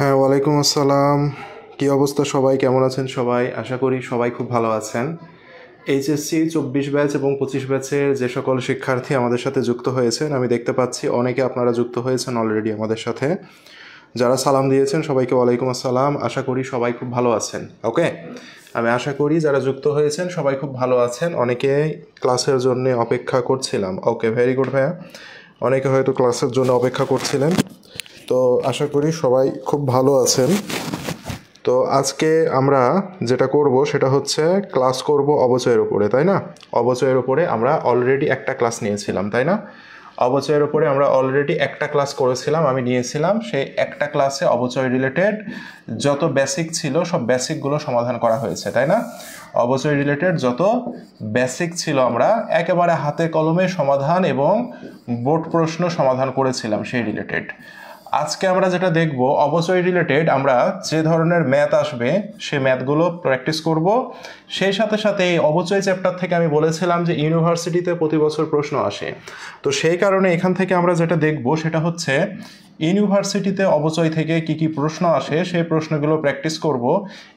হ্যাঁ ওয়ালাইকুম আসসালাম কী অবস্থা সবাই কেমন আছেন সবাই আশা করি সবাই খুব ভালো আছেন এইচএসসি চব্বিশ ব্যাচ এবং পঁচিশ ব্যাচের যে সকল শিক্ষার্থী আমাদের সাথে যুক্ত হয়েছেন আমি দেখতে পাচ্ছি অনেকে আপনারা যুক্ত হয়েছেন অলরেডি আমাদের সাথে যারা সালাম দিয়েছেন সবাইকে ওয়ালাইকুম আসসালাম আশা করি সবাই খুব ভালো আছেন ওকে আমি আশা করি যারা যুক্ত হয়েছেন সবাই খুব ভালো আছেন অনেকে ক্লাসের জন্য অপেক্ষা করছিলাম ওকে ভেরি গুড ভাইয়া অনেকে হয়তো ক্লাসের জন্য অপেক্ষা করছিলেন আশা করি সবাই খুব ভালো আছেন তো আজকে আমরা যেটা করব সেটা হচ্ছে ক্লাস করব অবচয়ের উপরে তাই না অবচয়ের উপরে আমরা অলরেডি একটা ক্লাস নিয়েছিলাম তাই না অবচয়ের উপরে আমরা অলরেডি একটা ক্লাস করেছিলাম আমি নিয়েছিলাম সেই একটা ক্লাসে অবচয় রিলেটেড যত বেসিক ছিল সব বেসিকগুলো সমাধান করা হয়েছে তাই না অবচয় রিলেটেড যত বেসিক ছিল আমরা একেবারে হাতে কলমে সমাধান এবং বোর্ড প্রশ্ন সমাধান করেছিলাম সেই রিলেটেড আজকে আমরা যেটা দেখব অবশ্যই রিলেটেড আমরা যে ধরনের ম্যাথ আসবে সে ম্যাথগুলো প্র্যাকটিস করব সেই সাথে সাথে এই অবচয় চ্যাপ্টার থেকে আমি বলেছিলাম যে ইউনিভার্সিটিতে প্রতি বছর প্রশ্ন আসে তো সেই কারণে এখান থেকে আমরা যেটা দেখব সেটা হচ্ছে ইউনিভার্সিটিতে অবচয় থেকে কি কি প্রশ্ন আসে সেই প্রশ্নগুলো প্র্যাকটিস করব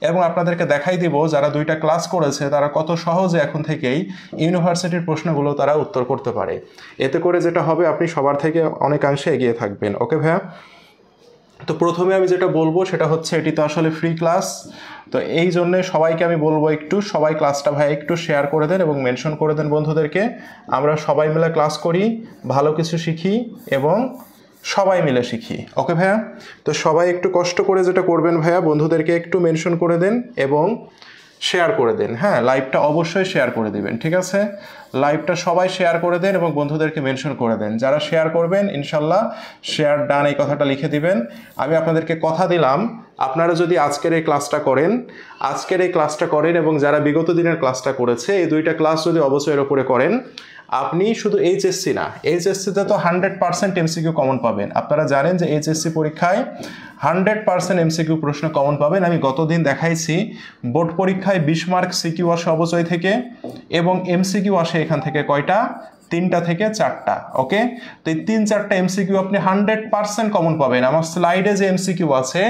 এবং আপনাদেরকে দেখাই দিব যারা দুইটা ক্লাস করেছে তারা কত সহজে এখন থেকেই ইউনিভার্সিটির প্রশ্নগুলো তারা উত্তর করতে পারে এতে করে যেটা হবে আপনি সবার থেকে অনেকাংশে এগিয়ে থাকবেন ওকে ভাইয়া তো প্রথমে আমি যেটা বলবো সেটা হচ্ছে এটি তো আসলে ফ্রি ক্লাস তো এই জন্য সবাইকে আমি বলবো একটু সবাই ক্লাসটা ভাই একটু শেয়ার করে দেন এবং মেনশন করে দেন বন্ধুদেরকে আমরা সবাই মিলে ক্লাস করি ভালো কিছু শিখি এবং সবাই মিলে শিখি ওকে ভাইয়া তো সবাই একটু কষ্ট করে যেটা করবেন ভাইয়া বন্ধুদেরকে একটু মেনশন করে দেন এবং শেয়ার করে দেন হ্যাঁ লাইভটা অবশ্যই শেয়ার করে দিবেন ঠিক আছে লাইভটা সবাই শেয়ার করে দেন এবং বন্ধুদেরকে মেনশন করে দেন যারা শেয়ার করবেন ইনশাল্লাহ শেয়ার ডান এই কথাটা লিখে দিবেন আমি আপনাদেরকে কথা দিলাম আপনারা যদি আজকের এই ক্লাসটা করেন আজকের এই ক্লাসটা করেন এবং যারা বিগত দিনের ক্লাসটা করেছে এই দুইটা ক্লাস যদি এর ওপরে করেন আপনি শুধু এইচএসসি না এইচএসসিতে তো হান্ড্রেড পার্সেন্ট এমসিকিউ কমন পাবেন আপনারা জানেন যে এইচএসসি পরীক্ষায় হান্ড্রেড পার্সেন্ট এমসিকিউ প্রশ্ন কমন পাবেন আমি গতদিন দেখাইছি বোর্ড পরীক্ষায় বিশ মার্ক সিকিউ আসে অবচয় থেকে এবং এমসিকিউ আসে এখান থেকে কয়টা তিনটা থেকে চারটা ওকে তো এই তিন চারটা এমসিকিউ আপনি হান্ড্রেড পার্সেন্ট কমন পাবেন আমার স্লাইডে যে এমসিকিউ আছে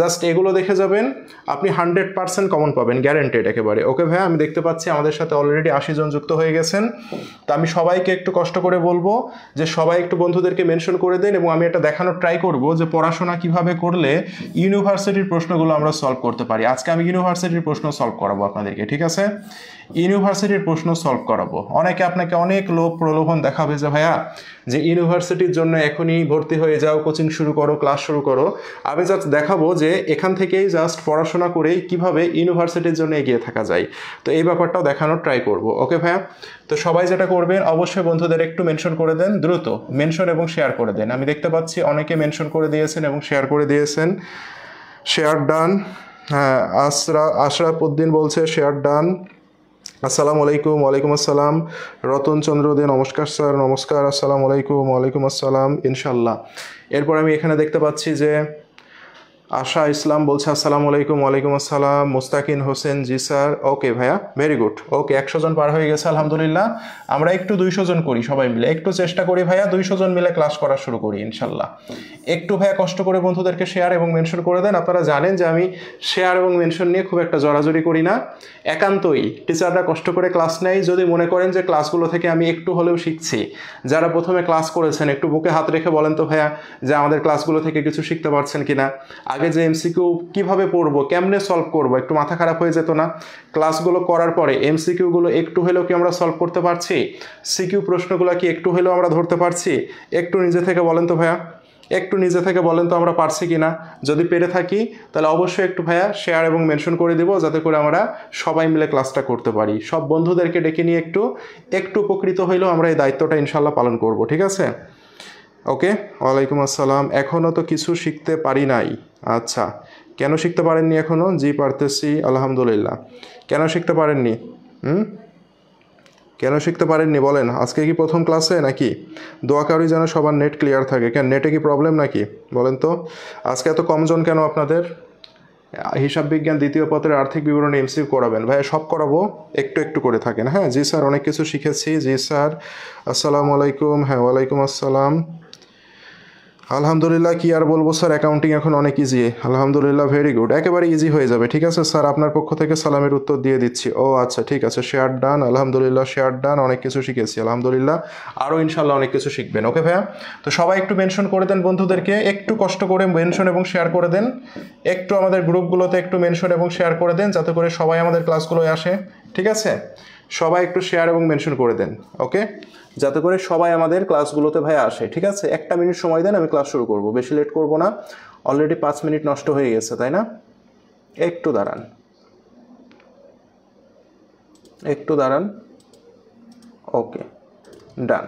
জাস্ট এগুলো দেখে যাবেন আপনি হান্ড্রেড পার্সেন্ট কমন পাবেন গ্যারেন্টেড একেবারে ওকে ভাই আমি দেখতে পাচ্ছি আমাদের সাথে অলরেডি আশি জন যুক্ত হয়ে গেছেন তো আমি সবাইকে একটু কষ্ট করে বলবো যে সবাই একটু বন্ধুদেরকে মেনশন করে দেন এবং আমি এটা দেখানোর ট্রাই করব যে পড়াশোনা কিভাবে করলে ইউনিভার্সিটির প্রশ্নগুলো আমরা সলভ করতে পারি আজকে আমি ইউনিভার্সিটির প্রশ্ন সলভ করাবো আপনাদেরকে ঠিক আছে ইউনিভার্সিটির প্রশ্ন সলভ করাবো অনেকে আপনাকে অনেক লোভ প্রলোভন দেখাবে যে ভাইয়া যে ইউনিভার্সিটির জন্য এখনই ভর্তি হয়ে যাও কোচিং শুরু করো ক্লাস শুরু করো আমি জাস্ট দেখাবো যে এখান থেকেই জাস্ট পড়াশোনা করেই কিভাবে ইউনিভার্সিটির জন্য এগিয়ে থাকা যায় তো এই ব্যাপারটাও দেখানোর ট্রাই করব ওকে ভাইয়া তো সবাই যেটা করবেন অবশ্যই বন্ধুদের একটু মেনশন করে দেন দ্রুত মেনশন এবং শেয়ার করে দেন আমি দেখতে পাচ্ছি অনেকে মেনশন করে দিয়েছেন এবং শেয়ার করে দিয়েছেন শেয়ার ডান হ্যাঁ আশরা আশরাফ উদ্দিন বলছে শেয়ার ডান আসসালামু আলাইকুম ওয়ালাইকুম আসসালাম রতন চন্দ্র দে নমস্কার স্যার নমস্কার আসসালামু আলাইকুম ওয়ালাইকুম আসসালাম ইনশাল্লাহ এরপর আমি এখানে দেখতে পাচ্ছি যে আশা ইসলাম বলছে আসসালামু আলাইকুম ওয়ালাইকুম আসসালাম মুস্তাকিন হোসেন জি স্যার ওকে ভাইয়া ভেরি গুড ওকে একশো জন পার হয়ে গেছে আলহামদুলিল্লাহ আমরা একটু দুইশো জন করি সবাই মিলে একটু চেষ্টা করি ভাইয়া দুইশো জন মিলে ক্লাস করা শুরু করি ইনশাল্লাহ একটু ভাইয়া কষ্ট করে বন্ধুদেরকে শেয়ার এবং মেনশন করে দেন আপনারা জানেন যে আমি শেয়ার এবং মেনশন নিয়ে খুব একটা জড়াজড়ি করি না একান্তই টিচাররা কষ্ট করে ক্লাস নেয় যদি মনে করেন যে ক্লাসগুলো থেকে আমি একটু হলেও শিখছি যারা প্রথমে ক্লাস করেছেন একটু বুকে হাত রেখে বলেন তো ভাইয়া যে আমাদের ক্লাসগুলো থেকে কিছু শিখতে পারছেন কিনা আগে যে এমসিকিউ কীভাবে পড়বো কেমনে সলভ করব একটু মাথা খারাপ হয়ে যেত না ক্লাসগুলো করার পরে এমসিকিউগুলো একটু হলেও কি আমরা সলভ করতে পারছি সিকিউ প্রশ্নগুলো কি একটু হলেও আমরা ধরতে পারছি একটু নিজে থেকে বলেন তো ভাইয়া একটু নিজে থেকে বলেন তো আমরা পারছি কি না যদি পেরে থাকি তাহলে অবশ্যই একটু ভাইয়া শেয়ার এবং মেনশন করে দেবো যাতে করে আমরা সবাই মিলে ক্লাসটা করতে পারি সব বন্ধুদেরকে ডেকে নিয়ে একটু একটু উপকৃত হইলেও আমরা এই দায়িত্বটা ইনশাল্লাহ পালন করব ঠিক আছে ওকে ওয়ালাইকুম আসসালাম এখনও তো কিছু শিখতে পারি নাই আচ্ছা কেন শিখতে পারেননি এখনও জি পারতেছি আলহামদুলিল্লাহ কেন শিখতে পারেননি হুম কেন শিখতে পারেননি বলেন আজকে কি প্রথম ক্লাসে নাকি দোয়া কারি যেন সবার নেট ক্লিয়ার থাকে কেন নেটে কি প্রবলেম নাকি বলেন তো আজকে এত কমজন কেন আপনাদের হিসাব বিজ্ঞান দ্বিতীয় পত্রের আর্থিক বিবরণী এমসিউ করাবেন ভাই সব করাবো একটু একটু করে থাকেন হ্যাঁ জি স্যার অনেক কিছু শিখেছি জি স্যার আসসালামু আলাইকুম হ্যাঁ ওয়ালাইকুম আসসালাম আলহামদুলিল্লাহ কি আর বলবো স্যার অ্যাকাউন্টিং এখন অনেক ইজি আলহামদুলিল্লাহ ভেরি গুড একেবারে ইজি হয়ে যাবে ঠিক আছে স্যার আপনার পক্ষ থেকে সালামের উত্তর দিয়ে দিচ্ছি ও আচ্ছা ঠিক আছে শেয়ার ডান আলহামদুলিল্লাহ শেয়ার ডান অনেক কিছু শিখেছি আলহামদুলিল্লাহ আরও ইনশাল্লাহ অনেক কিছু শিখবেন ওকে ভাইয়া তো সবাই একটু মেনশন করে দেন বন্ধুদেরকে একটু কষ্ট করে মেনশন এবং শেয়ার করে দেন একটু আমাদের গ্রুপগুলোতে একটু মেনশন এবং শেয়ার করে দেন যাতে করে সবাই আমাদের ক্লাসগুলোয় আসে ঠিক আছে সবাই একটু শেয়ার এবং মেনশন করে দেন ওকে যাতে করে সবাই আমাদের ক্লাসগুলোতে ভাই আসে ঠিক আছে একটা মিনিট সময় দেন আমি ক্লাস শুরু করব বেশি লেট করব না অলরেডি পাঁচ মিনিট নষ্ট হয়ে গেছে তাই না একটু দাঁড়ান একটু দাঁড়ান ওকে ডান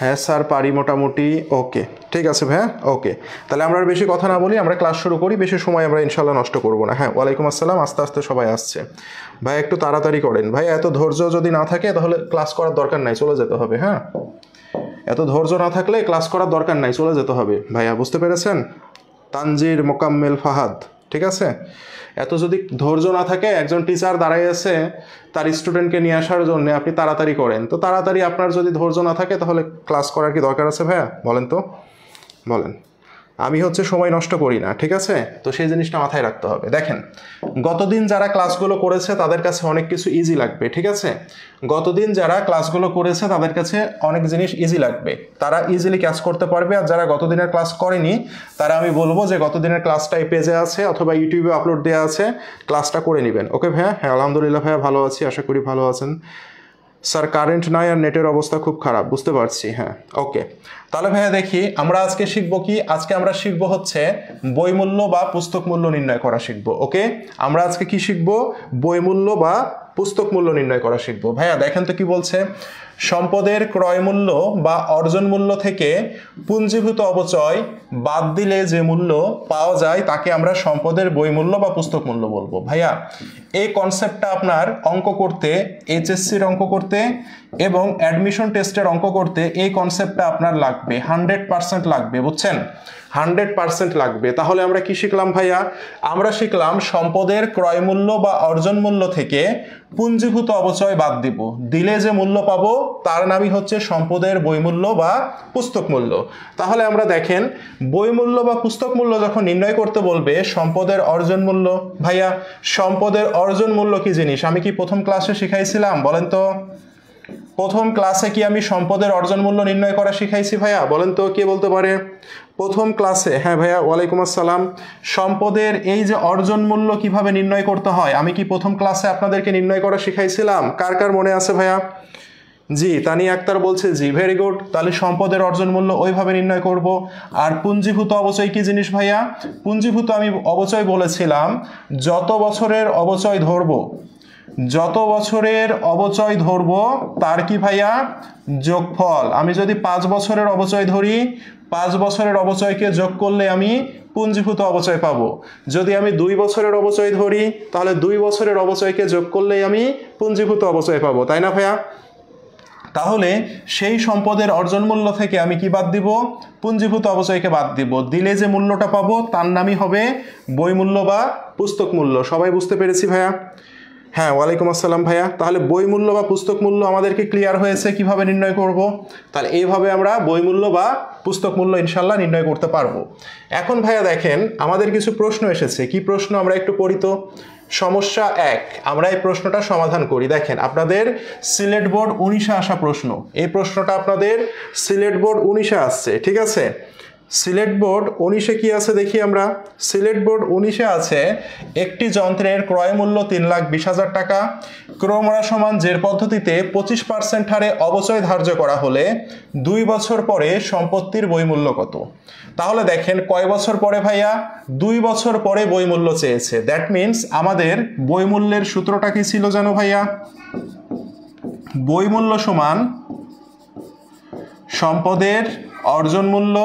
হ্যাঁ স্যার পারি মোটামুটি ওকে ঠিক আছে হ্যাঁ ওকে তাহলে আমরা আর বেশি কথা না বলি আমরা ক্লাস শুরু করি বেশি সময় আমরা ইনশাল্লাহ নষ্ট করবো না হ্যাঁ ওয়ালাইকুম আসসালাম আস্তে আস্তে সবাই আসছে ভাই একটু তাড়াতাড়ি করেন ভাই এত ধৈর্য যদি না থাকে তাহলে ক্লাস করার দরকার নাই চলে যেতে হবে হ্যাঁ এত ধৈর্য না থাকলে ক্লাস করার দরকার নাই চলে যেতে হবে ভাইয়া বুঝতে পেরেছেন তানজির মোকাম্মেল ফাহাদ ঠিক আছে এত যদি ধৈর্য না থাকে একজন টিচার দাঁড়াই আছে তার স্টুডেন্টকে নিয়ে আসার জন্য আপনি তাড়াতাড়ি করেন তো তাড়াতাড়ি আপনার যদি ধৈর্য না থাকে তাহলে ক্লাস করার কি দরকার আছে ভাইয়া বলেন তো বলেন আমি হচ্ছে সময় নষ্ট করি না ঠিক আছে তো সেই জিনিসটা মাথায় রাখতে হবে দেখেন গতদিন যারা ক্লাসগুলো করেছে তাদের কাছে অনেক কিছু ইজি লাগবে ঠিক আছে গতদিন যারা ক্লাসগুলো করেছে তাদের কাছে অনেক জিনিস ইজি লাগবে তারা ইজিলি ক্যাচ করতে পারবে আর যারা গতদিনের ক্লাস করেনি তারা আমি বলবো যে গতদিনের ক্লাসটা এই পেজে আছে অথবা ইউটিউবে আপলোড দেওয়া আছে ক্লাসটা করে নেবেন ওকে ভাইয়া হ্যাঁ আলহামদুলিল্লাহ ভাইয়া ভালো আছি আশা করি ভালো আছেন স্যার কারেন্ট নাই আর নেটের অবস্থা খুব খারাপ বুঝতে পারছি হ্যাঁ ওকে তাহলে ভাইয়া দেখি আমরা আজকে শিখব কি আজকে আমরা শিখব হচ্ছে বইমূল্য বা পুস্তক মূল্য নির্ণয় করা শিখব ওকে আমরা আজকে কি শিখব বইমূল্য বা পুস্তক মূল্য নির্ণয় করা শিখব ভাইয়া দেখেন তো কি বলছে সম্পদের ক্রয় মূল্য বা অর্জন মূল্য থেকে পুঞ্জীভূত অবচয় বাদ দিলে যে মূল্য পাওয়া যায় তাকে আমরা সম্পদের বই মূল্য বা পুস্তক মূল্য বলবো ভাইয়া এই কনসেপ্টটা আপনার অঙ্ক করতে এইচএসসির অঙ্ক করতে এবং অ্যাডমিশন টেস্টের অঙ্ক করতে এই কনসেপ্টটা আপনার লাগবে হান্ড্রেড পারসেন্ট লাগবে বুঝছেন হান্ড্রেড পারসেন্ট লাগবে তাহলে আমরা কি শিখলাম ভাইয়া আমরা শিখলাম সম্পদের ক্রয় মূল্য বা অর্জন মূল্য থেকে পুঞ্জীভূত অবচয় বাদ দিব দিলে যে মূল্য পাবো তার নামই হচ্ছে সম্পদের বইমূল্য বা পুস্তক মূল্য তাহলে আমরা দেখেন বইমূল্য বা পুস্তক মূল্য যখন নির্ণয় করতে বলবে সম্পদের অর্জন মূল্য ভাইয়া সম্পদের অর্জন মূল্য কি জিনিস আমি কি প্রথম ক্লাসে শিখাইছিলাম বলেন তো প্রথম ক্লাসে কি আমি সম্পদের অর্জন মূল্য নির্ণয় করা শিখাইছি ভাইয়া বলেন তো কে বলতে পারে প্রথম ক্লাসে হ্যাঁ ভাইয়া ওয়ালাইকুম আসসালাম সম্পদের এই যে অর্জন মূল্য কিভাবে নির্ণয় করতে হয় আমি কি প্রথম ক্লাসে আপনাদেরকে নির্ণয় করা শিখাইছিলাম কার কার মনে আছে ভাইয়া জি তানি আক্তার বলছে জি ভেরি গুড তাহলে সম্পদের অর্জন মূল্য ওইভাবে নির্ণয় করব আর পুঞ্জীভূত অবচয় কি জিনিস ভাইয়া পুঞ্জীভূত আমি অবচয় বলেছিলাম যত বছরের অবচয় ধরব যত বছরের অবচয় ধরব তার কি ভাইয়া যোগফল আমি যদি পাঁচ বছরের অবচয় ধরি পাঁচ বছরের অবচয়কে যোগ করলে আমি পুঞ্জীভূত অবচয় পাবো যদি আমি দুই বছরের অবচয় ধরি তাহলে দুই বছরের অবচয়কে যোগ করলেই আমি পুঞ্জীভূত অবচয় পাবো তাই না ভাইয়া তাহলে সেই সম্পদের অর্জন মূল্য থেকে আমি কি বাদ দিব পুঞ্জীভূত অবচয়কে বাদ দিব দিলে যে মূল্যটা পাবো তার নামই হবে বই মূল্য বা পুস্তক মূল্য সবাই বুঝতে পেরেছি ভাইয়া হ্যাঁ ওয়ালাইকুম আসসালাম ভাইয়া তাহলে বই মূল্য বা পুস্তক মূল্য আমাদেরকে ক্লিয়ার হয়েছে কিভাবে নির্ণয় করব তাহলে এইভাবে আমরা বই মূল্য বা পুস্তক মূল্য ইনশাল্লাহ নির্ণয় করতে পারবো এখন ভাইয়া দেখেন আমাদের কিছু প্রশ্ন এসেছে কি প্রশ্ন আমরা একটু পড়িত সমস্যা এক আমরা এই প্রশ্নটা সমাধান করি দেখেন আপনাদের সিলেট বোর্ড উনিশে আসা প্রশ্ন এই প্রশ্নটা আপনাদের সিলেট বোর্ড উনিশে আসছে ঠিক আছে সিলেট বোর্ড উনিশে কি আছে দেখি আমরা সিলেট বোর্ড উনিশে আছে একটি যন্ত্রের ক্রয় মূল্য তিন লাখ বিশ হাজার টাকা ক্রমরা সমান জের পদ্ধতিতে পঁচিশ পার্সেন্ট হারে অবচয় ধার্য করা হলে দুই বছর পরে সম্পত্তির বইমূল্য কত তাহলে দেখেন কয় বছর পরে ভাইয়া দুই বছর পরে বইমূল্য চেয়েছে দ্যাট মিন্স আমাদের বইমূল্যের সূত্রটা কি ছিল জানো ভাইয়া বইমূল্য সমান সম্পদের অর্জন মূল্য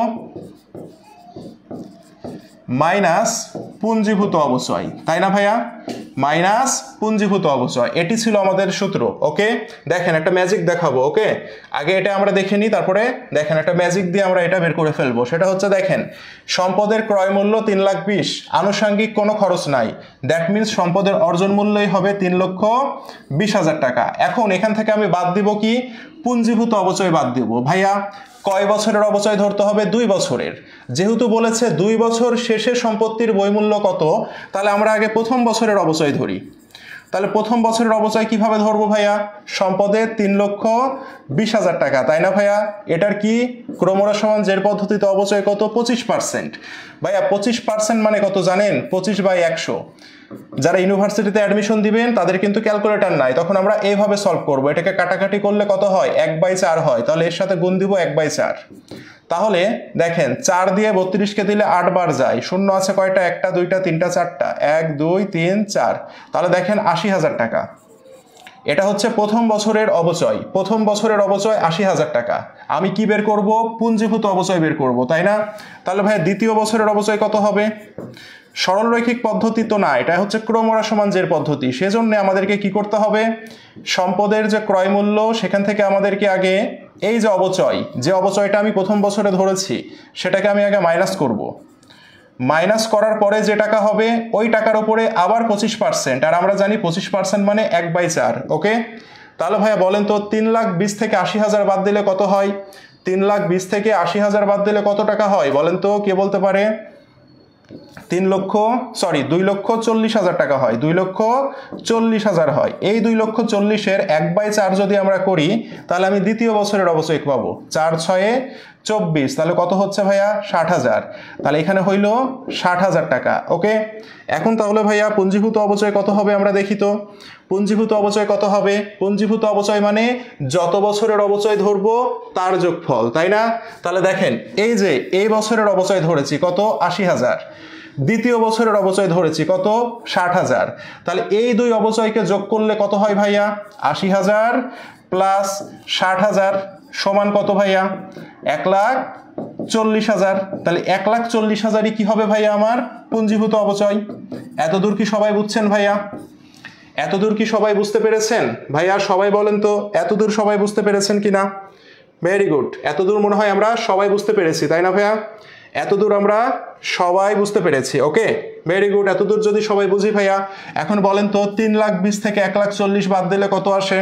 মাইনাস পুঞ্জীভূত অবচয় তাই না ভাইয়া মাইনাস পুঞ্জীভূত অবচয় এটি ছিল আমাদের সূত্র ওকে দেখেন একটা ম্যাজিক দেখাবো ওকে আগে এটা আমরা দেখে নিই তারপরে দেখেন একটা ম্যাজিক দিয়ে আমরা এটা বের করে ফেলবো সেটা হচ্ছে দেখেন সম্পদের ক্রয় মূল্য তিন লাখ বিশ আনুষাঙ্গিক কোনো খরচ নাই দ্যাট মিন্স সম্পদের অর্জন মূল্যই হবে তিন লক্ষ বিশ হাজার টাকা এখন এখান থেকে আমি বাদ দিব কি পুঞ্জীভূত অবচয় বাদ দিব ভাইয়া কয় বছরের অবচয় ধরতে হবে দুই বছরের যেহেতু বলেছে দুই বছর শেষে সম্পত্তির বইমূল্য কত তাহলে আমরা আগে প্রথম বছরের অবচয় ধরি তাহলে প্রথম বছরের অবচয় কিভাবে ধরবো ভাইয়া সম্পদে তিন লক্ষ বিশ হাজার টাকা তাই না ভাইয়া এটার কি ক্রমরা সমান জের পদ্ধতিতে অবচয় কত পঁচিশ পার্সেন্ট ভাইয়া পঁচিশ পার্সেন্ট মানে কত জানেন পঁচিশ বাই একশো যারা ইউনিভার্সিটিতে অ্যাডমিশন দিবেন তাদের কিন্তু ক্যালকুলেটার নাই তখন আমরা এইভাবে সলভ করব এটাকে কাটাকাটি করলে কত হয় এক বাই চার হয় তাহলে এর সাথে গুণ দিব এক বাই চার তাহলে দেখেন চার দিয়ে বত্রিশকে দিলে আটবার যায় শূন্য আছে কয়টা একটা দুইটা তিনটা চারটা এক দুই তিন চার তাহলে দেখেন আশি হাজার টাকা এটা হচ্ছে প্রথম বছরের অবচয় প্রথম বছরের অবচয় আশি হাজার টাকা আমি কি বের করব পুঞ্জীভূত অবচয় বের করব তাই না তাহলে ভাই দ্বিতীয় বছরের অবচয় কত হবে সরলরৈখিক পদ্ধতি তো না এটা হচ্ছে ক্রমরা সমান যে পদ্ধতি সেজন্য আমাদেরকে কি করতে হবে সম্পদের যে ক্রয় মূল্য সেখান থেকে আমাদেরকে আগে এই যে অবচয় যে অবচয়টা আমি প্রথম বছরে ধরেছি সেটাকে আমি আগে মাইনাস করব। মাইনাস করার পরে যে টাকা হবে ওই টাকার উপরে আবার পঁচিশ পার্সেন্ট আর আমরা জানি পঁচিশ পার্সেন্ট মানে এক বাই চার ওকে তাহলে ভাইয়া বলেন তো তিন লাখ বিশ থেকে আশি হাজার বাদ দিলে কত হয় তিন লাখ বিশ থেকে আশি হাজার বাদ দিলে কত টাকা হয় বলেন তো কে বলতে পারে তিন লক্ষ সরি দুই লক্ষ চল্লিশ হাজার টাকা হয় দুই লক্ষ চল্লিশ হাজার হয় এই দুই লক্ষ চল্লিশের এক বাই চার যদি আমরা করি তাহলে আমি দ্বিতীয় বছরের অবশ্যই পাবো চার ছয়ে চব্বিশ তাহলে কত হচ্ছে ভাইয়া ষাট হাজার তাহলে এখানে হইল ষাট হাজার টাকা ওকে এখন তাহলে ভাইয়া পুঞ্জীভূত অবচয় কত হবে আমরা দেখি তো পুঞ্জীভূত অবচয় কত হবে পুঞ্জীভূত অবচয় মানে যত বছরের অবচয় ধরব তার যোগফল তাই না তাহলে দেখেন এই যে এই বছরের অবচয় ধরেছি কত আশি হাজার দ্বিতীয় বছরের অবচয় ধরেছি কত ষাট হাজার তাহলে এই দুই অবচয়কে যোগ করলে কত হয় ভাইয়া আশি হাজার প্লাস ষাট হাজার সমান কত ভাইয়া এক লাখ চল্লিশ হাজার তাহলে এক লাখ চল্লিশ হাজারই কী হবে ভাইয়া আমার পুঞ্জীভূত অবচয় এতদূর কি সবাই বুঝছেন ভাইয়া এতদূর কি সবাই বুঝতে পেরেছেন ভাইয়া সবাই বলেন তো এতদূর সবাই বুঝতে পেরেছেন কি না ভেরি গুড এতদূর মনে হয় আমরা সবাই বুঝতে পেরেছি তাই না ভাইয়া এতদূর আমরা সবাই বুঝতে পেরেছি ওকে ভেরি গুড এতদূর যদি সবাই বুঝি ভাইয়া এখন বলেন তো তিন লাখ বিশ থেকে এক লাখ চল্লিশ বাদ দিলে কত আসে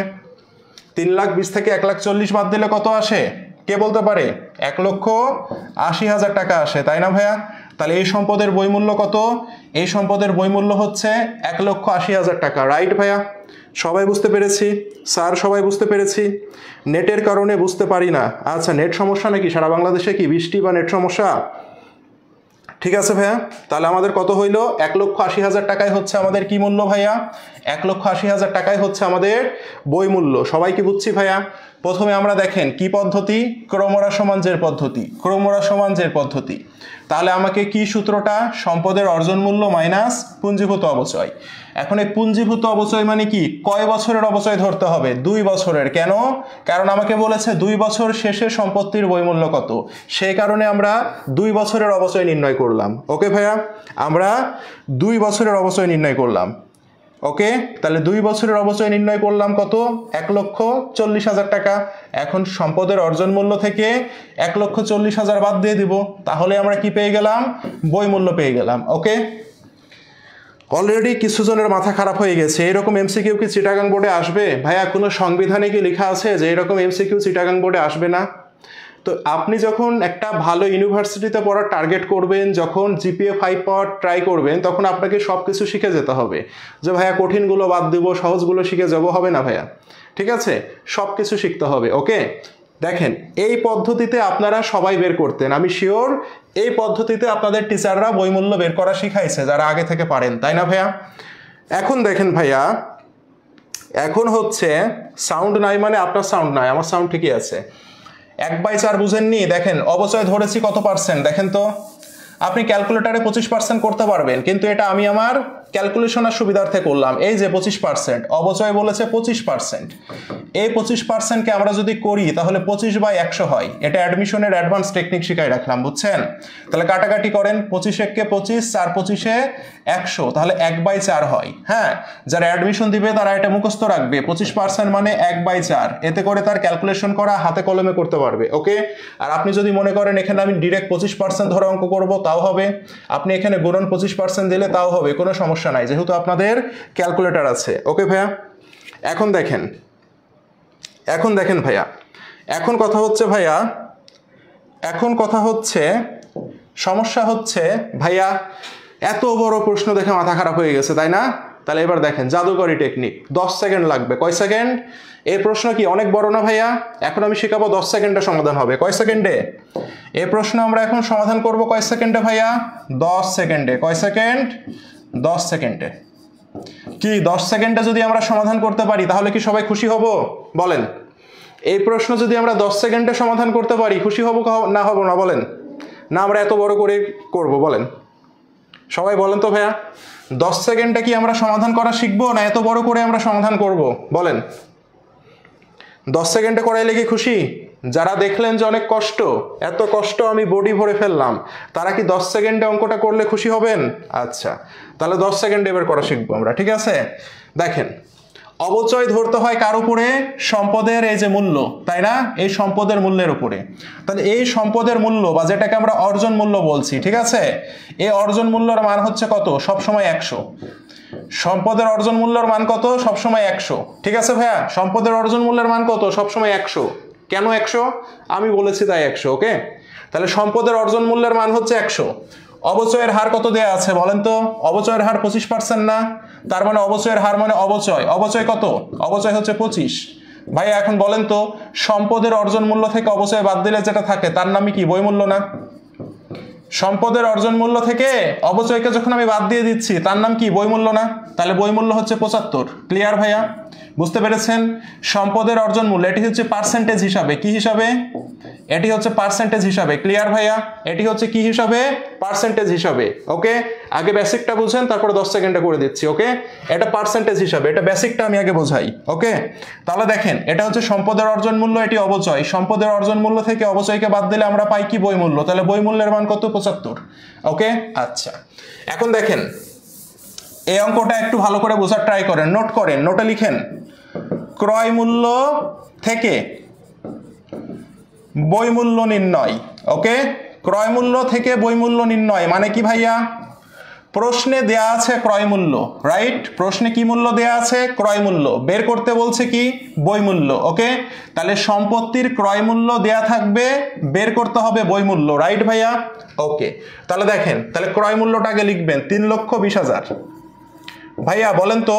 তিন লাখ বিশ থেকে এক লাখ চল্লিশ বাদ দিলে কত আসে কে বলতে পারে এক লক্ষ আশি হাজার টাকা আসে তাই না ভাইয়া তাহলে এই সম্পদের বইমূল্য কত এই সম্পদের বইমূল্য হচ্ছে এক লক্ষ আশি হাজার টাকা রাইট ভাইয়া সবাই বুঝতে পেরেছি স্যার সবাই বুঝতে পেরেছি নেটের কারণে বুঝতে পারি না আচ্ছা নেট সমস্যা নাকি সারা বাংলাদেশে কি বৃষ্টি বা নেট সমস্যা ঠিক আছে ভাইয়া তাহলে আমাদের কত হইল এক লক্ষ আশি হাজার টাকায় হচ্ছে আমাদের কি মূল্য ভাইয়া এক লক্ষ আশি হাজার টাকায় হচ্ছে আমাদের বই মূল্য সবাই কি বুঝছি ভাইয়া প্রথমে আমরা দেখেন কি পদ্ধতি সমাঞ্জের পদ্ধতি সমাঞ্জের পদ্ধতি তাহলে আমাকে কি সূত্রটা সম্পদের অর্জন মূল্য মাইনাস পুঞ্জীভূত অবচয় এখন এই পুঞ্জীভূত অবচয় মানে কি কয় বছরের অবচয় ধরতে হবে দুই বছরের কেন কারণ আমাকে বলেছে দুই বছর শেষে সম্পত্তির বৈমূল্য কত সেই কারণে আমরা দুই বছরের অবচয় নির্ণয় করলাম ওকে ভাইয়া আমরা দুই বছরের অবচয় নির্ণয় করলাম ওকে তাহলে দুই বছরের অবচয় নির্ণয় করলাম কত এক লক্ষ চল্লিশ হাজার টাকা এখন সম্পদের অর্জন মূল্য থেকে এক লক্ষ চল্লিশ হাজার বাদ দিয়ে দিব তাহলে আমরা কি পেয়ে গেলাম বই মূল্য পেয়ে গেলাম ওকে অলরেডি কিছু জনের মাথা খারাপ হয়ে গেছে এরকম এমসিকিউ কি চিটাগাং বোর্ডে আসবে ভাইয়া কোনো সংবিধানে কি লেখা আছে যে এরকম এমসিকিউ চিটাগাং বোর্ডে আসবে না তো আপনি যখন একটা ভালো ইউনিভার্সিটিতে পড়ার টার্গেট করবেন যখন জিপিএ ফাইভ পাওয়ার ট্রাই করবেন তখন আপনাকে সব কিছু শিখে যেতে হবে যে ভাইয়া কঠিনগুলো বাদ দেবো সহজগুলো শিখে যাবো হবে না ভাইয়া ঠিক আছে সব কিছু শিখতে হবে ওকে দেখেন এই পদ্ধতিতে আপনারা সবাই বের করতেন আমি শিওর এই পদ্ধতিতে আপনাদের টিচাররা বইমূল্য বের করা শিখাইছে যারা আগে থেকে পারেন তাই না ভাইয়া এখন দেখেন ভাইয়া এখন হচ্ছে সাউন্ড নাই মানে আপনার সাউন্ড নাই আমার সাউন্ড ঠিকই আছে এক বাই চার বুঝেননি দেখেন অবচয় ধরেছি কত পার্সেন্ট দেখেন তো আপনি ক্যালকুলেটারে পঁচিশ পার্সেন্ট করতে পারবেন কিন্তু এটা আমি আমার ক্যালকুলেশনের সুবিধার্থে করলাম এই যে পঁচিশ পার্সেন্ট অবচয় বলেছে পঁচিশ পার্সেন্ট এই পঁচিশ পার্সেন্টকে আমরা যদি করি তাহলে পঁচিশ বাই একশো হয় এটা অ্যাডমিশনের অ্যাডভান্স টেকনিক শিখাই রাখলাম বুঝছেন তাহলে কাটাকাটি করেন পঁচিশ এককে পঁচিশ চার পঁচিশে একশো তাহলে এক বাই চার হয় হ্যাঁ যারা অ্যাডমিশন দিবে তারা এটা মুখস্থ রাখবে পঁচিশ পার্সেন্ট মানে এক বাই চার এতে করে তার ক্যালকুলেশন করা হাতে কলমে করতে পারবে ওকে আর আপনি যদি মনে করেন এখানে আমি ডিরেক্ট পঁচিশ পার্সেন্ট ধরে অঙ্ক করবো তাও হবে আপনি এখানে গুণন পঁচিশ পার্সেন্ট দিলে তাও হবে কোনো সমস্যা সমস্যা নাই যেহেতু আপনাদের ক্যালকুলেটার আছে ওকে ভাইয়া এখন দেখেন এখন দেখেন ভাইয়া এখন কথা হচ্ছে ভাইয়া এখন কথা হচ্ছে সমস্যা হচ্ছে ভাইয়া এত বড় প্রশ্ন দেখে মাথা খারাপ হয়ে গেছে তাই না তাহলে এবার দেখেন জাদুকরি টেকনিক দশ সেকেন্ড লাগবে কয় সেকেন্ড এ প্রশ্ন কি অনেক বড় না ভাইয়া এখন আমি শেখাবো দশ সেকেন্ডে সমাধান হবে কয় সেকেন্ডে এ প্রশ্ন আমরা এখন সমাধান করব কয় সেকেন্ডে ভাইয়া দশ সেকেন্ডে কয় সেকেন্ড দশ সেকেন্ডে কি দশ সেকেন্ডে যদি আমরা সমাধান করতে পারি তাহলে কি সবাই খুশি হব বলেন এই প্রশ্ন যদি আমরা দশ সেকেন্ডে সমাধান করতে পারি খুশি হব না হব না বলেন না আমরা এত বড় করে করব বলেন সবাই বলেন তো ভাইয়া দশ সেকেন্ডে কি আমরা সমাধান করা শিখবো না এত বড় করে আমরা সমাধান করব বলেন দশ সেকেন্ডে করাইলে কি খুশি যারা দেখলেন যে অনেক কষ্ট এত কষ্ট আমি বডি ভরে ফেললাম তারা কি দশ সেকেন্ডে অঙ্কটা করলে খুশি হবেন আচ্ছা তাহলে দশ সেকেন্ড এবার করা শিখবো আমরা ঠিক আছে দেখেন অবচয় ধরতে হয় কার উপরে সম্পদের এই যে মূল্য তাই না এই সম্পদের মূল্যের উপরে তাহলে এই সম্পদের মূল্য বা যেটাকে আমরা অর্জন মূল্য বলছি ঠিক আছে এই অর্জন মূল্যর মান হচ্ছে কত সবসময় একশো সম্পদের অর্জন মূল্যর মান কত সবসময় একশো ঠিক আছে ভাইয়া সম্পদের অর্জন মূল্যের মান কত সবসময় একশো কেন একশো আমি বলেছি তাই একশো ওকে তাহলে সম্পদের অর্জন মূল্যের মান হচ্ছে একশো অবচয়ের হার কত দেয়া আছে বলেন তো অবচয়ের হার পঁচিশ পার্সেন্ট না তার মানে অবচয়ের হার মানে অবচয় অবচয় কত অবচয় হচ্ছে পঁচিশ ভাই এখন বলেন তো সম্পদের অর্জন মূল্য থেকে অবচয় বাদ দিলে যেটা থাকে তার নামই কি বইমূল্য না সম্পদের অর্জন মূল্য থেকে অবচয়কে যখন আমি বাদ দিয়ে দিচ্ছি তার নাম কি বইমূল্য না তাহলে বইমূল্য হচ্ছে পঁচাত্তর ক্লিয়ার ভাইয়া বুঝতে পেরেছেন সম্পদের অর্জন মূল্য এটি হচ্ছে পার্সেন্টেজ হিসাবে কি হিসাবে এটি হচ্ছে পার্সেন্টেজ হিসাবে ক্লিয়ার ভাইয়া এটি হচ্ছে কি হিসাবে পার্সেন্টেজ হিসাবে ওকে আগে বেসিকটা বুঝেন তারপরে দশ সেকেন্ডটা করে দিচ্ছি ওকে এটা পার্সেন্টেজ হিসাবে এটা বেসিকটা আমি আগে বোঝাই ওকে তাহলে দেখেন এটা হচ্ছে সম্পদের অর্জন মূল্য এটি অবচয় সম্পদের অর্জন মূল্য থেকে অবচয়কে বাদ দিলে আমরা পাই কি বই মূল্য তাহলে বই মূল্যের মান কত পঁচাত্তর ওকে আচ্ছা এখন দেখেন এই অঙ্কটা একটু ভালো করে বোঝার ট্রাই করেন নোট করেন নোটে লিখেন ক্রয় মূল্য থেকে বই মূল্য নির্ণয় ওকে ক্রয় মূল্য থেকে বই মূল্য নির্ণয় মানে কি ভাইয়া প্রশ্নে দেয়া আছে ক্রয় মূল্য রাইট প্রশ্নে কি মূল্য দেয়া আছে ক্রয় মূল্য বের করতে বলছে কি বই মূল্য ওকে তাহলে সম্পত্তির ক্রয় মূল্য দেয়া থাকবে বের করতে হবে বই মূল্য রাইট ভাইয়া ওকে তাহলে দেখেন তাহলে ক্রয় মূল্যটা আগে লিখবেন তিন লক্ষ বিশ হাজার ভাইয়া বলেন তো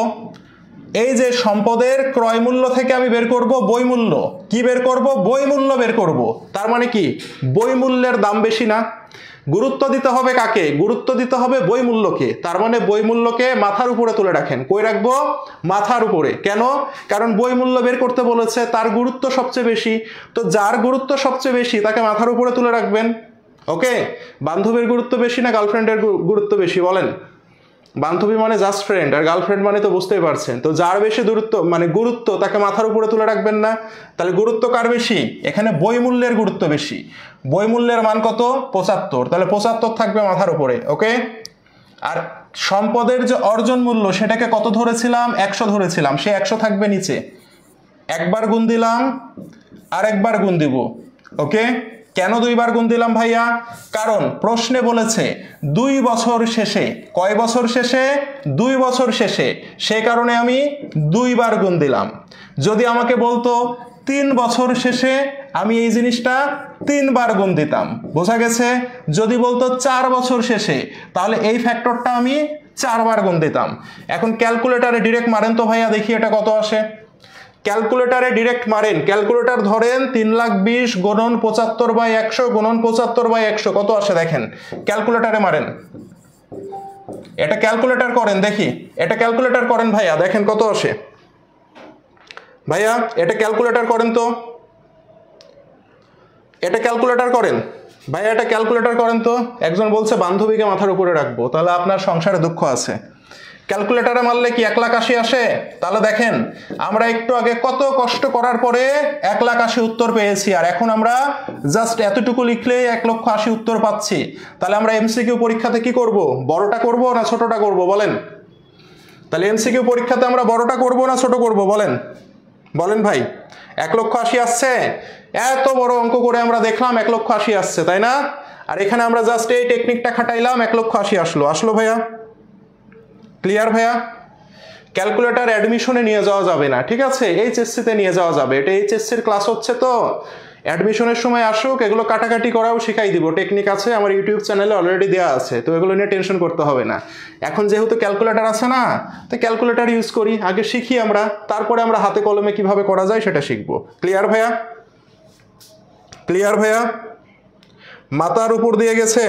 এই যে সম্পদের ক্রয় মূল্য থেকে আমি বের করব বই মূল্য কি বের করব বই মূল্য বের করব তার মানে কি বই মূল্যের দাম বেশি না গুরুত্ব দিতে হবে কাকে গুরুত্ব দিতে হবে বই মূল্যকে তার মানে বই মূল্যকে মাথার উপরে তুলে রাখেন কই রাখবো মাথার উপরে কেন কারণ বই মূল্য বের করতে বলেছে তার গুরুত্ব সবচেয়ে বেশি তো যার গুরুত্ব সবচেয়ে বেশি তাকে মাথার উপরে তুলে রাখবেন ওকে বান্ধবীর গুরুত্ব বেশি না গার্লফ্রেন্ডের গুরুত্ব বেশি বলেন বান্ধবী মানে জাস্ট ফ্রেন্ড আর গার্লফ্রেন্ড মানে তো বুঝতেই পারছেন তো যার বেশি দূরত্ব মানে গুরুত্ব তাকে মাথার উপরে তুলে রাখবেন না তাহলে গুরুত্ব কার বেশি এখানে বই মূল্যের গুরুত্ব বেশি বই মূল্যের মান কত পঁচাত্তর তাহলে পঁচাত্তর থাকবে মাথার উপরে ওকে আর সম্পদের যে অর্জন মূল্য সেটাকে কত ধরেছিলাম একশো ধরেছিলাম সে একশো থাকবে নিচে একবার গুণ দিলাম আর একবার গুণ দিব ওকে কেন দুইবার গুণ দিলাম ভাইয়া কারণ প্রশ্নে বলেছে দুই বছর শেষে কয় বছর শেষে দুই বছর শেষে সে কারণে আমি দুইবার গুণ দিলাম যদি আমাকে বলতো তিন বছর শেষে আমি এই জিনিসটা তিনবার গুণ দিতাম বোঝা গেছে যদি বলতো চার বছর শেষে তাহলে এই ফ্যাক্টরটা আমি চারবার গুণ দিতাম এখন ক্যালকুলেটারে ডিরেক্ট মারেন তো ভাইয়া দেখি এটা কত আসে ক্যালকুলেটারে ডিরেক্ট মারেন ক্যালকুলেটার ধরেন তিন লাখ বিশ গণন পঁচাত্তর বাই একশো গণন পঁচাত্তর বাই একশো কত আসে দেখেন ক্যালকুলেটারে মারেন এটা ক্যালকুলেটার করেন দেখি এটা ক্যালকুলেটার করেন ভাইয়া দেখেন কত আসে ভাইয়া এটা ক্যালকুলেটার করেন তো এটা ক্যালকুলেটার করেন ভাইয়া এটা ক্যালকুলেটার করেন তো একজন বলছে বান্ধবীকে মাথার উপরে রাখবো তাহলে আপনার সংসারে দুঃখ আছে ক্যালকুলেটারে মারলে কি এক লাখ আশি আসে তাহলে দেখেন আমরা একটু আগে কত কষ্ট করার পরে এক লাখ আশি উত্তর পেয়েছি আর এখন আমরা জাস্ট এতটুকু লিখলে এক লক্ষ আশি উত্তর পাচ্ছি তাহলে আমরা এমসিকিউ পরীক্ষাতে কি করব বড়টা করব না ছোটটা করব বলেন তাহলে এমসিকিউ পরীক্ষাতে আমরা বড়টা করব না ছোট করব বলেন বলেন ভাই এক লক্ষ আশি আসছে এত বড় অঙ্ক করে আমরা দেখলাম এক লক্ষ আশি আসছে তাই না আর এখানে আমরা জাস্ট এই টেকনিকটা খাটাইলাম এক লক্ষ আশি আসলো আসলো ভাইয়া ক্লিয়ার ভাইয়া ক্যালকুলেটার অ্যাডমিশনে নিয়ে যাওয়া যাবে না ঠিক আছে এইচএসসিতে নিয়ে যাওয়া যাবে এটা এইচএসসির ক্লাস হচ্ছে তো অ্যাডমিশনের সময় আসুক এগুলো কাটাকাটি করাও শেখাই দিব টেকনিক আছে আমার ইউটিউব চ্যানেলে অলরেডি দেওয়া আছে তো এগুলো নিয়ে টেনশন করতে হবে না এখন যেহেতু ক্যালকুলেটার আছে না তো ক্যালকুলেটার ইউজ করি আগে শিখি আমরা তারপরে আমরা হাতে কলমে কিভাবে করা যায় সেটা শিখব ক্লিয়ার ভাইয়া ক্লিয়ার ভাইয়া মাতার উপর দিয়ে গেছে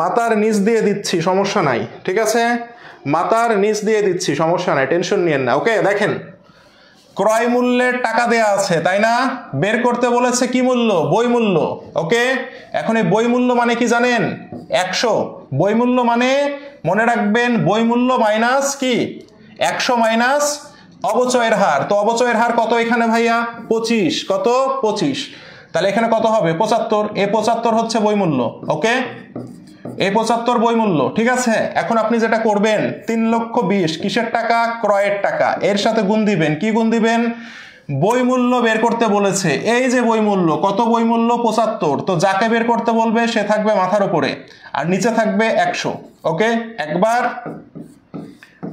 মাতার নিচ দিয়ে দিচ্ছি সমস্যা নাই ঠিক আছে মাতার নিচ দিয়ে দিচ্ছি সমস্যা নাই টেনশন নিয়েন না ওকে দেখেন ক্রয় মূল্যের টাকা দেয়া আছে তাই না বের করতে বলেছে কি মূল্য বই মূল্য ওকে এখন এই বই মূল্য মানে কি জানেন একশো বই মূল্য মানে মনে রাখবেন বই মূল্য মাইনাস কি একশো মাইনাস অবচয়ের হার তো অবচয়ের হার কত এখানে ভাইয়া পঁচিশ কত পঁচিশ তাহলে এখানে কত হবে পঁচাত্তর এ পঁচাত্তর হচ্ছে মূল্য ওকে এই পঁচাত্তর বই মূল্য ঠিক আছে এখন আপনি যেটা করবেন তিন লক্ষ বিশ কিসের টাকা ক্রয়ের টাকা এর সাথে গুণ দিবেন কি গুণ দিবেন বই মূল্য বের করতে বলেছে এই যে বই মূল্য কত বই মূল্য পঁচাত্তর তো যাকে বের করতে বলবে সে থাকবে মাথার উপরে আর নিচে থাকবে একশো ওকে একবার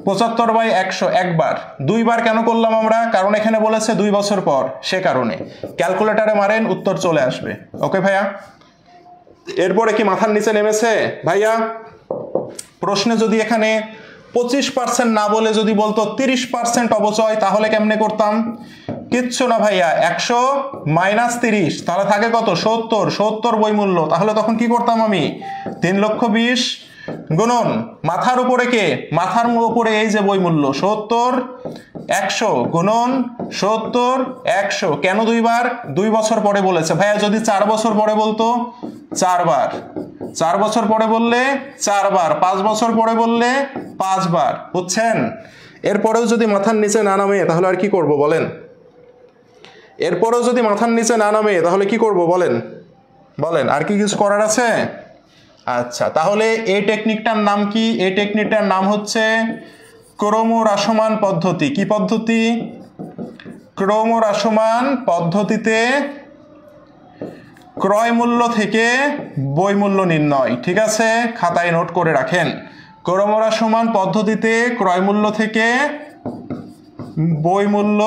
পঁচাত্তর বাই একশো একবার দুইবার কেন করলাম আমরা কারণ এখানে বলেছে দুই বছর পর সে কারণে ক্যালকুলেটারে মারেন উত্তর চলে আসবে ওকে ভাইয়া এরপরে কি মাথার নিচে নেমেছে ভাইয়া প্রশ্নে যদি এখানে পঁচিশ পার্সেন্ট না বলে যদি বলতো তিরিশ পার্সেন্ট অবচয় তাহলে কেমনে করতাম কিচ্ছু না ভাইয়া একশো মাইনাস তিরিশ তাহলে থাকে কত সত্তর সত্তর মূল্য তাহলে তখন কি করতাম আমি তিন লক্ষ বিশ গুণন মাথার উপরে কে মাথার উপরে এই যে বইমূল্য সত্তর একশো গুণন সত্তর একশো কেন দুইবার দুই বছর পরে বলেছে ভাইয়া যদি চার বছর পরে বলতো চারবার চার বছর পরে বললে চারবার পাঁচ বছর পরে বললে পাঁচবার বুঝছেন এরপরেও যদি মাথার নিচে না নামে তাহলে আর কি করব বলেন এরপরেও যদি মাথার নিচে না নামে তাহলে কি করব বলেন বলেন আর কি কিছু করার আছে আচ্ছা তাহলে এই টেকনিকটার নাম কি এই টেকনিকটার নাম হচ্ছে ক্রোমোরাসমান পদ্ধতি কি পদ্ধতি ক্রোমোরাসমান পদ্ধতিতে ক্রয় মূল্য থেকে বইমূল্য নির্ণয় ঠিক আছে খাতায় নোট করে রাখেন ক্রোমোরাসমান পদ্ধতিতে ক্রয় মূল্য থেকে বইমূল্য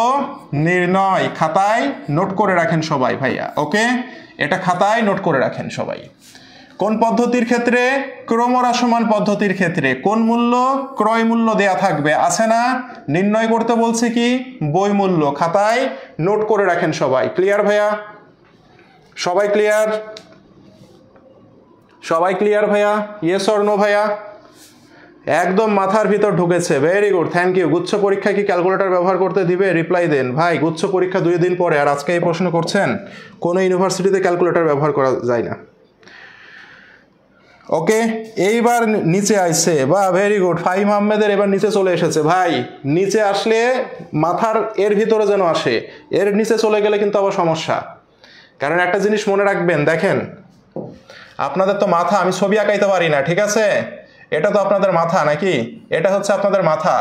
নির্ণয় খাতায় নোট করে রাখেন সবাই ভাইয়া ওকে এটা খাতায় নোট করে রাখেন সবাই কোন পদ্ধতির ক্ষেত্রে ক্রমরাসমান পদ্ধতির ক্ষেত্রে কোন মূল্য ক্রয় মূল্য দেয়া থাকবে আছে না নির্ণয় করতে বলছে কি বই মূল্য খাতায় নোট করে রাখেন সবাই ক্লিয়ার ভাইয়া সবাই ক্লিয়ার সবাই ক্লিয়ার ভাইয়া ইয়েস অর নো ভাইয়া একদম মাথার ভিতর ঢুকেছে ভেরি গুড থ্যাংক ইউ গুচ্ছ পরীক্ষা কি ক্যালকুলেটর ব্যবহার করতে দিবে রিপ্লাই দেন ভাই গুচ্ছ পরীক্ষা দুই দিন পরে আর আজকে এই প্রশ্ন করছেন কোনো ইউনিভার্সিটিতে ক্যালকুলেটর ব্যবহার করা যায় না ওকে এইবার নিচে আসছে বা ভেরি গুড ফাহিম আহমেদের এবার নিচে চলে এসেছে ভাই নিচে আসলে মাথার এর ভিতরে যেন আসে এর নিচে চলে গেলে কিন্তু আবার সমস্যা কারণ একটা জিনিস মনে রাখবেন দেখেন আপনাদের তো মাথা আমি ছবি আঁকাইতে পারি না ঠিক আছে এটা তো আপনাদের মাথা নাকি এটা হচ্ছে আপনাদের মাথা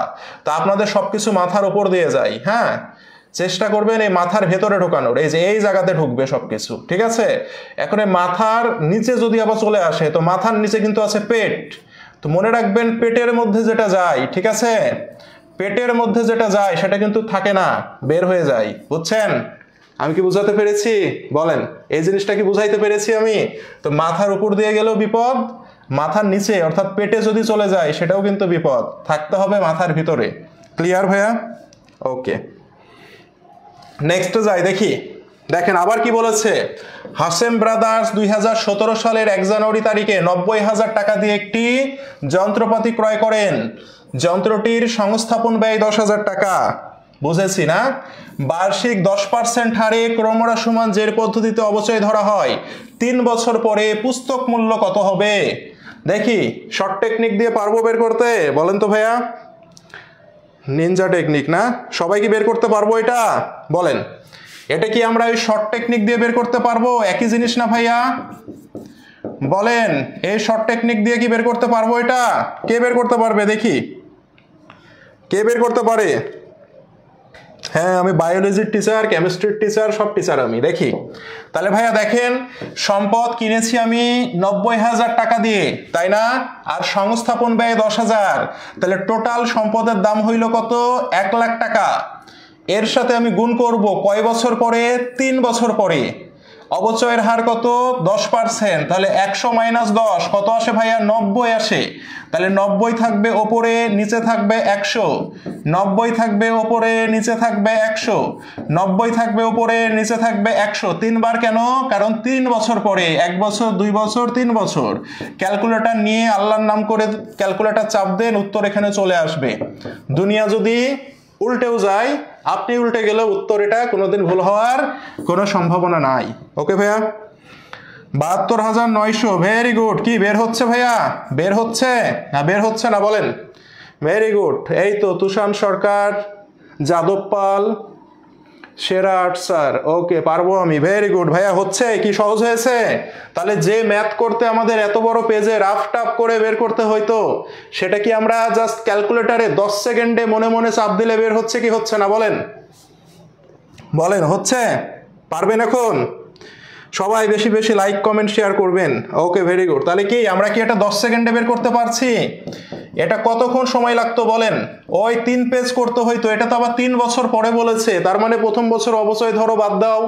তা আপনাদের সব কিছু মাথার ওপর দিয়ে যায় হ্যাঁ চেষ্টা করবেন এই মাথার ভেতরে ঢোকানোর এই যে এই জায়গাতে ঢুকবে সবকিছু ঠিক আছে এখন এই মাথার নিচে যদি আবার চলে আসে তো মাথার নিচে কিন্তু আছে পেট তো মনে রাখবেন পেটের মধ্যে যেটা যায় ঠিক আছে পেটের মধ্যে যেটা যায় সেটা কিন্তু থাকে না বের হয়ে যায় বুঝছেন আমি কি বুঝাতে পেরেছি বলেন এই জিনিসটা কি বুঝাইতে পেরেছি আমি তো মাথার উপর দিয়ে গেলেও বিপদ মাথার নিচে অর্থাৎ পেটে যদি চলে যায় সেটাও কিন্তু বিপদ থাকতে হবে মাথার ভিতরে ক্লিয়ার ভাইয়া ওকে নেক্সটে যাই দেখি দেখেন আবার কি বলেছে হাসেম ব্রাদার্স দুই সালের এক জানুয়ারি তারিখে নব্বই হাজার টাকা দিয়ে একটি যন্ত্রপাতি ক্রয় করেন যন্ত্রটির সংস্থাপন ব্যয় দশ হাজার টাকা বুঝেছি না বার্ষিক দশ পার্সেন্ট হারে ক্রমরাসমান যে পদ্ধতিতে অবচয় ধরা হয় তিন বছর পরে পুস্তক মূল্য কত হবে দেখি শর্ট টেকনিক দিয়ে পারবো বের করতে বলেন তো ভাইয়া নিনজা টেকনিক না সবাই কি বের করতে পারবো এটা বলেন এটা কি আমরা ওই শর্ট টেকনিক দিয়ে বের করতে পারবো একই জিনিস না ভাইয়া বলেন এই শর্ট টেকনিক দিয়ে কি বের করতে পারবো এটা কে বের করতে পারবে দেখি কে বের করতে পারে হ্যাঁ আমি বায়োলজির টিচার কেমিস্ট্রির টিচার সব টিচার আমি দেখি তাহলে ভাইয়া দেখেন সম্পদ কিনেছি আমি নব্বই হাজার টাকা দিয়ে তাই না আর সংস্থাপন ব্যয় দশ হাজার তাহলে টোটাল সম্পদের দাম হইল কত এক লাখ টাকা এর সাথে আমি গুণ করব কয় বছর পরে তিন বছর পরে অবচয়ের হার কত দশ পার্সেন্ট তাহলে একশো মাইনাস দশ কত আসে ভাইয়া নব্বই আসে তাহলে নব্বই থাকবে ওপরে নিচে থাকবে একশো নব্বই থাকবে ওপরে নিচে থাকবে একশো নব্বই থাকবে ওপরে নিচে থাকবে একশো তিনবার কেন কারণ তিন বছর পরে এক বছর দুই বছর তিন বছর ক্যালকুলেটার নিয়ে আল্লাহর নাম করে ক্যালকুলেটার চাপ দেন উত্তর এখানে চলে আসবে দুনিয়া যদি উল্টেও যায় আপনি উল্টে গেলে উত্তর এটা কোনোদিন ভুল হওয়ার কোনো সম্ভাবনা নাই ওকে ভাইয়া বাহাত্তর হাজার নয়শো ভেরি গুড কি বের হচ্ছে ভাইয়া বের হচ্ছে না বের হচ্ছে না বলেন ভেরি গুড এই তো তুষান সরকার যাদব পাল সেরা আট স্যার ওকে পারবো আমি ভেরি গুড ভাইয়া হচ্ছে কি সহজ হয়েছে তাহলে যে ম্যাথ করতে আমাদের এত বড় পেজে রাফ টাফ করে বের করতে হইতো সেটা কি আমরা জাস্ট ক্যালকুলেটারে দশ সেকেন্ডে মনে মনে চাপ দিলে বের হচ্ছে কি হচ্ছে না বলেন বলেন হচ্ছে পারবেন এখন সবাই বেশি বেশি লাইক কমেন্ট শেয়ার করবেন ওকে ভেরি গুড তাহলে কি আমরা কি এটা দশ সেকেন্ডে বের করতে পারছি এটা কতক্ষণ সময় লাগতো বলেন ওই তিন পেজ করতে হইতো এটা তো আবার তিন বছর পরে বলেছে তার মানে প্রথম বছর অবশ্যই ধরো বাদ দাও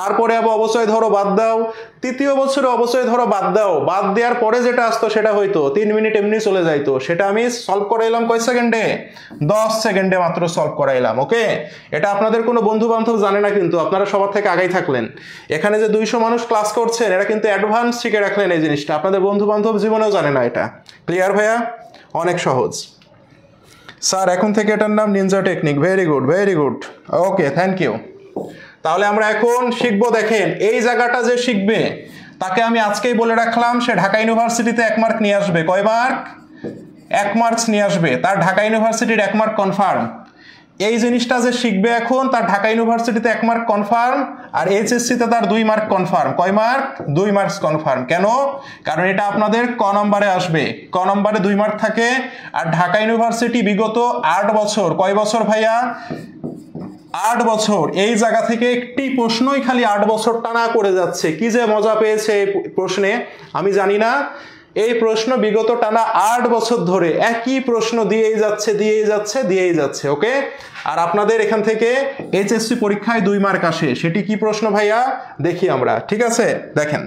তারপরে আবার অবশ্যই ধরো বাদ দাও তৃতীয় বছরে অবশ্যই ধরো বাদ দাও বাদ দেওয়ার পরে যেটা আসতো সেটা হইতো তিন মিনিট এমনি চলে যাইতো সেটা আমি সলভ করাইলাম কয় সেকেন্ডে দশ সেকেন্ডে মাত্র সলভ করাইলাম ওকে এটা আপনাদের কোনো বন্ধু বান্ধব জানে না কিন্তু আপনারা সবার থেকে আগেই থাকলেন এখানে যে দুইশো মানুষ ক্লাস করছেন এরা কিন্তু অ্যাডভান্স শিখে রাখলেন এই জিনিসটা আপনাদের বন্ধু বান্ধব জীবনেও জানে না এটা ক্লিয়ার ভাইয়া অনেক সহজ স্যার এখন থেকে এটার নাম ninja technique very good very good okay thank you তাহলে আমরা এখন শিখব দেখেন এই জায়গাটা যে শিখবে তাকে আমি আজকেই বলে রাখলাম সে ঢাকা ইউনিভার্সিটিতে এক মার্ক নিয়ে আসবে কয় মার্ক এক মার্কস নিয়ে আসবে তার ঢাকা ইউনিভার্সিটির এক মার্ক কনফার্ম এই জিনিসটা যে শিখবে এখন তার ঢাকা ইউনিভার্সিটিতে এক মার্ক কনফার্ম আর এইচএসসিতে তার দুই মার্ক কনফার্ম কয় মার্ক দুই মার্কস কনফার্ম কেন কারণ এটা আপনাদের ক নম্বরে আসবে ক নম্বরে দুই মার্ক থাকে আর ঢাকা ইউনিভার্সিটি বিগত আট বছর কয় বছর ভাইয়া আট বছর এই জায়গা থেকে একটি প্রশ্নই খালি আট বছর টানা করে যাচ্ছে কি যে মজা পেয়েছে এই প্রশ্নে আমি জানি না এই প্রশ্ন বিগত টানা আট বছর ধরে একই প্রশ্ন দিয়েই যাচ্ছে দিয়েই যাচ্ছে দিয়েই যাচ্ছে ওকে আর আপনাদের এখান থেকে এইচএসসি পরীক্ষায় দুই মার্ক আসে সেটি কি প্রশ্ন ভাইয়া দেখি আমরা ঠিক আছে দেখেন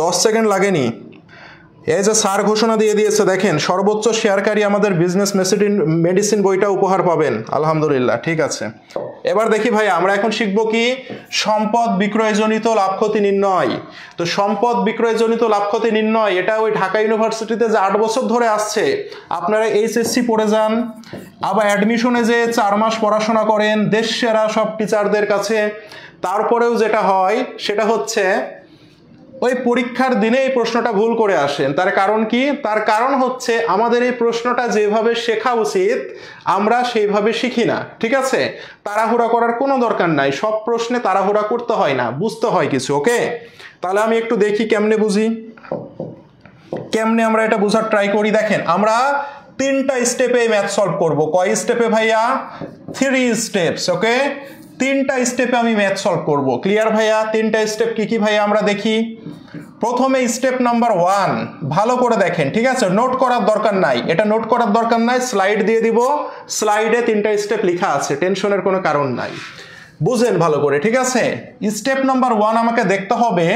দশ সেকেন্ড লাগেনি এই যে সার ঘোষণা দিয়ে দিয়েছে দেখেন সর্বোচ্চ শেয়ারকারী আমাদের বিজনেস মেসিডিন মেডিসিন বইটা উপহার পাবেন আলহামদুলিল্লাহ ঠিক আছে এবার দেখি ভাই আমরা এখন শিখব কি সম্পদ বিক্রয়জনিত লাভ ক্ষতি নির্ণয় তো সম্পদ বিক্রয়জনিত লাভ ক্ষতি নির্ণয় এটা ওই ঢাকা ইউনিভার্সিটিতে যে আট বছর ধরে আসছে আপনারা এইচএসসি পড়ে যান আবার অ্যাডমিশনে যে চার মাস পড়াশোনা করেন দেশ সেরা সব টিচারদের কাছে তারপরেও যেটা হয় সেটা হচ্ছে ওই পরীক্ষার দিনে এই প্রশ্নটা ভুল করে আসেন তার কারণ কি তার কারণ হচ্ছে আমাদের এই প্রশ্নটা যেভাবে শেখা উচিত আমরা সেইভাবে শিখি না ঠিক আছে তাড়াহুড়া করার কোনো দরকার নাই সব প্রশ্নে তাড়াহুড়া করতে হয় না বুঝতে হয় কিছু ওকে তাহলে আমি একটু দেখি কেমনে বুঝি কেমনে আমরা এটা বোঝার ট্রাই করি দেখেন আমরা তিনটা স্টেপে ম্যাথ সলভ করব কয় স্টেপে ভাইয়া থ্রি স্টেপস ওকে তিনটা স্টেপে আমি ম্যাথ সলভ করব ক্লিয়ার ভাইয়া তিনটা স্টেপ কী কী ভাইয়া আমরা দেখি প্রথমে স্টেপ নাম্বার ওয়ান ভালো করে দেখেন ঠিক আছে নোট করার দরকার নাই এটা নোট করার দরকার নাই স্লাইড দিয়ে দিব স্লাইডে তিনটা স্টেপ লেখা আছে টেনশনের কোনো কারণ নাই বুঝেন ভালো করে ঠিক আছে স্টেপ নাম্বার ওয়ান আমাকে দেখতে হবে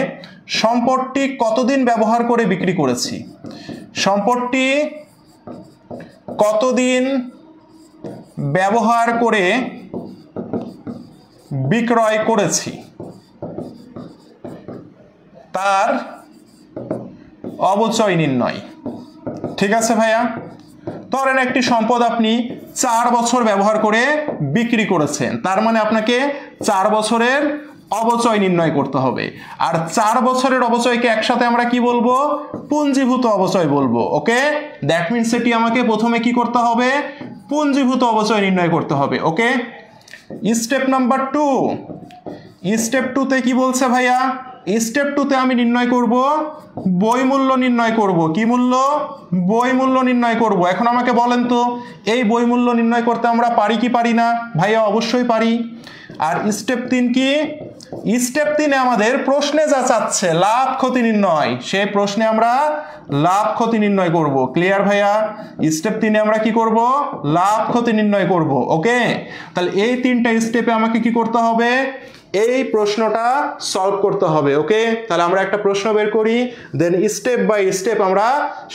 সম্পদটি কতদিন ব্যবহার করে বিক্রি করেছি সম্পদটি কতদিন ব্যবহার করে বিক্রয় করেছি তার অবচয় নির্ণয় ঠিক আছে ভাইয়া ধরেন একটি সম্পদ আপনি চার বছর ব্যবহার করে বিক্রি করেছেন তার মানে আপনাকে চার বছরের অবচয় নির্ণয় করতে হবে আর চার বছরের অবচয়কে একসাথে আমরা কি বলবো পুঞ্জীভূত অবচয় বলবো ওকে দ্যাট মিনস সেটি আমাকে প্রথমে কি করতে হবে পুঞ্জীভূত অবচয় নির্ণয় করতে হবে okay step number two step টুতে কি বলছে ভাইয়া স্টেপ টুতে আমি নির্ণয় করব বই মূল্য নির্ণয় করব কি মূল্য বই মূল্য নির্ণয় করব এখন আমাকে বলেন তো এই বই মূল্য নির্ণয় করতে আমরা পারি কি পারি না ভাইয়া অবশ্যই পারি আর স্টেপ তিন কি স্টেপ তিনে আমাদের প্রশ্নে যা চাচ্ছে লাভ ক্ষতি নির্ণয় সেই প্রশ্নে আমরা লাভ ক্ষতি নির্ণয় করব ক্লিয়ার ভাইয়া স্টেপ তিনে আমরা কি করব লাভ ক্ষতি নির্ণয় করব ওকে তাহলে এই তিনটা স্টেপে আমাকে কি করতে হবে এই প্রশ্নটা সলভ করতে হবে ওকে তাহলে আমরা একটা প্রশ্ন বের করি দেন স্টেপ বাই স্টেপ আমরা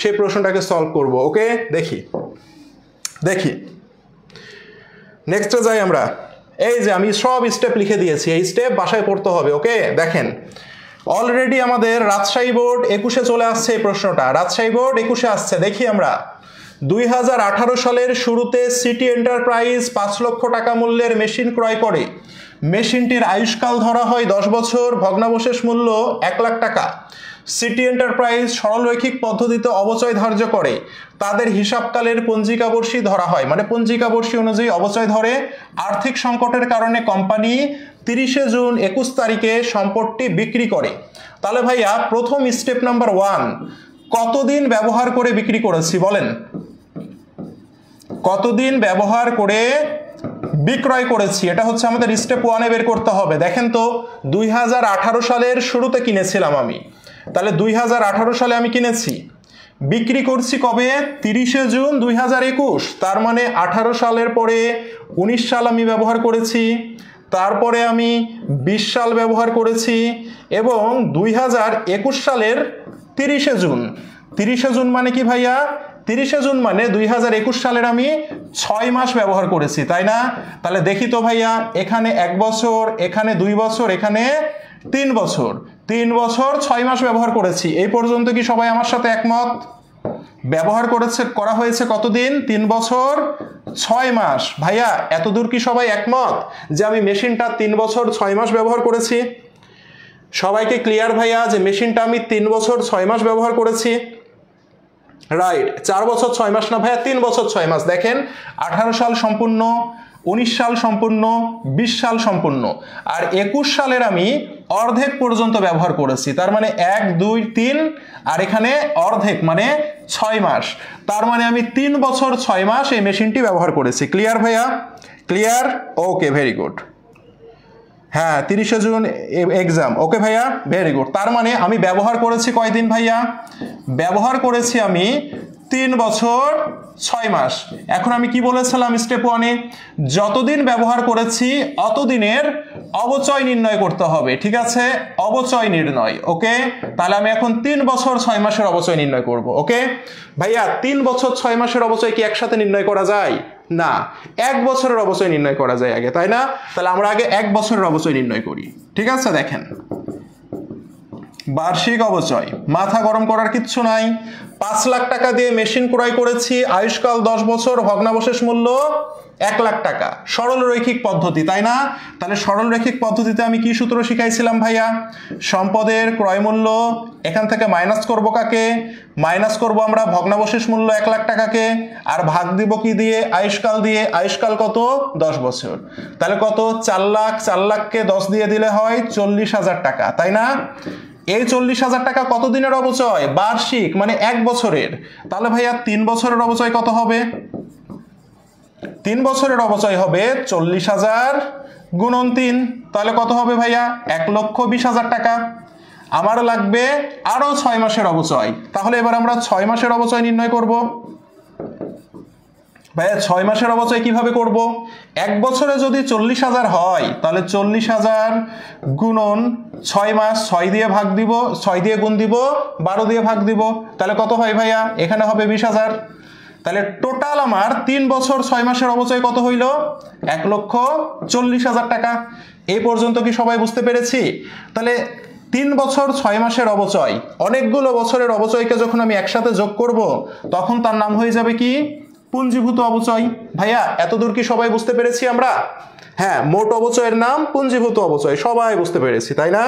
সেই প্রশ্নটাকে সলভ করব ওকে দেখি দেখি নেক্সটে যাই আমরা এই যে আমি সব স্টেপ লিখে দিয়েছি এই স্টেপ বাসায় পড়তে হবে ওকে দেখেন অলরেডি আমাদের রাজশাহী বোর্ড একুশে চলে আসছে এই প্রশ্নটা রাজশাহী বোর্ড একুশে আসছে দেখি আমরা দুই সালের শুরুতে সিটি এন্টারপ্রাইজ পাঁচ লক্ষ টাকা মূল্যের মেশিন ক্রয় করে মেশিনটির আয়ুষ্কাল ধরা হয় দশ বছর ভগ্নাবশেষ মূল্য এক লাখ টাকা সিটি এন্টারপ্রাইজ সরলরৈখিক পদ্ধতিতে অবচয় ধার্য করে তাদের হিসাবকালের পঞ্জিকাবর্ষী ধরা হয় মানে পঞ্জিকাবর্ষী অনুযায়ী অবচয় ধরে আর্থিক সংকটের কারণে কোম্পানি তিরিশে জুন একুশ তারিখে সম্পদটি বিক্রি করে তাহলে ভাইয়া প্রথম স্টেপ নাম্বার ওয়ান কতদিন ব্যবহার করে বিক্রি করেছি বলেন কতদিন ব্যবহার করে বিক্রয় করেছি এটা হচ্ছে আমাদের স্টেপ ওয়ানে বের করতে হবে দেখেন তো দুই সালের শুরুতে কিনেছিলাম আমি তাহলে দুই সালে আমি কিনেছি বিক্রি করছি কবে তিরিশে জুন দুই তার মানে আঠারো সালের পরে ১৯ সাল আমি ব্যবহার করেছি তারপরে আমি ২০ সাল ব্যবহার করেছি এবং দুই সালের তিরিশে জুন তিরিশে জুন মানে কি ভাইয়া তিরিশে জুন মানে দুই সালের আমি ছয় মাস ব্যবহার করেছি তাই না তাহলে দেখি তো ভাইয়া এখানে এক বছর এখানে দুই বছর এখানে তিন বছর তিন বছর ছয় মাস ব্যবহার করেছি এই পর্যন্ত কি সবাই আমার সাথে একমত ব্যবহার করেছে করা হয়েছে কতদিন তিন বছর ছয় মাস ভাইয়া এতদূর কি সবাই একমত যে আমি মেশিনটা তিন বছর ছয় মাস ব্যবহার করেছি সবাইকে ক্লিয়ার ভাইয়া যে মেশিনটা আমি তিন বছর ছয় মাস ব্যবহার করেছি রাইট চার বছর ছয় মাস না ভাইয়া তিন বছর ছয় মাস দেখেন আঠারো সাল সম্পূর্ণ উনিশ সাল সম্পূর্ণ ২০ সাল সম্পূর্ণ আর একুশ সালের আমি অর্ধেক পর্যন্ত ব্যবহার করেছি তার মানে এক দুই তিন আর এখানে অর্ধেক মানে ছয় মাস তার মানে আমি তিন বছর ছয় মাস এই মেশিনটি ব্যবহার করেছি ক্লিয়ার ভাইয়া ক্লিয়ার ওকে ভেরি গুড হ্যাঁ তিরিশে জুন এক্সাম ওকে ভাইয়া ভেরি গুড তার মানে আমি ব্যবহার করেছি কয়দিন ভাইয়া ব্যবহার করেছি আমি তিন বছর ছয় মাস এখন আমি কি বলেছিলাম স্টেপ ওয়ানে যতদিন ব্যবহার করেছি অতদিনের অবচয় নির্ণয় করতে হবে ঠিক আছে অবচয় নির্ণয় ওকে তাহলে আমি এখন তিন বছর ছয় মাসের অবচয় নির্ণয় করব ওকে ভাইয়া তিন বছর ছয় মাসের অবচয় কি একসাথে নির্ণয় করা যায় না এক বছরের অবচয় নির্ণয় করা যায় আগে তাই না তাহলে আমরা আগে এক বছরের অবচয় নির্ণয় করি ঠিক আছে দেখেন বার্ষিক অবচয় মাথা গরম করার কিচ্ছু নাই পাঁচ লাখ টাকা দিয়ে মেশিন ক্রয় করেছি আয়ুষ্কাল দশ বছর ভগ্নাবশেষ মূল্য এক লাখ টাকা সরল রৈখিক পদ্ধতি তাই না তাহলে সরল রৈখিক পদ্ধতিতে আমি কি সূত্র শিখাইছিলাম ভাইয়া সম্পদের ক্রয়মূল্য এখান থেকে মাইনাস করব কাকে মাইনাস করব আমরা ভগ্নাবশেষ মূল্য এক লাখ টাকাকে আর ভাগ দিব কি দিয়ে আয়ুষ্কাল দিয়ে আয়ুষ্কাল কত দশ বছর তাহলে কত চার লাখ চার লাখকে দশ দিয়ে দিলে হয় চল্লিশ হাজার টাকা তাই না এই চল্লিশ হাজার টাকা কতদিনের অবচয় বার্ষিক মানে এক বছরের তাহলে ভাইয়া তিন বছরের অবচয় কত হবে তিন বছরের অবচয় হবে চল্লিশ হাজার গুণন তিন তাহলে কত হবে ভাইয়া এক লক্ষ বিশ হাজার টাকা আমার লাগবে আরও ছয় মাসের অবচয় তাহলে এবার আমরা ছয় মাসের অবচয় নির্ণয় করবো ভাইয়া ছয় মাসের অবচয় কিভাবে করব এক বছরে যদি চল্লিশ হাজার হয় তাহলে চল্লিশ হাজার গুণন ছয় মাস ছয় দিয়ে ভাগ দিব ছয় দিয়ে গুণ দিব বারো দিয়ে ভাগ দিব তাহলে কত হয় ভাইয়া এখানে হবে বিশ হাজার তাহলে টোটাল আমার তিন বছর ছয় মাসের অবচয় কত হইল এক লক্ষ চল্লিশ হাজার টাকা এই পর্যন্ত কি সবাই বুঝতে পেরেছি তাহলে তিন বছর ছয় মাসের অবচয় অনেকগুলো বছরের অবচয়কে যখন আমি একসাথে যোগ করব তখন তার নাম হয়ে যাবে কি পুঞ্জীভূত অবচয় ভাইয়া এতদূর কি সবাই বুঝতে পেরেছি আমরা হ্যাঁ মোট অবচয়ের নাম পুঞ্জীভূত অবচয় সবাই বুঝতে পেরেছি তাই না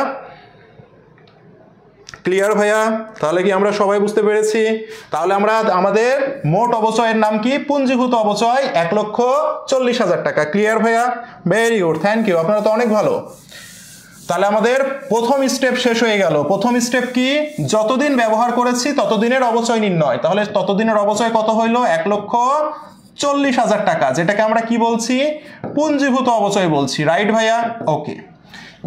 ক্লিয়ার ভাইয়া তাহলে কি আমরা সবাই বুঝতে পেরেছি তাহলে আমরা আমাদের মোট অবচয়ের নাম কি পুঞ্জীভূত অবচয় এক লক্ষ চল্লিশ হাজার টাকা ক্লিয়ার ভাইয়া ভেরি গুড থ্যাংক ইউ আপনারা তো অনেক ভালো তাহলে আমাদের প্রথম স্টেপ শেষ হয়ে গেল প্রথম স্টেপ কি যতদিন ব্যবহার করেছি ততদিনের অবচয় নির্ণয় তাহলে ততদিনের অবচয় কত হইল এক লক্ষ চল্লিশ হাজার টাকা যেটাকে আমরা কি বলছি পুঞ্জীভূত অবচয় বলছি রাইট ভাইয়া ওকে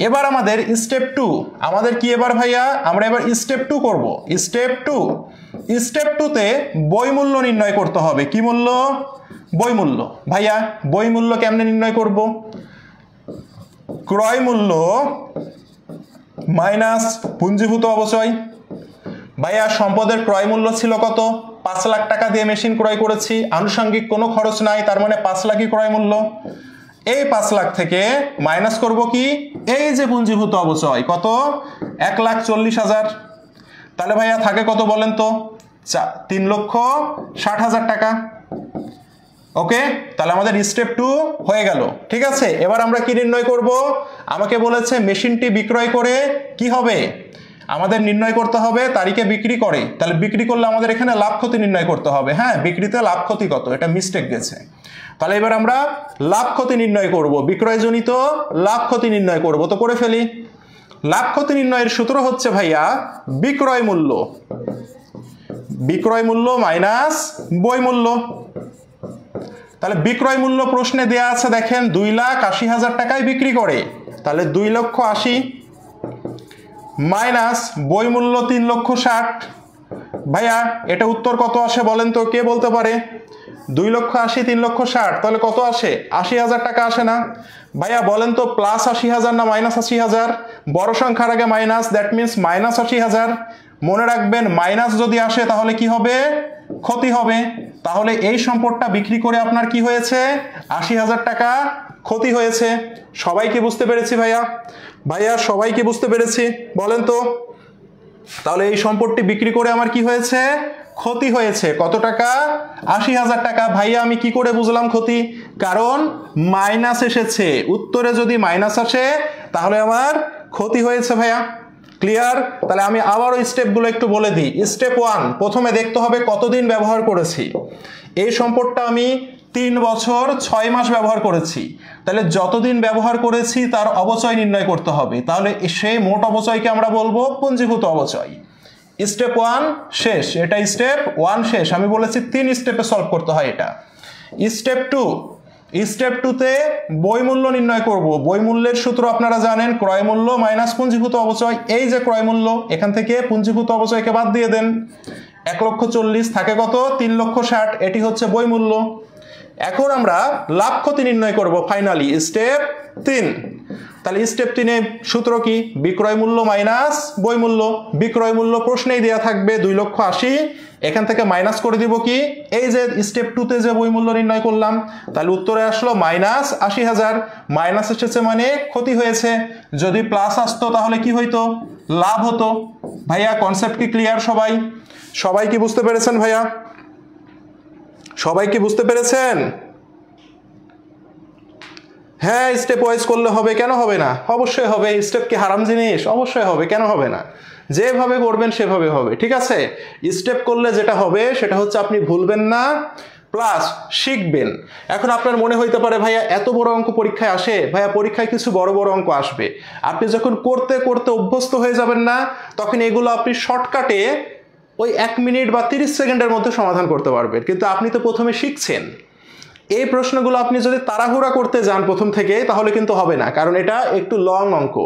এবার আমাদের স্টেপ টু আমাদের কি এবার ভাইয়া আমরা এবার স্টেপ টু করব স্টেপ টু স্টেপ টুতে বইমূল্য নির্ণয় করতে হবে কি মূল্য বইমূল্য ভাইয়া বইমূল্য কেমনে নির্ণয় করব ক্রয় মূল্য মাইনাস পুঞ্জীভূত অবচয় ভাইয়া সম্পদের ক্রয় মূল্য ছিল কত পাঁচ লাখ টাকা দিয়ে মেশিন ক্রয় করেছি আনুষঙ্গিক কোনো খরচ নাই তার মানে পাঁচ লাখই ক্রয় মূল্য এই পাঁচ লাখ থেকে মাইনাস করব কি এই যে পুঞ্জীভূত অবচয় কত এক লাখ চল্লিশ হাজার তাহলে ভাইয়া থাকে কত বলেন তো চা তিন লক্ষ ষাট হাজার টাকা ওকে তাহলে আমাদের স্টেপ টু হয়ে গেল ঠিক আছে এবার আমরা কি নির্ণয় করব আমাকে বলেছে মেশিনটি বিক্রয় করে কি হবে আমাদের নির্ণয় করতে হবে তারিখে বিক্রি করে তাহলে বিক্রি করলে আমাদের এখানে লাভ ক্ষতি নির্ণয় করতে হবে হ্যাঁ বিক্রিতে লাভ ক্ষতি কত এটা মিস্টেক গেছে তাহলে এবার আমরা লাভ ক্ষতি নির্ণয় করব বিক্রয়জনিত লাভ ক্ষতি নির্ণয় করব তো করে ফেলি লাভ ক্ষতি নির্ণয়ের সূত্র হচ্ছে ভাইয়া বিক্রয় মূল্য বিক্রয় মূল্য মাইনাস বই মূল্য তাহলে বিক্রয় মূল্য প্রশ্নে দেয়া আছে দেখেন দুই লাখ আশি হাজার টাকায় বিক্রি করে তাহলে দুই লক্ষ আশি মাইনাস বই মূল্য তিন লক্ষ ষাট ভাইয়া এটা উত্তর কত আসে বলেন তো কে বলতে পারে দুই লক্ষ আশি তিন লক্ষ ষাট তাহলে কত আসে আশি হাজার টাকা আসে না ভাইয়া বলেন তো প্লাস আশি হাজার না মাইনাস আশি হাজার বড় সংখ্যার আগে মাইনাস দ্যাট মিনস মাইনাস আশি হাজার মনে রাখবেন মাইনাস যদি আসে তাহলে কি হবে ক্ষতি হবে তাহলে এই সম্পদটা বিক্রি করে আপনার কি হয়েছে আশি হাজার টাকা ক্ষতি হয়েছে সবাই কি বুঝতে পেরেছি ভাইয়া ভাইয়া সবাই কি বুঝতে পেরেছি বলেন তো তাহলে এই সম্পদটি বিক্রি করে আমার কি হয়েছে ক্ষতি হয়েছে কত টাকা আশি হাজার টাকা ভাইয়া আমি কি করে বুঝলাম ক্ষতি কারণ মাইনাস এসেছে উত্তরে যদি মাইনাস আসে তাহলে আমার ক্ষতি হয়েছে ভাইয়া ক্লিয়ার তাহলে আমি আবার ওই স্টেপগুলো একটু বলে দিই স্টেপ ওয়ান প্রথমে দেখতে হবে কতদিন ব্যবহার করেছি এই সম্পদটা আমি তিন বছর ছয় মাস ব্যবহার করেছি তাহলে যতদিন ব্যবহার করেছি তার অবচয় নির্ণয় করতে হবে তাহলে সেই মোট অবচয়কে আমরা বলবো পুঞ্জীভূত অবচয় স্টেপ ওয়ান শেষ এটা স্টেপ ওয়ান শেষ আমি বলেছি তিন স্টেপে সলভ করতে হয় এটা স্টেপ টু স্টেপ টুতে বই মূল্য নির্ণয় করব বই মূল্যের সূত্র আপনারা জানেন ক্রয় মূল্য মাইনাস পুঞ্জীভূত অবচয় এই যে ক্রয় মূল্য এখান থেকে পুঞ্জীভূত অবচয়কে বাদ দিয়ে দেন এক লক্ষ চল্লিশ থাকে কত তিন লক্ষ ষাট এটি হচ্ছে বই মূল্য এখন আমরা লাভ ক্ষতি নির্ণয় করব ফাইনালি স্টেপ তিন তাহলে স্টেপ তিনে সূত্র কি বিক্রয় মূল্য মাইনাস বই মূল্য বিক্রয় মূল্য প্রশ্নেই দেওয়া থাকবে দুই লক্ষ আশি এখান থেকে মাইনাস করে দিব কি এই যে স্টেপ টুতে যে বই মূল্য নির্ণয় করলাম তাহলে উত্তরে আসলো মাইনাস আশি হাজার মাইনাস এসেছে মানে ক্ষতি হয়েছে যদি প্লাস আসতো তাহলে কি হইতো লাভ হতো ভাইয়া কনসেপ্ট কি ক্লিয়ার সবাই সবাই কি বুঝতে পেরেছেন ভাইয়া সবাই কি বুঝতে পেরেছেন হ্যাঁ স্টেপ ওয়াইজ করলে হবে কেন হবে না অবশ্যই হবে স্টেপ কি হারাম জিনিস অবশ্যই হবে কেন হবে না যেভাবে করবেন সেভাবে হবে ঠিক আছে স্টেপ করলে যেটা হবে সেটা হচ্ছে আপনি ভুলবেন না প্লাস শিখবেন এখন আপনার মনে হইতে পারে ভাইয়া এত বড় অঙ্ক পরীক্ষায় আসে ভাইয়া পরীক্ষায় কিছু বড় বড় অঙ্ক আসবে আপনি যখন করতে করতে অভ্যস্ত হয়ে যাবেন না তখন এগুলো আপনি শর্টকাটে ওই এক মিনিট বা তিরিশ সেকেন্ডের মধ্যে সমাধান করতে পারবেন কিন্তু আপনি তো প্রথমে শিখছেন এই প্রশ্নগুলো আপনি যদি তাড়াহুড়া করতে যান প্রথম থেকে তাহলে কিন্তু হবে না কারণ এটা একটু লং অঙ্ক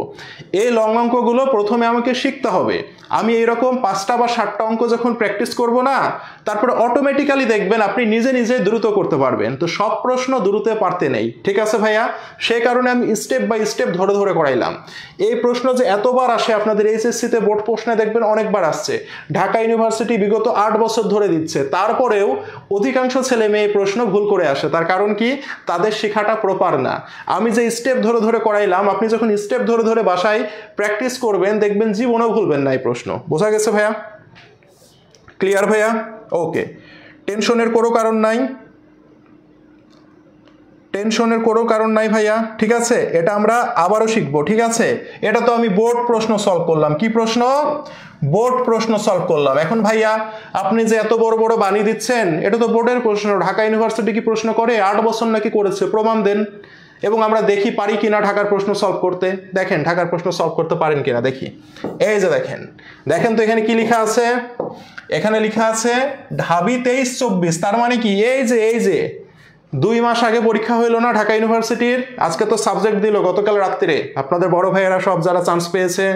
এই লং অঙ্কগুলো প্রথমে আমাকে শিখতে হবে আমি এইরকম পাঁচটা বা সাতটা অঙ্ক যখন প্র্যাকটিস করব না তারপরে অটোমেটিক্যালি দেখবেন আপনি নিজে নিজে দ্রুত করতে পারবেন তো সব প্রশ্ন দ্রুত পারতে নেই ঠিক আছে ভাইয়া সে কারণে আমি স্টেপ বাই স্টেপ ধরে ধরে করাইলাম এই প্রশ্ন যে এতবার আসে আপনাদের এইচএসসিতে বোর্ড প্রশ্নে দেখবেন অনেকবার আসছে ঢাকা ইউনিভার্সিটি বিগত আট বছর ধরে দিচ্ছে তারপরেও অধিকাংশ ছেলে মেয়ে প্রশ্ন ভুল করে আসে তার কারণ কি তাদের শেখাটা প্রপার না আমি যে স্টেপ ধরে ধরে করাইলাম আপনি যখন স্টেপ ধরে ধরে বাসায় প্র্যাকটিস করবেন দেখবেন জীবনেও ভুলবেন না এই প্রশ্ন প্রশ্ন বোঝা গেছে ভাইয়া ক্লিয়ার ভাইয়া ওকে টেনশনের কোনো কারণ নাই টেনশনের কোনো কারণ নাই ভাইয়া ঠিক আছে এটা আমরা আবারও শিখবো ঠিক আছে এটা তো আমি বোর্ড প্রশ্ন সলভ করলাম কি প্রশ্ন বোর্ড প্রশ্ন সলভ করলাম এখন ভাইয়া আপনি যে এত বড় বড় বানিয়ে দিচ্ছেন এটা তো বোর্ডের প্রশ্ন ঢাকা ইউনিভার্সিটি কি প্রশ্ন করে আট বছর নাকি করেছে প্রমাণ দেন এবং আমরা দেখি পারি কিনা ঢাকার প্রশ্ন সলভ করতে দেখেন ঢাকার প্রশ্ন সলভ করতে পারেন কিনা দেখি এই যে দেখেন দেখেন তো এখানে কি লেখা আছে এখানে লেখা আছে ঢাবি তেইশ চব্বিশ তার মানে কি এই যে এই যে দুই মাস আগে পরীক্ষা হইলো না ঢাকা ইউনিভার্সিটির আজকে তো সাবজেক্ট দিল গতকাল রাত্রে আপনাদের বড় ভাইয়েরা সব যারা চান্স পেয়েছে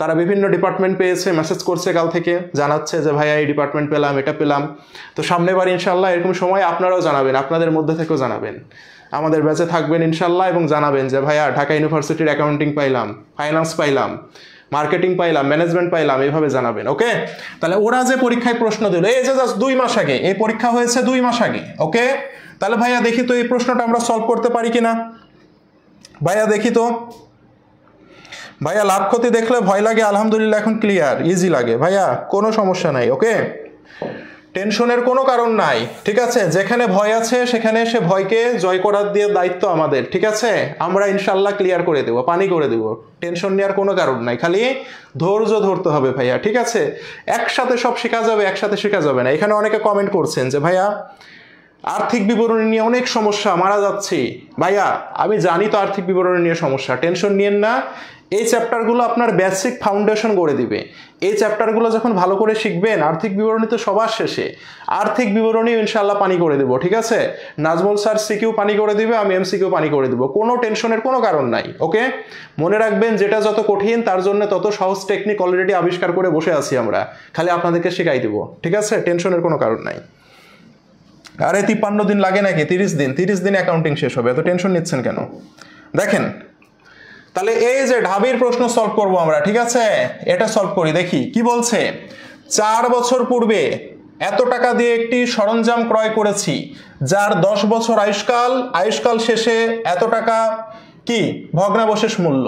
তারা বিভিন্ন ডিপার্টমেন্ট পেয়েছে মেসেজ করছে কাল থেকে জানাচ্ছে যে ভাইয়া এই ডিপার্টমেন্ট পেলাম এটা পেলাম তো সামনেবার ইনশাল্লাহ এরকম সময় আপনারাও জানাবেন আপনাদের মধ্যে থেকেও জানাবেন আমাদের ব্যাচে থাকবেন ইনশাল্লাহ এবং জানাবেন যে ভাইয়া ঢাকা ইউনিভার্সিটির অ্যাকাউন্টিং পাইলাম ফাইন্যান্স পাইলাম মার্কেটিং পাইলাম ম্যানেজমেন্ট পাইলাম এইভাবে জানাবেন ওকে তাহলে ওরা যে পরীক্ষায় প্রশ্ন দিল এই যে জাস্ট দুই মাস আগে এই পরীক্ষা হয়েছে দুই মাস আগে ওকে তাহলে ভাইয়া দেখি তো এই প্রশ্নটা আমরা সলভ করতে পারি কিনা ভাইয়া দেখি তো ভাইয়া লাভ ক্ষতি দেখলে ভয় লাগে আলহামদুলিল্লাহ এখন ক্লিয়ার ইজি লাগে ভাইয়া কোনো সমস্যা নাই ওকে টেনশনের কোনো কারণ নাই ঠিক আছে যেখানে ভয় আছে সেখানে সে ভয়কে জয় করার দিয়ে দায়িত্ব আমাদের ঠিক আছে আমরা ইনশাল্লাহ ক্লিয়ার করে দেবো পানি করে দেবো টেনশন নেওয়ার কোনো কারণ নাই খালি ধৈর্য ধরতে হবে ভাইয়া ঠিক আছে একসাথে সব শেখা যাবে একসাথে শেখা যাবে না এখানে অনেকে কমেন্ট করছেন যে ভাইয়া আর্থিক বিবরণী নিয়ে অনেক সমস্যা মারা যাচ্ছি ভাইয়া আমি জানি তো আর্থিক বিবরণী নিয়ে সমস্যা টেনশন নিয়েন না এই চ্যাপ্টারগুলো আপনার বেসিক ফাউন্ডেশন গড়ে দিবে এই চ্যাপ্টারগুলো যখন ভালো করে শিখবেন আর্থিক বিবরণী তো সবার শেষে আর্থিক বিবরণী ইনশাল্লাহ পানি করে দেবো ঠিক আছে নাজমুল স্যার সিকিউ পানি করে দিবে আমি এম সিকিউ পানি করে দেবো কোনো টেনশনের কোনো কারণ নাই ওকে মনে রাখবেন যেটা যত কঠিন তার জন্য তত সহজ টেকনিক অলরেডি আবিষ্কার করে বসে আছি আমরা খালি আপনাদেরকে শেখাই দেবো ঠিক আছে টেনশনের কোনো কারণ নাই আরে তিপ্পান্ন দিন লাগে নাকি তিরিশ দিন তিরিশ দিন অ্যাকাউন্টিং শেষ হবে এত টেনশন নিচ্ছেন কেন দেখেন তাহলে এই যে ঢাবির প্রশ্ন সলভ করব আমরা ঠিক আছে এটা সলভ করি দেখি কি বলছে চার বছর পূর্বে এত টাকা দিয়ে একটি সরঞ্জাম ক্রয় করেছি যার দশ বছর আয়ুষ্কাল আয়ুষ্কাল শেষে এত টাকা কি ভগ্নাবশেষ মূল্য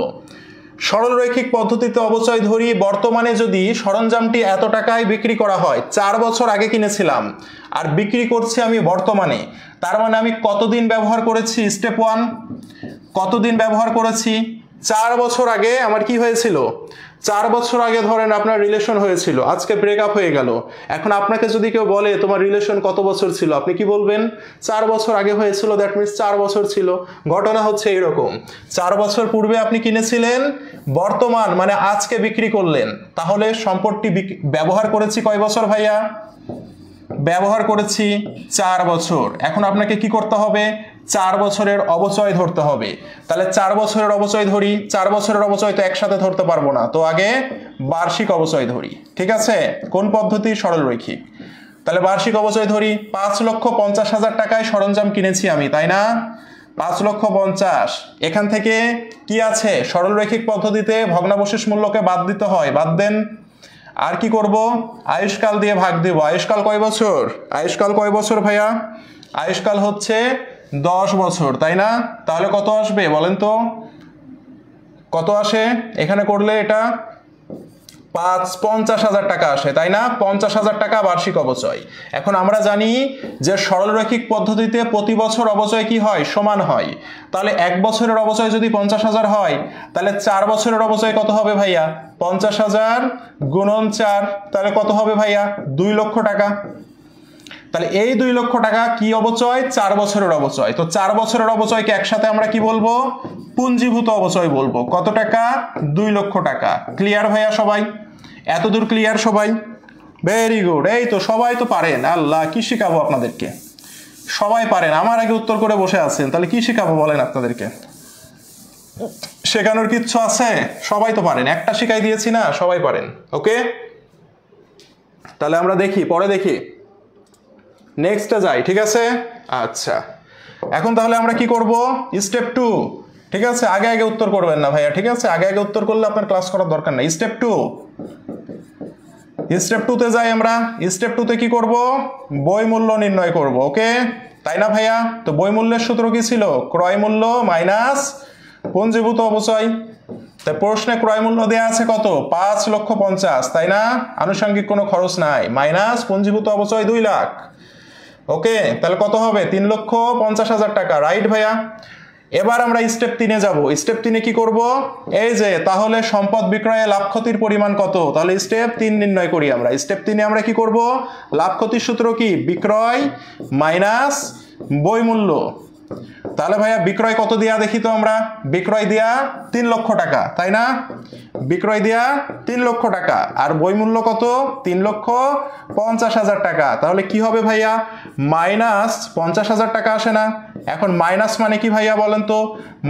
সরলরৈখিক পদ্ধতিতে অবচয় ধরি বর্তমানে যদি সরঞ্জামটি এত টাকায় বিক্রি করা হয় চার বছর আগে কিনেছিলাম আর বিক্রি করছি আমি বর্তমানে তার মানে আমি কতদিন ব্যবহার করেছি স্টেপ ওয়ান কতদিন ব্যবহার করেছি চার বছর আগে আমার কি হয়েছিল চার বছর আগে ধরেন আপনার রিলেশন হয়েছিল আজকে ব্রেকআপ হয়ে গেল এখন আপনাকে যদি কেউ বলে তোমার রিলেশন কত বছর ছিল আপনি কি বলবেন চার বছর আগে হয়েছিল দ্যাট মিনস চার বছর ছিল ঘটনা হচ্ছে এইরকম চার বছর পূর্বে আপনি কিনেছিলেন বর্তমান মানে আজকে বিক্রি করলেন তাহলে সম্পদটি ব্যবহার করেছি কয় বছর ভাইয়া ব্যবহার করেছি চার বছর এখন আপনাকে কি করতে হবে চার বছরের অবচয় ধরতে হবে তাহলে চার বছরের অবচয় ধরি চার বছরের অবচয় তো একসাথে ধরতে পারবো না তো আগে বার্ষিক অবচয় ধরি ঠিক আছে কোন পদ্ধতি সরলরৈখিক তাহলে বার্ষিক অবচয় ধরি পাঁচ লক্ষ পঞ্চাশ হাজার টাকায় সরঞ্জাম কিনেছি আমি তাই না পাঁচ লক্ষ পঞ্চাশ এখান থেকে কি আছে সরলরৈখিক পদ্ধতিতে ভগ্নাবশেষ মূল্যকে বাদ দিতে হয় বাদ দেন আর কি করব আয়ুষ্কাল দিয়ে ভাগ দেব আয়ুষ্কাল কয় বছর আয়ুষ্কাল কয় বছর ভাইয়া আয়ুষ্কাল হচ্ছে দশ বছর তাই না তাহলে কত আসবে বলেন তো কত আসে এখানে করলে এটা পাঁচ পঞ্চাশ হাজার টাকা আসে তাই না পঞ্চাশ হাজার টাকা বার্ষিক অবচয় এখন আমরা জানি যে সরলরৈখিক পদ্ধতিতে প্রতি বছর অবচয় কি হয় সমান হয় তাহলে এক বছরের অবচয় যদি পঞ্চাশ হাজার হয় তাহলে চার বছরের অবচয় কত হবে ভাইয়া পঞ্চাশ হাজার গুণন চার তাহলে কত হবে ভাইয়া দুই লক্ষ টাকা তাহলে এই দুই লক্ষ টাকা কি অবচয় চার বছরের অবচয় তো চার বছরের অবচয়কে একসাথে আমরা কি বলবো পুঞ্জীভূত অবচয় বলবো কত টাকা দুই লক্ষ টাকা ক্লিয়ার ভাইয়া সবাই এতদূর ক্লিয়ার সবাই ভেরি গুড এই তো সবাই তো পারেন আল্লাহ কি শিখাবো আপনাদেরকে সবাই পারেন আমার আগে উত্তর করে বসে আছেন তাহলে কি শিখাবো বলেন আপনাদেরকে শেখানোর কিচ্ছু আছে সবাই তো পারেন একটা শিখাই দিয়েছি না সবাই পারেন ওকে তাহলে আমরা দেখি পরে দেখি নেক্সটে যাই ঠিক আছে আচ্ছা এখন তাহলে আমরা কি করব স্টেপ টু ঠিক আছে আগে আগে উত্তর করবেন না ভাইয়া ঠিক আছে আগে আগে উত্তর করলে আপনার ক্লাস করার দরকার নেই স্টেপ টু স্টেপ টুতে যাই আমরা স্টেপ টুতে কি করব বই মূল্য নির্ণয় করব ওকে তাই না ভাইয়া তো বই মূল্যের সূত্র কি ছিল ক্রয় মূল্য মাইনাস পঞ্জীভূত অবচয় তাই প্রশ্নে ক্রয় মূল্য দেওয়া আছে কত পাঁচ লক্ষ পঞ্চাশ তাই না আনুষঙ্গিক কোনো খরচ নাই মাইনাস পঞ্জীভূত অবচয় দুই লাখ ওকে তাহলে কত হবে তিন লক্ষ পঞ্চাশ হাজার টাকা রাইট ভাইয়া এবার আমরা স্টেপ তিনে যাব স্টেপ তিনে কি করব এই যে তাহলে সম্পদ বিক্রয়ে লাভ ক্ষতির পরিমাণ কত তাহলে স্টেপ তিন নির্ণয় করি আমরা স্টেপ তিনে আমরা কি করব লাভ ক্ষতির সূত্র কি বিক্রয় মাইনাস বইমূল্য তাহলে ভাইয়া বিক্রয় কত দিয়া দেখি তো আমরা বিক্রয় দিয়া তিন লক্ষ টাকা তাই না বিক্রয় দিয়া তিন লক্ষ টাকা আর বই মূল্য কত তিন লক্ষ পঞ্চাশ হাজার টাকা তাহলে কি হবে ভাইয়া মাইনাস পঞ্চাশ হাজার টাকা আসে না এখন মাইনাস মানে কি ভাইয়া বলেন তো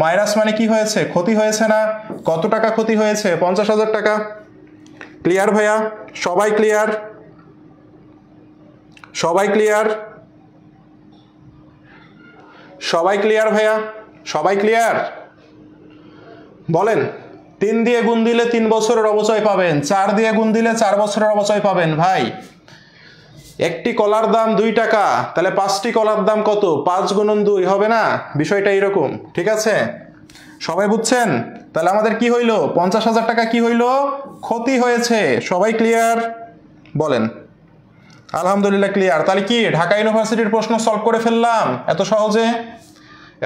মাইনাস মানে কি হয়েছে ক্ষতি হয়েছে না কত টাকা ক্ষতি হয়েছে পঞ্চাশ হাজার টাকা ক্লিয়ার ভাইয়া সবাই ক্লিয়ার সবাই ক্লিয়ার সবাই ক্লিয়ার ভাইয়া সবাই ক্লিয়ার বলেন তিন দিয়ে গুণ দিলে তিন বছরের অবচয় পাবেন চার দিয়ে গুণ দিলে চার বছরের অবচয় পাবেন ভাই একটি কলার দাম দুই টাকা তাহলে পাঁচটি কলার দাম কত পাঁচ গুণন দুই হবে না বিষয়টা এরকম ঠিক আছে সবাই বুঝছেন তাহলে আমাদের কি হইল পঞ্চাশ হাজার টাকা কি হইল ক্ষতি হয়েছে সবাই ক্লিয়ার বলেন আলহামদুলিল্লাহ ক্লিয়ার তাহলে কি ঢাকা ইউনিভার্সিটির প্রশ্ন সলভ করে ফেললাম এত সহজে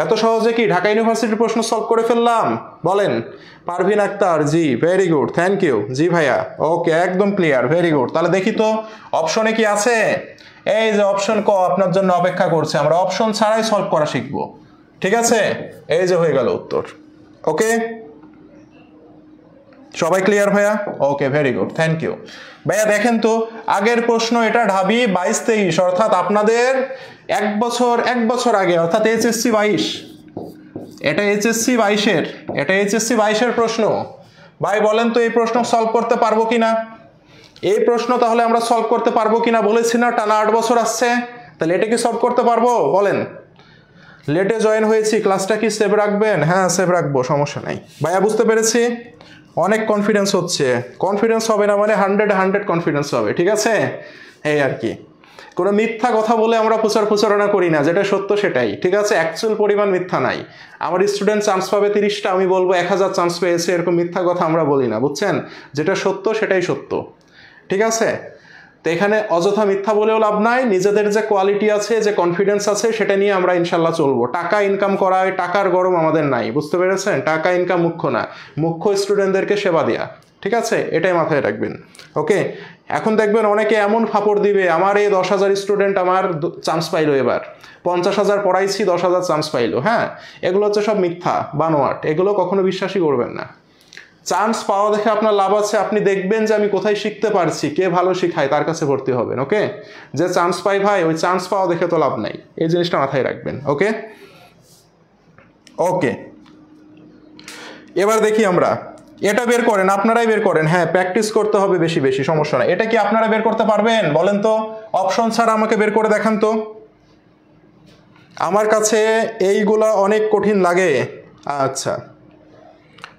এত সহজে কি ঢাকা ইউনিভার্সিটির প্রশ্ন সলভ করে ফেললাম বলেন Parvin Akter ji very good thank you জি ভাইয়া ওকে একদম ক্লিয়ার ভেরি গুড তাহলে দেখি তো অপশনে কি আছে এই যে অপশন ক আপনার জন্য অপেক্ষা করছে আমরা অপশন ছাড়াই সলভ করা শিখব ঠিক আছে এই যে হয়ে গেল উত্তর ওকে সবাই ক্লিয়ার ভাইয়া okay very good thank you ভাইয়া দেখেন তো আগের প্রশ্ন এটা ঢাবি বাইশ তেইশ অর্থাৎ আপনাদের এক বছর এক বছর আগে অর্থাৎ এইচএসসি বাইশ এটা এইচএসসি বাইশের এটা এইচএসসি বাইশের প্রশ্ন ভাই বলেন তো এই প্রশ্ন সলভ করতে পারবো কি না এই প্রশ্ন তাহলে আমরা সলভ করতে পারবো কি না বলেছি না টানা আট বছর আসছে তাহলে এটা কি সলভ করতে পারবো বলেন লেটে জয়েন হয়েছি ক্লাসটা কি সেভ রাখবেন হ্যাঁ সেভ রাখবো সমস্যা নাই ভাইয়া বুঝতে পেরেছি অনেক কনফিডেন্স হচ্ছে কনফিডেন্স হবে না মানে হান্ড্রেড হান্ড্রেড কনফিডেন্স হবে ঠিক আছে এই আর কি কোনো মিথ্যা কথা বলে আমরা প্রচার প্রচারণা করি না যেটা সত্য সেটাই ঠিক আছে অ্যাকচুয়াল পরিমাণ মিথ্যা নাই আমার স্টুডেন্ট চান্স পাবে তিরিশটা আমি বলবো এক হাজার চান্স পেয়েছে এরকম মিথ্যা কথা আমরা বলি না বুঝছেন যেটা সত্য সেটাই সত্য ঠিক আছে তো এখানে অযথা মিথ্যা বলেও লাভ নাই নিজেদের যে কোয়ালিটি আছে যে কনফিডেন্স আছে সেটা নিয়ে আমরা ইনশাল্লাহ চলবো টাকা ইনকাম করা টাকার গরম আমাদের নাই বুঝতে পেরেছেন টাকা ইনকাম মুখ্য না মুখ্য স্টুডেন্টদেরকে সেবা দেয়া ঠিক আছে এটাই মাথায় রাখবেন ওকে এখন দেখবেন অনেকে এমন ফাপড় দিবে আমার এই দশ হাজার স্টুডেন্ট আমার চান্স পাইলো এবার পঞ্চাশ হাজার পড়াইছি দশ হাজার চান্স পাইলো হ্যাঁ এগুলো হচ্ছে সব মিথ্যা বানোয়াট এগুলো কখনো বিশ্বাসই করবেন না চান্স পাওয়া দেখে আপনার লাভ আছে আপনি দেখবেন যে আমি কোথায় শিখতে পারছি কে ভালো শিখায় তার কাছে ভর্তি হবেন ওকে যে চান্স পাই ভাই ওই চান্স পাওয়া দেখে তো লাভ নাই এই জিনিসটা মাথায় রাখবেন ওকে ওকে এবার দেখি আমরা এটা বের করেন আপনারাই বের করেন হ্যাঁ প্র্যাকটিস করতে হবে বেশি বেশি সমস্যা না এটা কি আপনারা বের করতে পারবেন বলেন তো অপশন ছাড়া আমাকে বের করে দেখান তো আমার কাছে এইগুলা অনেক কঠিন লাগে আচ্ছা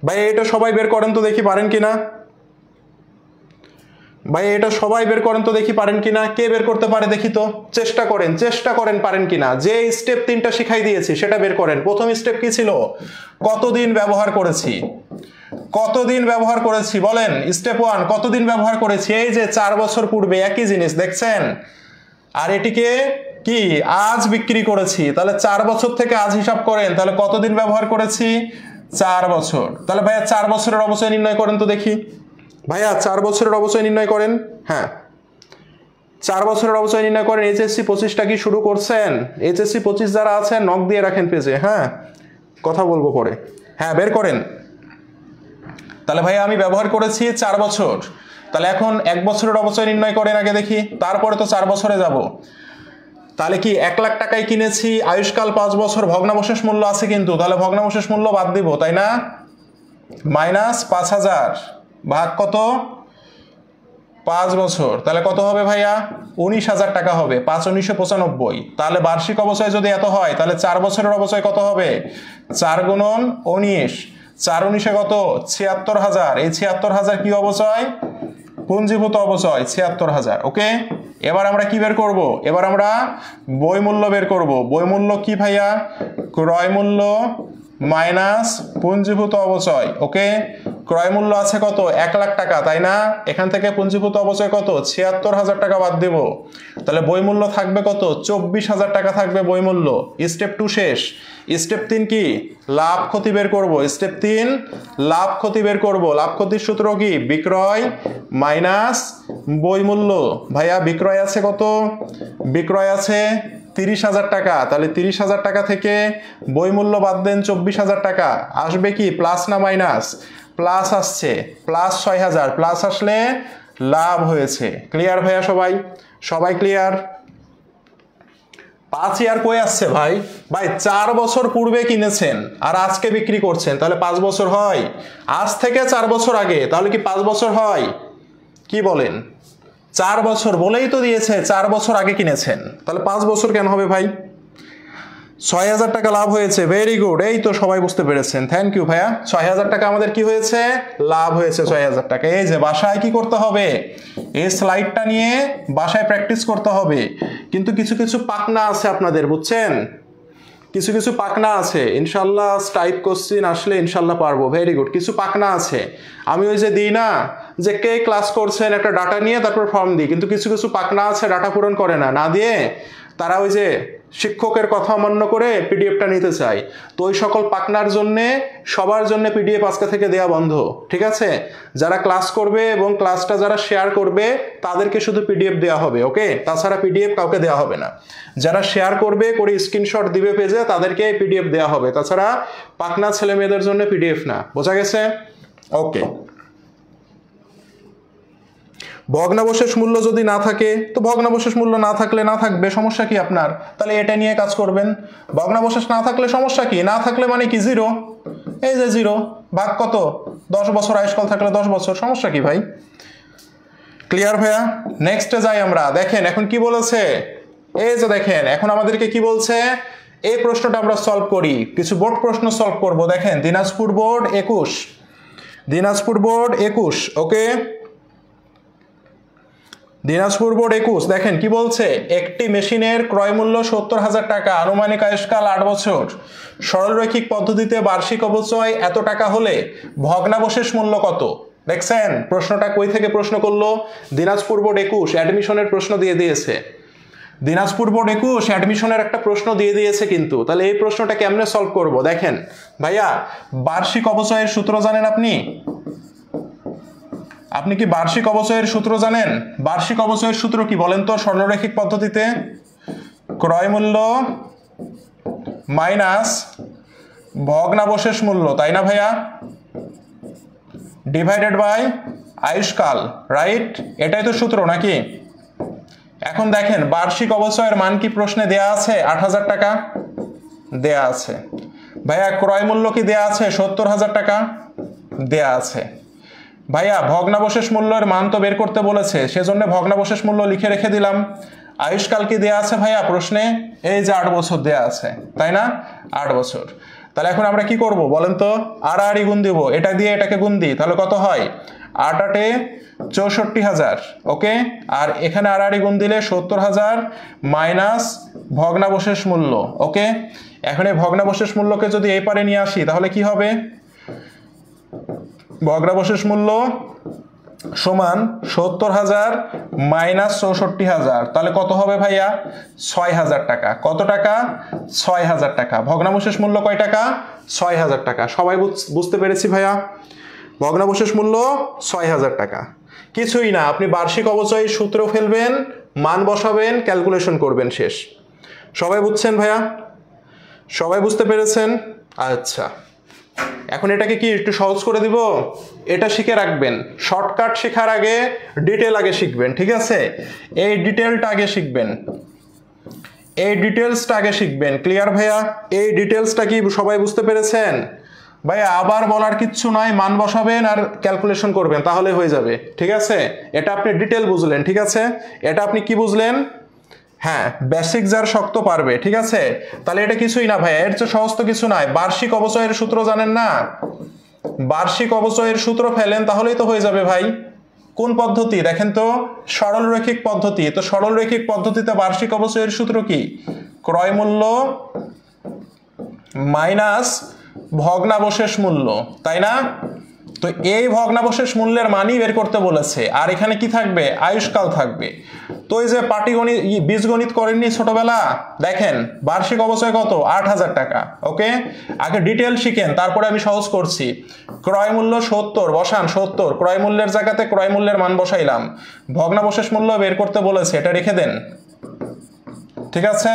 ভাই এটা সবাই বের করেন তো দেখি পারেন কি না ভাই এটা সবাই বের করেন তো দেখি পারেন কিনা কে বের করতে পারে দেখি তো চেষ্টা করেন চেষ্টা করেন পারেন কিনা যে স্টেপ তিনটা শিখাই দিয়েছি সেটা বের করেন প্রথম স্টেপ কি ছিল কতদিন ব্যবহার করেছি কতদিন ব্যবহার করেছি বলেন স্টেপ ওয়ান কতদিন ব্যবহার করেছি এই যে চার বছর পূর্বে একই জিনিস দেখছেন আর এটিকে কি আজ বিক্রি করেছি তাহলে চার বছর থেকে আজ হিসাব করেন তাহলে কতদিন ব্যবহার করেছি চার বছর তাহলে ভাইয়া চার বছরের অবশ্যই নির্ণয় করেন তো দেখি ভাইয়া চার বছরের অবশ্যই নির্ণয় করেন হ্যাঁ চার বছরের অবশ্যই নির্ণয় করেন এইচএসসি পঁচিশটা কি শুরু করছেন এইচএসসি পঁচিশ যারা আছেন নখ দিয়ে রাখেন পেজে হ্যাঁ কথা বলবো পরে হ্যাঁ বের করেন তাহলে ভাইয়া আমি ব্যবহার করেছি চার বছর তাহলে এখন এক বছরের অবশ্যই নির্ণয় করেন আগে দেখি তারপরে তো চার বছরে যাব তাহলে কি এক লাখ টাকায় কিনেছি আয়ুষ্কাল পাঁচ বছর ভগ্নাবশেষ মূল্য আছে কিন্তু তাহলে ভগ্নাবশেষ মূল্য বাদ দিব তাই না মাইনাস পাঁচ হাজার ভাগ কত পাঁচ বছর তাহলে কত হবে ভাইয়া উনিশ হাজার টাকা হবে পাঁচ উনিশশো পঁচানব্বই তাহলে বার্ষিক অবচয় যদি এত হয় তাহলে চার বছরের অবচয় কত হবে চার গুণন উনিশ চার উনিশে কত ছিয়াত্তর হাজার এই ছিয়াত্তর হাজার কি অবচয় পুঞ্জীভূত অবচয় ছিয়াত্তর হাজার ওকে এবার আমরা কি বের করব। এবার আমরা বইমূল্য বের করব বইমূল্য কি ভাইয়া ক্রয় মূল্য মাইনাস পুঞ্জীভূত অবচয় ওকে ক্রয় মূল্য আছে কত এক লাখ টাকা তাই না এখান থেকে পুঞ্জীভূত অবচয় কত ছিয়াত্তর হাজার টাকা বাদ দেব তাহলে বইমূল্য থাকবে কত চব্বিশ হাজার টাকা থাকবে বই স্টেপ টু শেষ স্টেপ তিন কি লাভ ক্ষতি বের করবো স্টেপ তিন লাভ ক্ষতি বের করবো লাভ ক্ষতির সূত্র কি বিক্রয় মাইনাস বই ভাইয়া বিক্রয় আছে কত বিক্রয় আছে তিরিশ হাজার টাকা তাহলে তিরিশ হাজার টাকা থেকে বই মূল্য বাদ দেন চব্বিশ হাজার টাকা আসবে কি প্লাস না মাইনাস প্লাস আসছে প্লাস ছয় হাজার প্লাস আসলে লাভ হয়েছে ক্লিয়ার ভাইয়া সবাই সবাই ক্লিয়ার পাঁচ ইয়ার কয়ে আসছে ভাই ভাই চার বছর পূর্বে কিনেছেন আর আজকে বিক্রি করছেন তাহলে পাঁচ বছর হয় আজ থেকে চার বছর আগে তাহলে কি পাঁচ বছর হয় কি বলেন চার বছর বলেই তো দিয়েছে চার বছর আগে কিনেছেন তাহলে পাঁচ বছর কেন হবে ভাই ছয় হাজার টাকা লাভ হয়েছে ভেরি গুড এই তো সবাই বুঝতে পেরেছেন থ্যাংক ইউ ভাইয়া ছয় হাজার টাকা আমাদের কি হয়েছে লাভ হয়েছে ছয় হাজার টাকা এই যে বাসায় কি করতে হবে এই স্লাইডটা নিয়ে বাসায় প্র্যাকটিস করতে হবে কিন্তু কিছু কিছু পাকনা আছে আপনাদের বুঝছেন কিছু কিছু পাকনা আছে ইনশাল্লাহ টাইপ কোশ্চিন আসলে ইনশাল্লাহ পারবো ভেরি গুড কিছু পাকনা আছে আমি ওই যে দিই না যে কে ক্লাস করছেন একটা ডাটা নিয়ে তারপর ফর্ম দিই কিন্তু কিছু কিছু পাকনা আছে ডাটা পূরণ করে না না দিয়ে তারা ওই যে শিক্ষকের কথা অমান্য করে পিডিএফটা নিতে চাই তো ওই সকল পাকনার জন্যে সবার জন্য পিডিএফ আজকে থেকে দেয়া বন্ধ ঠিক আছে যারা ক্লাস করবে এবং ক্লাসটা যারা শেয়ার করবে তাদেরকে শুধু পিডিএফ দেওয়া হবে ওকে তাছাড়া পিডিএফ কাউকে দেওয়া হবে না যারা শেয়ার করবে করে স্ক্রিনশট দিবে পেজে তাদেরকে পিডিএফ দেওয়া হবে তাছাড়া পাকনা ছেলে মেয়েদের জন্য পিডিএফ না বোঝা গেছে ওকে ভগ্নাবশেষ মূল্য যদি না থাকে তো ভগ্নাবশেষ মূল্য না থাকলে না থাকবে সমস্যা কি আপনার তাহলে এটা নিয়ে কাজ করবেন ভগ্নাবশেষ না থাকলে সমস্যা কি না থাকলে মানে কি জিরো এই যে জিরো ভাগ কত দশ বছর আয়ুষ্কাল থাকলে দশ বছর সমস্যা কি ভাই ক্লিয়ার ভাইয়া নেক্সটে যাই আমরা দেখেন এখন কি বলেছে এই যে দেখেন এখন আমাদেরকে কি বলছে এই প্রশ্নটা আমরা সলভ করি কিছু বোর্ড প্রশ্ন সলভ করব দেখেন দিনাজপুর বোর্ড একুশ দিনাজপুর বোর্ড একুশ ওকে দিনাজপুর বোর্ড একুশ দেখেন কি বলছে একটি মেশিনের ক্রয় মূল্য সত্তর হাজার টাকা আনুমানিক আয়ুষ্কাল আট বছর সরলরৈখিক পদ্ধতিতে বার্ষিক অবচয় এত টাকা হলে ভগ্নাবশেষ মূল্য কত দেখছেন প্রশ্নটা কই থেকে প্রশ্ন করলো দিনাজপুর বোর্ড একুশ অ্যাডমিশনের প্রশ্ন দিয়ে দিয়েছে দিনাজপুর বোর্ড একুশ অ্যাডমিশনের একটা প্রশ্ন দিয়ে দিয়েছে কিন্তু তাহলে এই প্রশ্নটা কেমনে সলভ করব দেখেন ভাইয়া বার্ষিক অবচয়ের সূত্র জানেন আপনি আপনি কি বার্ষিক অবচয়ের সূত্র জানেন বার্ষিক অবচয়ের সূত্র কি বলেন তো স্বর্ণরেখিক পদ্ধতিতে ক্রয় মূল্য মাইনাস ভগ্নাবশেষ মূল্য তাই না ভাইয়া ডিভাইডেড বাই আয়ুষ্কাল রাইট এটাই তো সূত্র নাকি এখন দেখেন বার্ষিক অবচয়ের মান কি প্রশ্নে দেয়া আছে আট হাজার টাকা দেয়া আছে ভাইয়া ক্রয় মূল্য কি দেয়া আছে সত্তর হাজার টাকা দেয়া আছে ভাইয়া ভগ্নাবশেষ মূল্যের মান তো বের করতে বলেছে সেজন্য ভগ্নাবশেষ মূল্য লিখে রেখে দিলাম আয়ুষ্কাল কি দেয়া আছে ভাইয়া প্রশ্নে এই যে আট বছর দেয়া আছে তাই না আট বছর তাহলে এখন আমরা কি করব বলেন তো আর আড়ি গুণ দিব এটা দিয়ে এটাকে গুণ দিই তাহলে কত হয় আট আটে চৌষট্টি হাজার ওকে আর এখানে আর আড়ি গুণ দিলে সত্তর হাজার মাইনাস ভগ্নাবশেষ মূল্য ওকে এখন এই ভগ্নাবশেষ মূল্যকে যদি এই পারে নিয়ে আসি তাহলে কি হবে বগ্রাবশেষ মূল্য সমান সত্তর হাজার মাইনাস চৌষট্টি হাজার তাহলে কত হবে ভাইয়া ছয় হাজার টাকা কত টাকা ছয় হাজার টাকা ভগ্নাবশেষ মূল্য কয় টাকা ছয় হাজার টাকা সবাই বুঝতে পেরেছি ভাইয়া ভগ্নাবশেষ মূল্য ছয় হাজার টাকা কিছুই না আপনি বার্ষিক অবচয় সূত্র ফেলবেন মান বসাবেন ক্যালকুলেশন করবেন শেষ সবাই বুঝছেন ভাইয়া সবাই বুঝতে পেরেছেন আচ্ছা এখন এটাকে কি একটু সহজ করে দিব এটা শিখে রাখবেন শর্টকাট শেখার আগে ডিটেল আগে শিখবেন ঠিক আছে এই ডিটেলটা আগে শিখবেন এই ডিটেলসটা আগে শিখবেন ক্লিয়ার ভাইয়া এই ডিটেলসটা কি সবাই বুঝতে পেরেছেন ভাইয়া আবার বলার কিচ্ছু নয় মান বসাবেন আর ক্যালকুলেশন করবেন তাহলে হয়ে যাবে ঠিক আছে এটা আপনি ডিটেল বুঝলেন ঠিক আছে এটা আপনি কি বুঝলেন হ্যাঁ বেসিক যার শক্ত পারবে ঠিক আছে তাহলে এটা কিছুই না ভাই এর চেয়ে সহজ তো কিছু নাই বার্ষিক অবচয়ের সূত্র জানেন না বার্ষিক অবচয়ের সূত্র ফেলেন তাহলেই তো হয়ে যাবে ভাই কোন পদ্ধতি দেখেন তো সরল রৈখিক পদ্ধতি তো সরল রৈখিক পদ্ধতিতে বার্ষিক অবচয়ের সূত্র কি ক্রয় মূল্য মাইনাস ভগ্নাবশেষ মূল্য তাই না তো এই ভগ্নাবশেষ মূল্যের মানই বের করতে বলেছে আর এখানে কি থাকবে আয়ুষ্কাল থাকবে তো এই যে পাটিগণিত বীজগণিত করেননি ছোটবেলা দেখেন বার্ষিক অবচয় কত আট হাজার টাকা ওকে আগে ডিটেল শিখেন তারপরে আমি সহজ করছি ক্রয় মূল্য সত্তর বসান সত্তর ক্রয় মূল্যের জায়গাতে ক্রয় মূল্যের মান বসাইলাম ভগ্নাবশেষ মূল্য বের করতে বলেছে এটা রেখে দেন ঠিক আছে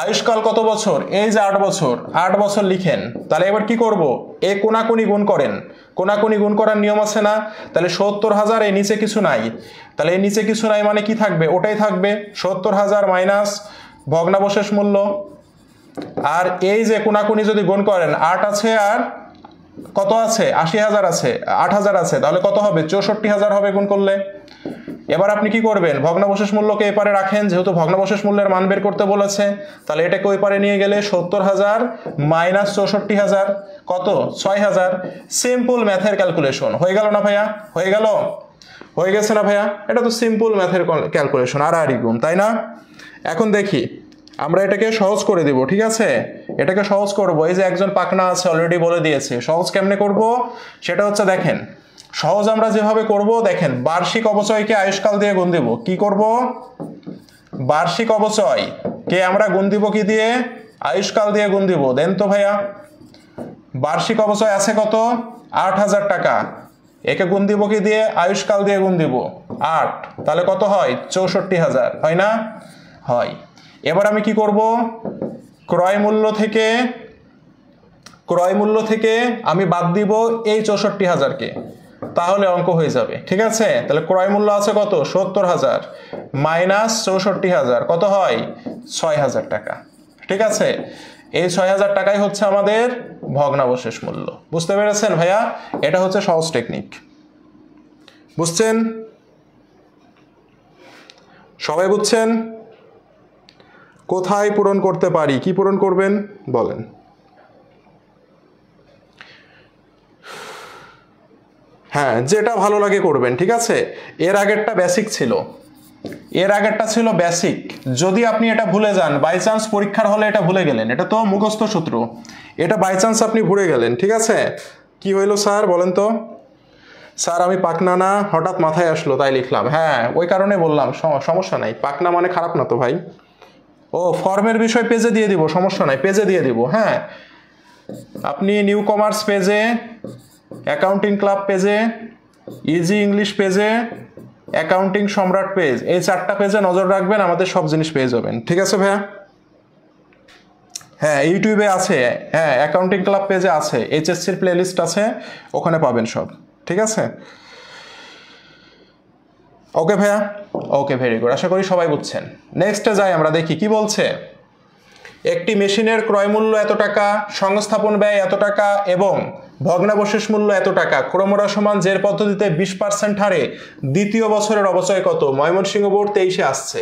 আয়ুষ্কাল কত বছর এই যে আট বছর আট বছর লিখেন তাহলে এবার কি করব এ কোনাকুনি গুণ করেন কোনাকুনি গুণ করার নিয়ম আছে না তাহলে সত্তর হাজার এই নিচে কিছু নাই তাহলে এই নিচে কিছু নাই মানে কি থাকবে ওটাই থাকবে সত্তর হাজার মাইনাস ভগ্নাবশেষ মূল্য আর এই যে কোনাকুনি যদি গুণ করেন আট আছে আর কত আছে আশি হাজার আছে আট হাজার আছে তাহলে কত হবে চৌষট্টি হাজার হবে গুণ করলে এবার আপনি কি করবেন ভগ্নাবশেষ মূল্যকে এপারে রাখেন যেহেতু ভগ্নাবশেষ মূল্যের মান বের করতে বলেছে তাহলে এটাকে ওই পারে নিয়ে গেলে সত্তর হাজার মাইনাস চৌষট্টি হাজার কত ছয় হাজার সিম্পল ম্যাথের ক্যালকুলেশন হয়ে গেল না ভাইয়া হয়ে গেল হয়ে গেছে না ভাইয়া এটা তো সিম্পল ম্যাথের ক্যালকুলেশন আর আর গুণ তাই না এখন দেখি আমরা এটাকে সহজ করে দেব ঠিক আছে এটাকে সহজ করব এই যে একজন পাকনা আছে অলরেডি বলে দিয়েছে সহজ কেমনে করব সেটা হচ্ছে দেখেন সহজ আমরা যেভাবে করব দেখেন বার্ষিক অবচয়কে আয়ুষ্কাল দিয়ে গুণ দিব কি করব বার্ষিক অবচয় কে আমরা গুণ দিব কি দিয়ে আয়ুষ্কাল দিয়ে গুণ দিব দেন তো ভাইয়া বার্ষিক অবচয় আছে কত আট হাজার টাকা একে গুণ দিব কি দিয়ে আয়ুষ্কাল দিয়ে গুণ দিব আট তাহলে কত হয় চৌষট্টি হাজার হয় না হয় এবার আমি কি করব ক্রয় মূল্য থেকে ক্রয় মূল্য থেকে আমি বাদ দিব এই চৌষট্টি হাজারকে তাহলে অঙ্ক হয়ে যাবে ঠিক আছে তাহলে ক্রয় মূল্য আছে কত সত্তর হাজার মাইনাস চৌষট্টি হাজার কত হয় ছয় হাজার টাকা ঠিক আছে এই ছয় হাজার টাকাই হচ্ছে আমাদের ভগ্নাবশেষ মূল্য বুঝতে পেরেছেন ভাইয়া এটা হচ্ছে সহজ টেকনিক বুঝছেন সবাই বুঝছেন কোথায় পূরণ করতে পারি কি পূরণ করবেন বলেন হ্যাঁ যেটা ভালো লাগে করবেন ঠিক আছে এর আগেরটা বেসিক ছিল এর আগেরটা ছিল বেসিক যদি আপনি এটা ভুলে যান বাই চান্স পরীক্ষার হলে এটা ভুলে গেলেন এটা তো মুখস্থ সূত্র এটা বাই চান্স আপনি ভুলে গেলেন ঠিক আছে কি হইলো স্যার বলেন তো স্যার আমি পাকনা না হঠাৎ মাথায় আসলো তাই লিখলাম হ্যাঁ ওই কারণে বললাম সমস্যা নাই পাকনা মানে খারাপ না তো ভাই ও ফর্মের বিষয় পেজে দিয়ে দিব সমস্যা নাই পেজে দিয়ে দিব হ্যাঁ আপনি নিউ কমার্স পেজে অ্যাকাউন্টিং ক্লাব পেজে ইজি ইংলিশ পেজে অ্যাকাউন্টিং সম্রাট পেজ এই চারটা পেজে নজর রাখবেন আমাদের সব জিনিস পেয়ে যাবেন ঠিক আছে ভাইয়া হ্যাঁ ইউটিউবে আছে হ্যাঁ অ্যাকাউন্টিং ক্লাব পেজে আছে এইচএসসির প্লেলিস্ট আছে ওখানে পাবেন সব ঠিক আছে ওকে ভাইয়া ওকে ভেরি গুড আশা করি সবাই বুঝছেন নেক্সটে যাই আমরা দেখি কি বলছে একটি মেশিনের ক্রয়মূল্য এত টাকা সংস্থাপন ব্যয় এত টাকা এবং ভগ্নাবশেষ মূল্য এত টাকা ক্রমরা সমান জের পদ্ধতিতে বিশ পার্সেন্ট হারে দ্বিতীয় বছরের অবচয় কত ময়মনসিংহ বোর্ড তেইশে আসছে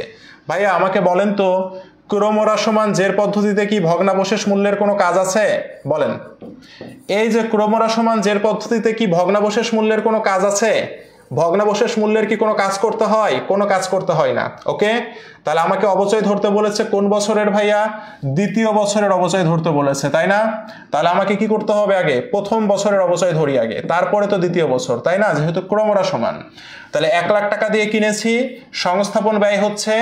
ভাইয়া আমাকে বলেন তো ক্রমরা সমান জের পদ্ধতিতে কি ভগ্নাবশেষ মূল্যের কোনো কাজ আছে বলেন এই যে ক্রমরা সমান জের পদ্ধতিতে কি ভগ্নাবশেষ মূল্যের কোনো কাজ আছে ভগ্নাবশেষ মূল্যের কি কোনো কাজ করতে হয় কোনো কাজ করতে হয় না ওকে তাহলে আমাকে অবচয় ধরতে বলেছে কোন বছরের ভাইয়া দ্বিতীয় বছরের অবচয় ধরতে বলেছে তাই না তাহলে আমাকে কি করতে হবে আগে প্রথম বছরের অবচয় ধরি আগে তারপরে তো দ্বিতীয় বছর তাই না যেহেতু ক্রমরা সমান তাহলে এক লাখ টাকা দিয়ে কিনেছি সংস্থাপন ব্যয় হচ্ছে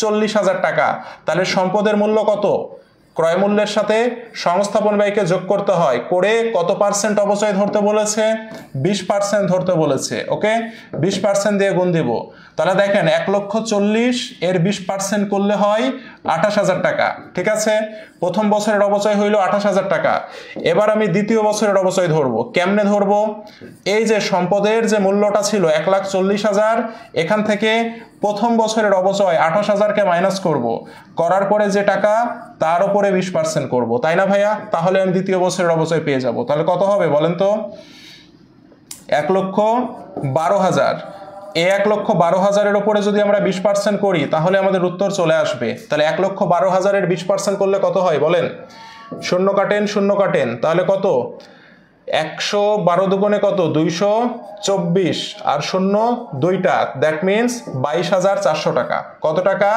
চল্লিশ হাজার টাকা তাহলে সম্পদের মূল্য কত ক্রয়মূল্যের সাথে সংস্থাপন ব্যয়কে যোগ করতে হয় করে কত পার্সেন্ট অবচয় ধরতে বলেছে বিশ পার্সেন্ট ধরতে বলেছে ওকে বিশ পার্সেন্ট দিয়ে গুণ দিব তাহলে দেখেন এক লক্ষ চল্লিশ এর বিশ পার্সেন্ট করলে হয় আঠাশ হাজার টাকা ঠিক আছে প্রথম বছরের অবচয় হইল আঠাশ হাজার টাকা এবার আমি দ্বিতীয় বছরের অবচয় ধরব কেমনে ধরব এই যে সম্পদের যে মূল্যটা ছিল এক লাখ চল্লিশ হাজার এখান থেকে প্রথম বছরের অবচয় আঠাশ হাজারকে মাইনাস করব। করার পরে যে টাকা তার উপরে বিশ পার্সেন্ট করবো তাই না ভাইয়া তাহলে আমি দ্বিতীয় বছরের অবচয় পেয়ে যাব তাহলে কত হবে বলেন তো এক লক্ষ বারো হাজার এ এক লক্ষ বারো হাজারের ওপরে যদি আমরা বিশ পার্সেন্ট করি তাহলে আমাদের উত্তর চলে আসবে তাহলে এক লক্ষ বারো হাজারের বিশ পার্সেন্ট করলে কত হয় বলেন শূন্য কাটেন শূন্য কাটেন তাহলে কত একশো বারো দুগুণে কত দুইশো চব্বিশ আর শূন্য দুইটা দ্যাট মিন্স বাইশ হাজার চারশো টাকা কত টাকা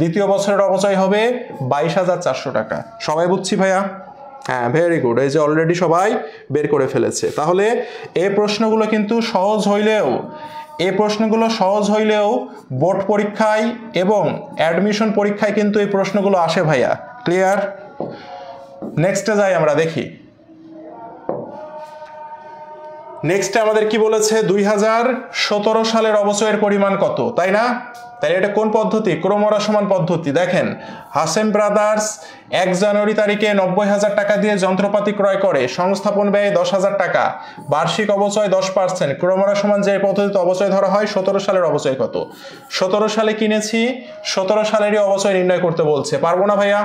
দ্বিতীয় বছরের অপচয় হবে বাইশ হাজার চারশো টাকা সবাই বুঝছি ভাইয়া হ্যাঁ ভেরি গুড এই যে অলরেডি সবাই বের করে ফেলেছে তাহলে এই প্রশ্নগুলো কিন্তু সহজ হইলেও এই প্রশ্নগুলো সহজ হইলেও বোর্ড পরীক্ষায় এবং অ্যাডমিশন পরীক্ষায় কিন্তু এই প্রশ্নগুলো আসে ভাইয়া ক্লিয়ার নেক্সটে যাই আমরা দেখি নেক্সটে আমাদের কি বলেছে দুই সালের অবচয়ের পরিমাণ কত তাই না তাহলে এটা কোন পদ্ধতি সমান পদ্ধতি দেখেন হাসেম ব্রাদার্স এক জানুয়ারি তারিখে নব্বই হাজার টাকা দিয়ে যন্ত্রপাতি ক্রয় করে সংস্থাপন ব্যয় দশ হাজার টাকা বার্ষিক অবচয় দশ পার্সেন্ট সমান যে পদ্ধতিতে অবচয় ধরা হয় সতেরো সালের অবচয় কত সতেরো সালে কিনেছি সতেরো সালেরই অবচয় নির্ণয় করতে বলছে পারবো না ভাইয়া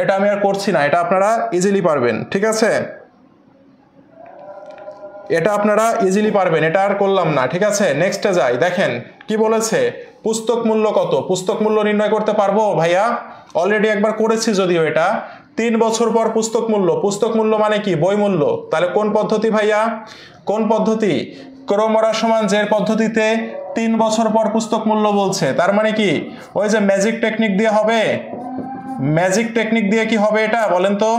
এটা আমি আর করছি না এটা আপনারা ইজিলি পারবেন ঠিক আছে এটা আপনারা ইজিলি পারবেন এটা আর করলাম না ঠিক আছে নেক্সটে যাই দেখেন কি বলেছে পুস্তক মূল্য কত পুস্তক মূল্য নির্ণয় করতে পারবো ভাইয়া অলরেডি একবার করেছি যদিও এটা তিন বছর পর পুস্তক মূল্য পুস্তক মূল্য মানে কি বই মূল্য তাহলে কোন পদ্ধতি ভাইয়া কোন পদ্ধতি ক্রমরা সমান যে পদ্ধতিতে তিন বছর পর পুস্তক মূল্য বলছে তার মানে কি ওই যে ম্যাজিক টেকনিক দিয়ে হবে ম্যাজিক টেকনিক দিয়ে কি হবে এটা বলেন তো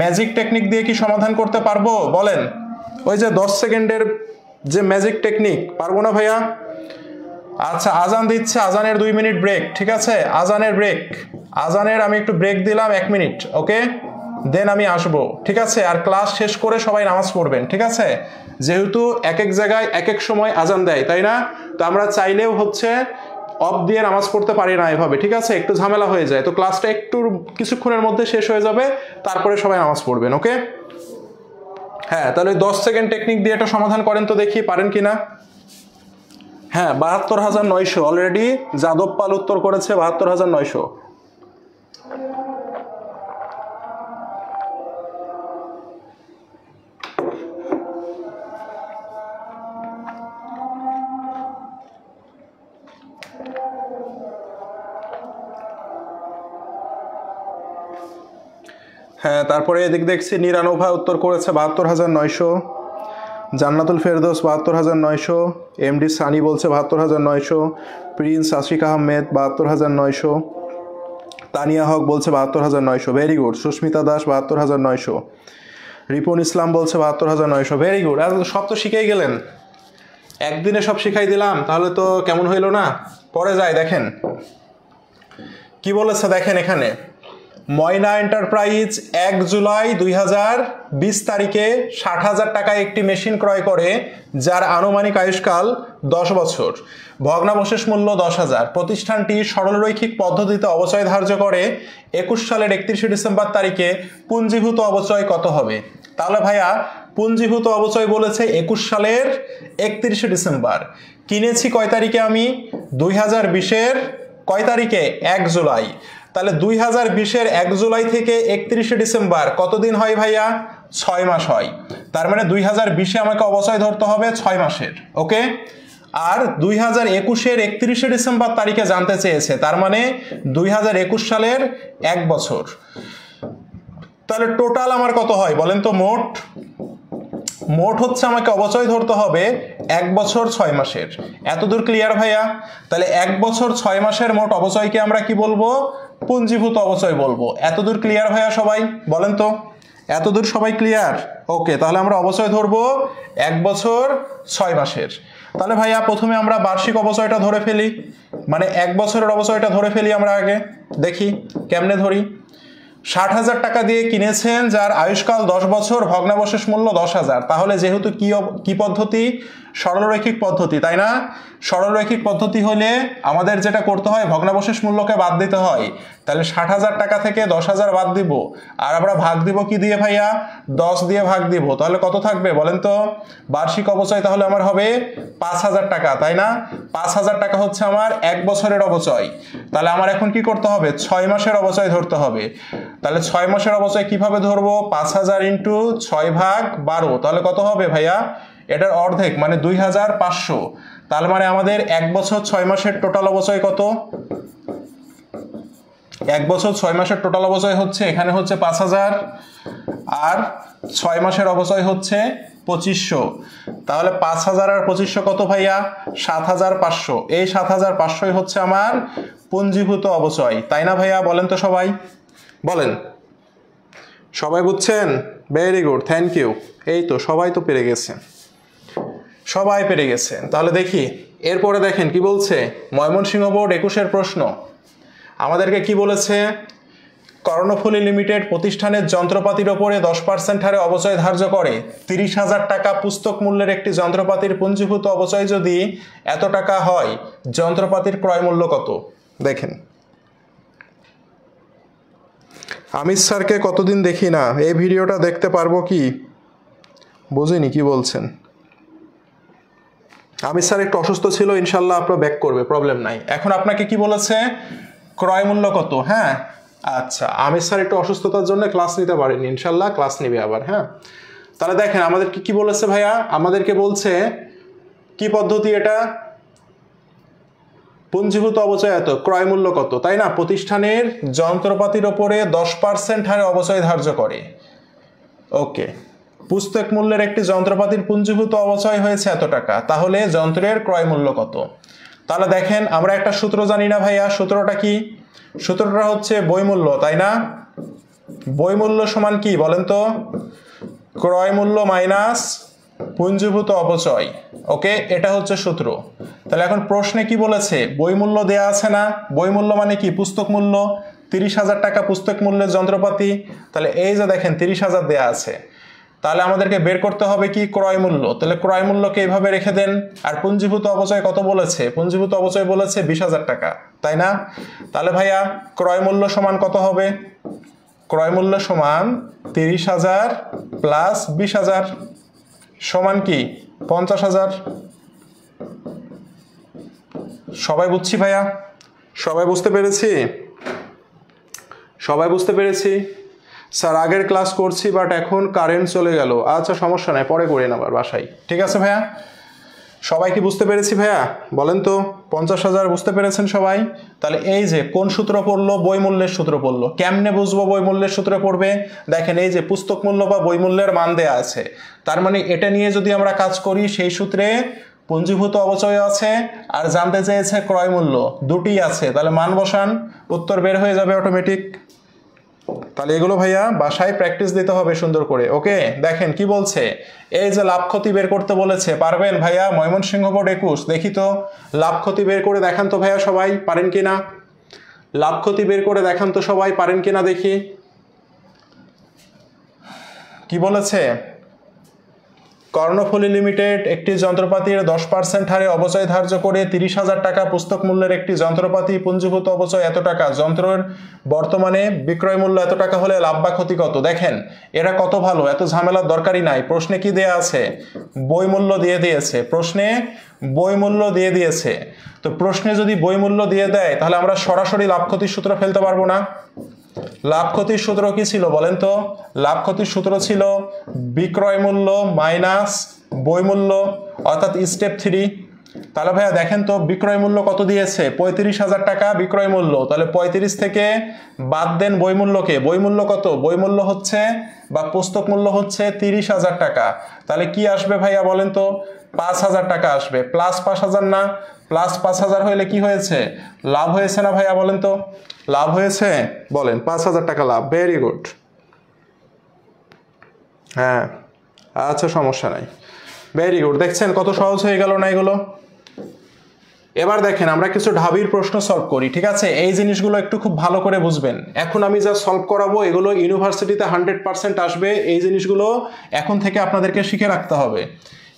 ম্যাজিক টেকনিক দিয়ে কি সমাধান করতে পারবো বলেন ওই যে দশ সেকেন্ডের যে ম্যাজিক টেকনিক পারবো না ভাইয়া আচ্ছা আজান দিচ্ছে আজানের দুই মিনিট ব্রেক ঠিক আছে আজানের ব্রেক আজানের আমি একটু ব্রেক দিলাম এক মিনিট ওকে দেন আমি আসব ঠিক আছে আর ক্লাস শেষ করে সবাই নামাজ পড়বেন ঠিক আছে যেহেতু এক এক জায়গায় এক এক সময় আজান দেয় তাই না তো আমরা চাইলেও হচ্ছে অফ দিয়ে নামাজ পড়তে পারি না এভাবে ঠিক আছে একটু ঝামেলা হয়ে যায় তো ক্লাসটা একটু কিছুক্ষণের মধ্যে শেষ হয়ে যাবে তারপরে সবাই নামাজ পড়বেন ওকে হ্যাঁ তাহলে দশ সেকেন্ড টেকনিক দিয়ে এটা সমাধান করেন তো দেখি পারেন কি না হ্যাঁ বাহাত্তর হাজার নয়শো অলরেডি যাদব পাল উত্তর করেছে বাহাত্তর হাজার নয়শো হ্যাঁ তারপরে এদিক দেখছি নিরানোভা উত্তর করেছে বাহাত্তর হাজার নয়শো জান্নাতুল ফেরদোস বাহাত্তর হাজার নয়শো এমডি সানি বলছে বাহাত্তর হাজার নয়শো প্রিন্স আশিক আহমেদ বাহাত্তর হাজার নয়শো তানিয়া হক বলছে বাহাত্তর হাজার নয়শো ভেরি গুড সুস্মিতা দাস বাহাত্তর হাজার নয়শো রিপন ইসলাম বলছে বাহাত্তর হাজার নয়শো ভেরি গুড আর সব তো শিখেই গেলেন একদিনে সব শিখাই দিলাম তাহলে তো কেমন হইল না পরে যায় দেখেন কি বলেছে দেখেন এখানে ময়না এন্টারপ্রাইজ এক জুলাই দুই তারিখে ষাট হাজার টাকায় একটি মেশিন ক্রয় করে যার আনুমানিক আয়ুষ্কাল দশ বছর ভগ্নাবশেষ মূল্য দশ হাজার প্রতিষ্ঠানটি সরলরৈখিক পদ্ধতিতে অবচয় ধার্য করে একুশ সালের একত্রিশে ডিসেম্বর তারিখে পুঞ্জীভূত অবচয় কত হবে তাহলে ভাইয়া পুঞ্জীভূত অবচয় বলেছে একুশ সালের একত্রিশে ডিসেম্বর কিনেছি কয় তারিখে আমি দুই হাজার বিশের কয় তারিখে এক জুলাই তাহলে দুই হাজার বিশের এক জুলাই থেকে একত্রিশে ডিসেম্বর কতদিন হয় ভাইয়া ছয় মাস হয় তার মানে দুই হাজার বিশে আমাকে অবশ্যই ধরতে হবে ছয় মাসের ওকে আর দুই হাজার একুশের একত্রিশে ডিসেম্বর তারিখে জানতে চেয়েছে তার মানে দুই হাজার একুশ সালের এক বছর তাহলে টোটাল আমার কত হয় বলেন তো মোট মোট হচ্ছে আমাকে অবচয় ধরতে হবে এক বছর ছয় মাসের এতদূর ক্লিয়ার ভাইয়া তাহলে এক বছর ছয় মাসের মোট অবচয়কে আমরা কি বলবো পুঞ্জীভূত অবচয় বলবো এতদূর ক্লিয়ার ভাইয়া সবাই বলেন তো এতদূর সবাই ক্লিয়ার ওকে তাহলে আমরা অবচয় ধরবো এক বছর ছয় মাসের তাহলে ভাইয়া প্রথমে আমরা বার্ষিক অবচয়টা ধরে ফেলি মানে এক বছরের অবচয়টা ধরে ফেলি আমরা আগে দেখি কেমনে ধরি ষাট হাজার টাকা দিয়ে কিনেছেন যার আয়ুষ্কাল দশ বছর ভগ্নাবশেষ মূল্য দশ হাজার তাহলে যেহেতু কি কি পদ্ধতি সরলরৈখিক পদ্ধতি তাই না সরলরৈখিক পদ্ধতি হলে আমাদের যেটা করতে হয় ভগ্নাবশেষ মূল্যকে বাদ দিতে হয় তাহলে ষাট হাজার টাকা থেকে দশ হাজার বাদ দিব আর আমরা ভাগ দিব কি দিয়ে ভাইয়া দশ দিয়ে ভাগ দিব তাহলে কত থাকবে বলেন তো বার্ষিক অবচয় তাহলে আমার হবে পাঁচ হাজার টাকা তাই না পাঁচ হাজার টাকা হচ্ছে আমার এক বছরের অবচয় তাহলে আমার এখন কি করতে হবে ছয় মাসের অবচয় ধরতে হবে তাহলে ছয় মাসের অবচয় কিভাবে ধরবো পাঁচ হাজার ইন্টু ছয় ভাগ বারো তাহলে কত হবে ভাইয়া এটার অর্ধেক মানে দুই হাজার পাঁচশো তার মানে আমাদের এক বছর ছয় মাসের টোটাল অবচয় কত এক বছর ছয় মাসের টোটাল অবচয় হচ্ছে এখানে হচ্ছে পাঁচ হাজার আর ছয় মাসের অবচয় হচ্ছে পঁচিশশো তাহলে পাঁচ হাজার আর পঁচিশশো কত ভাইয়া সাত হাজার পাঁচশো এই সাত হাজার পাঁচশোই হচ্ছে আমার পুঞ্জীভূত অবচয় তাই না ভাইয়া বলেন তো সবাই বলেন সবাই বুঝছেন ভেরি গুড থ্যাংক ইউ এই তো সবাই তো পেরে গেছে সবাই পেরে গেছে তাহলে দেখি এরপরে দেখেন কি বলছে ময়মনসিংহ বোর্ড একুশের প্রশ্ন আমাদেরকে কি বলেছে কর্ণফুলী লিমিটেড প্রতিষ্ঠানের যন্ত্রপাতির ওপরে দশ পার্সেন্ট হারে অবচয় ধার্য করে তিরিশ হাজার টাকা পুস্তক মূল্যের একটি যন্ত্রপাতির পুঞ্জীভূত অবচয় যদি এত টাকা হয় যন্ত্রপাতির ক্রয় মূল্য কত দেখেন আমি স্যারকে কতদিন দেখি না এই ভিডিওটা দেখতে পারবো কি বুঝিনি কি বলছেন আমির স্যার একটু অসুস্থ ছিল ইনশাল্লাহ আপনার ব্যাক করবে প্রবলেম নাই এখন আপনাকে কি বলেছে ক্রয় মূল্য কত হ্যাঁ আচ্ছা আমির স্যার একটু অসুস্থতার জন্য ক্লাস নিতে পারেন ইনশাল্লাহ ক্লাস নেবে আবার হ্যাঁ তাহলে দেখেন আমাদেরকে কি বলেছে ভাইয়া আমাদেরকে বলছে কি পদ্ধতি এটা পুঞ্জীভূত অবচয় ক্রয় মূল্য কত তাই না প্রতিষ্ঠানের যন্ত্রপাতির ওপরে দশ পার্সেন্ট হারে অবচয় ধার্য করে ওকে পুস্তক মূল্যের একটি যন্ত্রপাতির পুঞ্জীভূত অবচয় হয়েছে এত টাকা তাহলে যন্ত্রের ক্রয় মূল্য কত তাহলে দেখেন আমরা একটা সূত্র জানি না ভাইয়া সূত্রটা কি সূত্রটা হচ্ছে বইমূল্য তাই না বইমূল্য সমান কি বলেন তো ক্রয় মূল্য মাইনাস পুঞ্জীভূত অপচয় ওকে এটা হচ্ছে সূত্র তাহলে এখন প্রশ্নে কি বলেছে বইমূল্য দেয়া আছে না বইমূল্য মানে কি পুস্তক মূল্য তিরিশ হাজার টাকা পুস্তক মূল্যের যন্ত্রপাতি তাহলে এই যে দেখেন তিরিশ হাজার দেয়া আছে তাহলে আমাদেরকে বের করতে হবে কি ক্রয় মূল্য তাহলে ক্রয় মূল্যকে এইভাবে রেখে দেন আর পুঞ্জীভূত অবচয় কত বলেছে পুঞ্জীভূত অবচয় বলেছে বিশ হাজার টাকা তাই না তাহলে ভাইয়া ক্রয় মূল্য সমান কত হবে ক্রয় মূল্য সমান তিরিশ হাজার প্লাস বিশ হাজার সমান কি পঞ্চাশ হাজার সবাই বুঝছি ভাইয়া সবাই বুঝতে পেরেছি সবাই বুঝতে পেরেছি স্যার আগের ক্লাস করছি বাট এখন কারেন্ট চলে গেল আচ্ছা সমস্যা নাই পরে করে নেবার বাসায় ঠিক আছে ভাইয়া সবাই কি বুঝতে পেরেছি ভাইয়া বলেন তো পঞ্চাশ হাজার বুঝতে পেরেছেন সবাই তাহলে এই যে কোন সূত্র পড়লো বইমূল্যের সূত্র পড়লো কেমনে বুঝবো বইমূল্যের সূত্র পড়বে দেখেন এই যে পুস্তক মূল্য বা বইমূল্যের মান দেয়া আছে তার মানে এটা নিয়ে যদি আমরা কাজ করি সেই সূত্রে পুঞ্জীভূত অবচয় আছে আর জানতে চেয়েছে ক্রয় মূল্য দুটি আছে তাহলে মান বসান উত্তর বের হয়ে যাবে অটোমেটিক তাহলে এগুলো ভাইয়া বাসায় প্র্যাকটিস দিতে হবে সুন্দর করে ওকে দেখেন কি বলছে এই যে লাভ ক্ষতি বের করতে বলেছে পারবেন ভাইয়া ময়মনসিংহ বোর্ড একুশ দেখি তো লাভ ক্ষতি বের করে দেখান তো ভাইয়া সবাই পারেন কি না লাভ ক্ষতি বের করে দেখান তো সবাই পারেন কি না দেখি কি বলেছে কর্ণফুলি লিমিটেড একটি যন্ত্রপাতির দশ পার্সেন্ট হারে অবচয় ধার্য করে তিরিশ হাজার টাকা পুস্তক মূল্যের একটি যন্ত্রপাতি পুঞ্জীভূত অবচয় এত টাকা যন্ত্রের বর্তমানে বিক্রয় মূল্য এত টাকা হলে লাভ বা ক্ষতি কত দেখেন এরা কত ভালো এত ঝামেলার দরকারই নাই প্রশ্নে কি দেয়া আছে বই মূল্য দিয়ে দিয়েছে প্রশ্নে বই মূল্য দিয়ে দিয়েছে তো প্রশ্নে যদি বই মূল্য দিয়ে দেয় তাহলে আমরা সরাসরি লাভ ক্ষতির সূত্র ফেলতে পারবো না লাভ ক্ষতির সূত্র কি ছিল বলেন তো লাভ ক্ষতির সূত্র ছিল বিক্রয় মূল্য মাইনাস বইমূল্য অর্থাৎ স্টেপ থ্রি তাহলে ভাইয়া দেখেন তো বিক্রয় মূল্য কত দিয়েছে পঁয়ত্রিশ হাজার টাকা বিক্রয় মূল্য তাহলে পঁয়ত্রিশ থেকে বাদ দেন বইমূল্যকে বইমূল্য কত বইমূল্য হচ্ছে বা পুস্তক মূল্য হচ্ছে তিরিশ হাজার টাকা তাহলে কি আসবে ভাইয়া বলেন তো পাঁচ হাজার টাকা আসবে প্লাস পাঁচ হাজার না প্লাস পাঁচ হাজার হইলে কি হয়েছে লাভ হয়েছে না ভাইয়া বলেন তো লাভ হয়েছে বলেন পাঁচ হাজার টাকা লাভ ভেরি গুড হ্যাঁ আচ্ছা সমস্যা নাই ভেরি গুড দেখছেন কত সহজ হয়ে গেল না এগুলো এবার দেখেন আমরা কিছু ঢাবির প্রশ্ন সলভ করি ঠিক আছে এই জিনিসগুলো একটু খুব ভালো করে বুঝবেন এখন আমি যা সলভ করাবো এগুলো ইউনিভার্সিটিতে হান্ড্রেড পার্সেন্ট আসবে এই জিনিসগুলো এখন থেকে আপনাদেরকে শিখে রাখতে হবে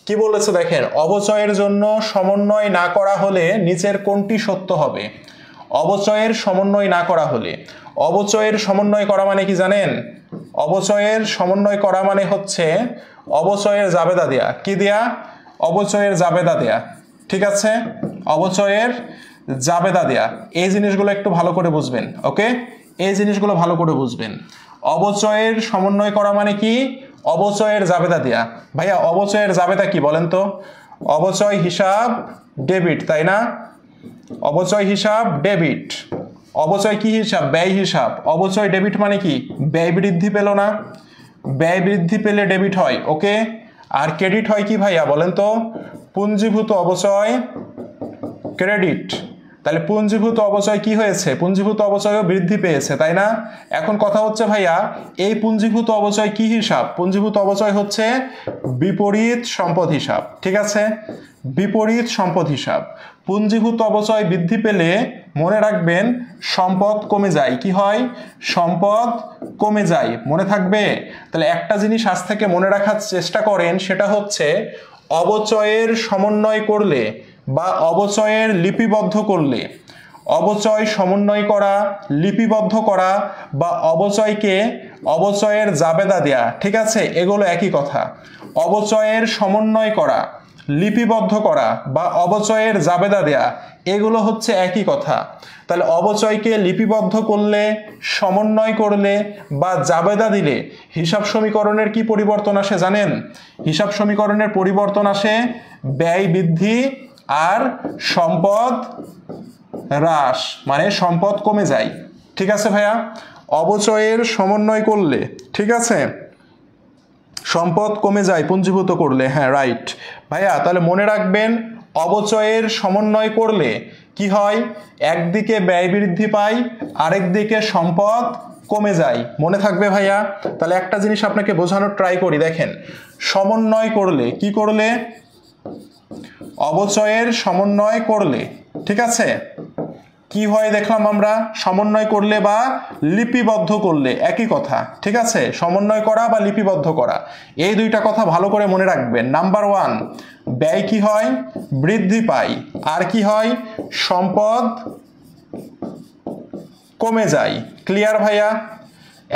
কি বলেছে দেখেন অবচয়ের জন্য সমন্বয় না করা হলে নিচের কোনটি সত্য হবে অবচয়ের সমন্বয় না করা হলে অবচয়ের সমন্বয় করা মানে কি জানেন অবচয়ের সমন্বয় করা মানে হচ্ছে অবচয়ের জাবেদা দেয়া কি দেয়া অবচয়ের জাবেদা দেয়া ঠিক আছে অবচয়ের জাবেদা দেয়া এই জিনিসগুলো একটু ভালো করে বুঝবেন ওকে এই জিনিসগুলো ভালো করে বুঝবেন অবচয়ের সমন্বয় করা মানে কি অবচয়ের জাবেদা দেয়া ভাইয়া অবচয়ের জাবেদা কি বলেন তো অবচয় হিসাব ডেবিট তাই না অবচয় হিসাব ডেবিট অবচয় কি হিসাব ব্যয় হিসাব অবচয় ডেবিট মানে কি ব্যয় বৃদ্ধি পেল না ব্যয় বৃদ্ধি পেলে ডেবিট হয় ওকে আর ক্রেডিট হয় কি ভাইয়া বলেন তো পুঞ্জীভূত অবচয় ক্রেডিট তাহলে পুঞ্জীভূত অবচয় কি হয়েছে পুঞ্জীভূত অবচয়ও বৃদ্ধি পেয়েছে তাই না এখন কথা হচ্ছে ভাইয়া এই পুঞ্জীভূত অবচয় কি হিসাব পুঞ্জীভূত অবচয় হচ্ছে বিপরীত সম্পদ হিসাব ঠিক আছে বিপরীত সম্পদ হিসাব পুঞ্জীভূত অবচয় বৃদ্ধি পেলে মনে রাখবেন সম্পদ কমে যায় কি হয় সম্পদ কমে যায় মনে থাকবে তাহলে একটা জিনিস আজ থেকে মনে রাখার চেষ্টা করেন সেটা হচ্ছে অবচয়ের সমন্বয় করলে বা অবচয়ের লিপিবদ্ধ করলে অবচয় সমন্বয় করা লিপিবদ্ধ করা বা অবচয়কে অবচয়ের জাবেদা দেয়া ঠিক আছে এগুলো একই কথা অবচয়ের সমন্বয় করা লিপিবদ্ধ করা বা অবচয়ের জাবেদা দেয়া এগুলো হচ্ছে একই কথা তাহলে অবচয়কে লিপিবদ্ধ করলে সমন্বয় করলে বা জাবেদা দিলে হিসাব সমীকরণের কি পরিবর্তন আসে জানেন হিসাব সমীকরণের পরিবর্তন আসে ব্যয় বৃদ্ধি আর সম্পদ হ্রাস মানে সম্পদ কমে যায় ঠিক আছে ভাইয়া অবচয়ের সমন্বয় করলে ঠিক আছে সম্পদ কমে যায় পুঞ্জীভূত করলে হ্যাঁ রাইট ভাইয়া তাহলে মনে রাখবেন অবচয়ের সমন্বয় করলে কি হয় একদিকে ব্যয় বৃদ্ধি পায় আরেক দিকে সম্পদ কমে যায় মনে থাকবে ভাইয়া তাহলে একটা জিনিস আপনাকে বোঝানোর ট্রাই করি দেখেন সমন্বয় করলে কি করলে অবচয়ের সমন্বয় করলে ঠিক আছে কি হয় দেখলাম আমরা সমন্বয় করলে বা লিপিবদ্ধ করলে একই কথা ঠিক আছে সমন্বয় করা বা লিপিবদ্ধ করা এই দুইটা কথা ভালো করে মনে রাখবেন নাম্বার ওয়ান ব্যয় কি হয় বৃদ্ধি পায় আর কি হয় সম্পদ কমে যায় ক্লিয়ার ভাইয়া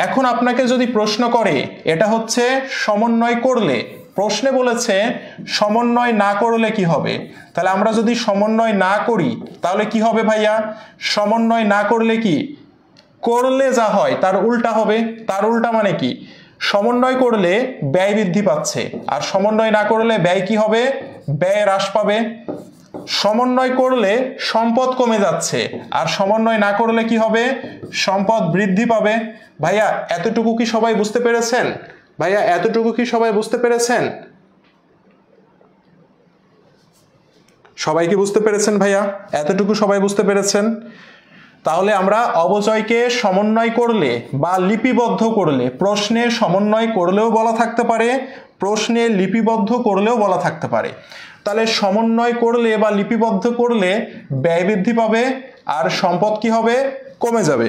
এখন আপনাকে যদি প্রশ্ন করে এটা হচ্ছে সমন্বয় করলে প্রশ্নে বলেছে সমন্বয় না করলে কি হবে তাহলে আমরা যদি সমন্বয় না করি তাহলে কি হবে ভাইয়া সমন্বয় না করলে কি করলে যা হয় তার উল্টা হবে তার উল্টা মানে কি সমন্বয় করলে ব্যয় বৃদ্ধি পাচ্ছে আর সমন্বয় না করলে ব্যয় কি হবে ব্যয় হ্রাস পাবে সমন্বয় করলে সম্পদ কমে যাচ্ছে আর সমন্বয় না করলে কি হবে সম্পদ বৃদ্ধি পাবে ভাইয়া এতটুকু কি সবাই বুঝতে পেরেছেন ভাইয়া এতটুকু কি সবাই বুঝতে পেরেছেন সবাই কি বুঝতে পেরেছেন ভাইয়া এতটুকু সবাই বুঝতে পেরেছেন তাহলে আমরা অবচয়কে সমন্বয় করলে বা লিপিবদ্ধ করলে প্রশ্নে সমন্বয় করলেও বলা থাকতে পারে প্রশ্নে লিপিবদ্ধ করলেও বলা থাকতে পারে তাহলে সমন্বয় করলে বা লিপিবদ্ধ করলে ব্যয় বৃদ্ধি পাবে আর সম্পদ কি হবে কমে যাবে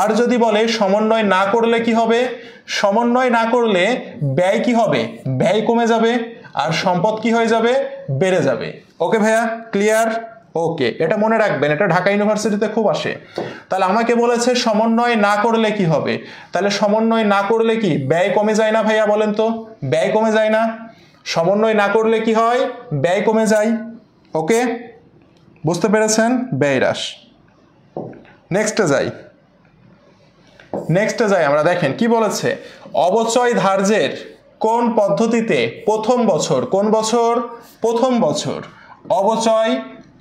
আর যদি বলে সমন্বয় না করলে কি হবে সমন্বয় না করলে ব্যয় কি হবে ব্যয় কমে যাবে আর সম্পদ কি হয়ে যাবে বেড়ে যাবে ওকে ভাইয়া ক্লিয়ার ওকে এটা মনে রাখবেন এটা ঢাকা ইউনিভার্সিটিতে খুব আসে তাহলে আমাকে বলেছে সমন্বয় না করলে কি হবে তাহলে সমন্বয় না করলে কি ব্যয় কমে যায় না ভাইয়া বলেন তো ব্যয় কমে যায় না সমন্বয় না করলে কি হয় ব্যয় কমে যায় ওকে বুঝতে পেরেছেন ব্যয় হ্রাস নেক্সটে যাই নেক্সটে যাই আমরা দেখেন কি বলেছে অবচয় ধার্যের কোন পদ্ধতিতে প্রথম বছর কোন বছর প্রথম বছর অবচয়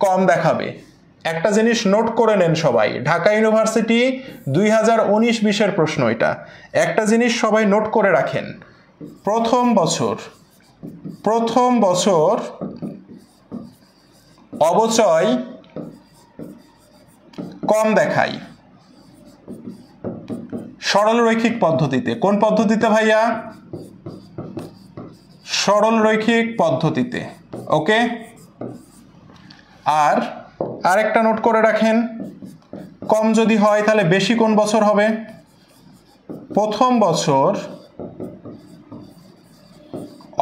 কম দেখাবে একটা জিনিস নোট করে নেন সবাই ঢাকা ইউনিভার্সিটি দুই হাজার উনিশ বিশের প্রশ্ন এটা একটা জিনিস সবাই নোট করে রাখেন প্রথম বছর প্রথম বছর অবচয় কম দেখায় সরলরৈখিক পদ্ধতিতে কোন পদ্ধতিতে ভাইয়া সরলরৈখিক পদ্ধতিতে ওকে আর আরেকটা নোট করে রাখেন কম যদি হয় তাহলে বেশি কোন বছর হবে প্রথম বছর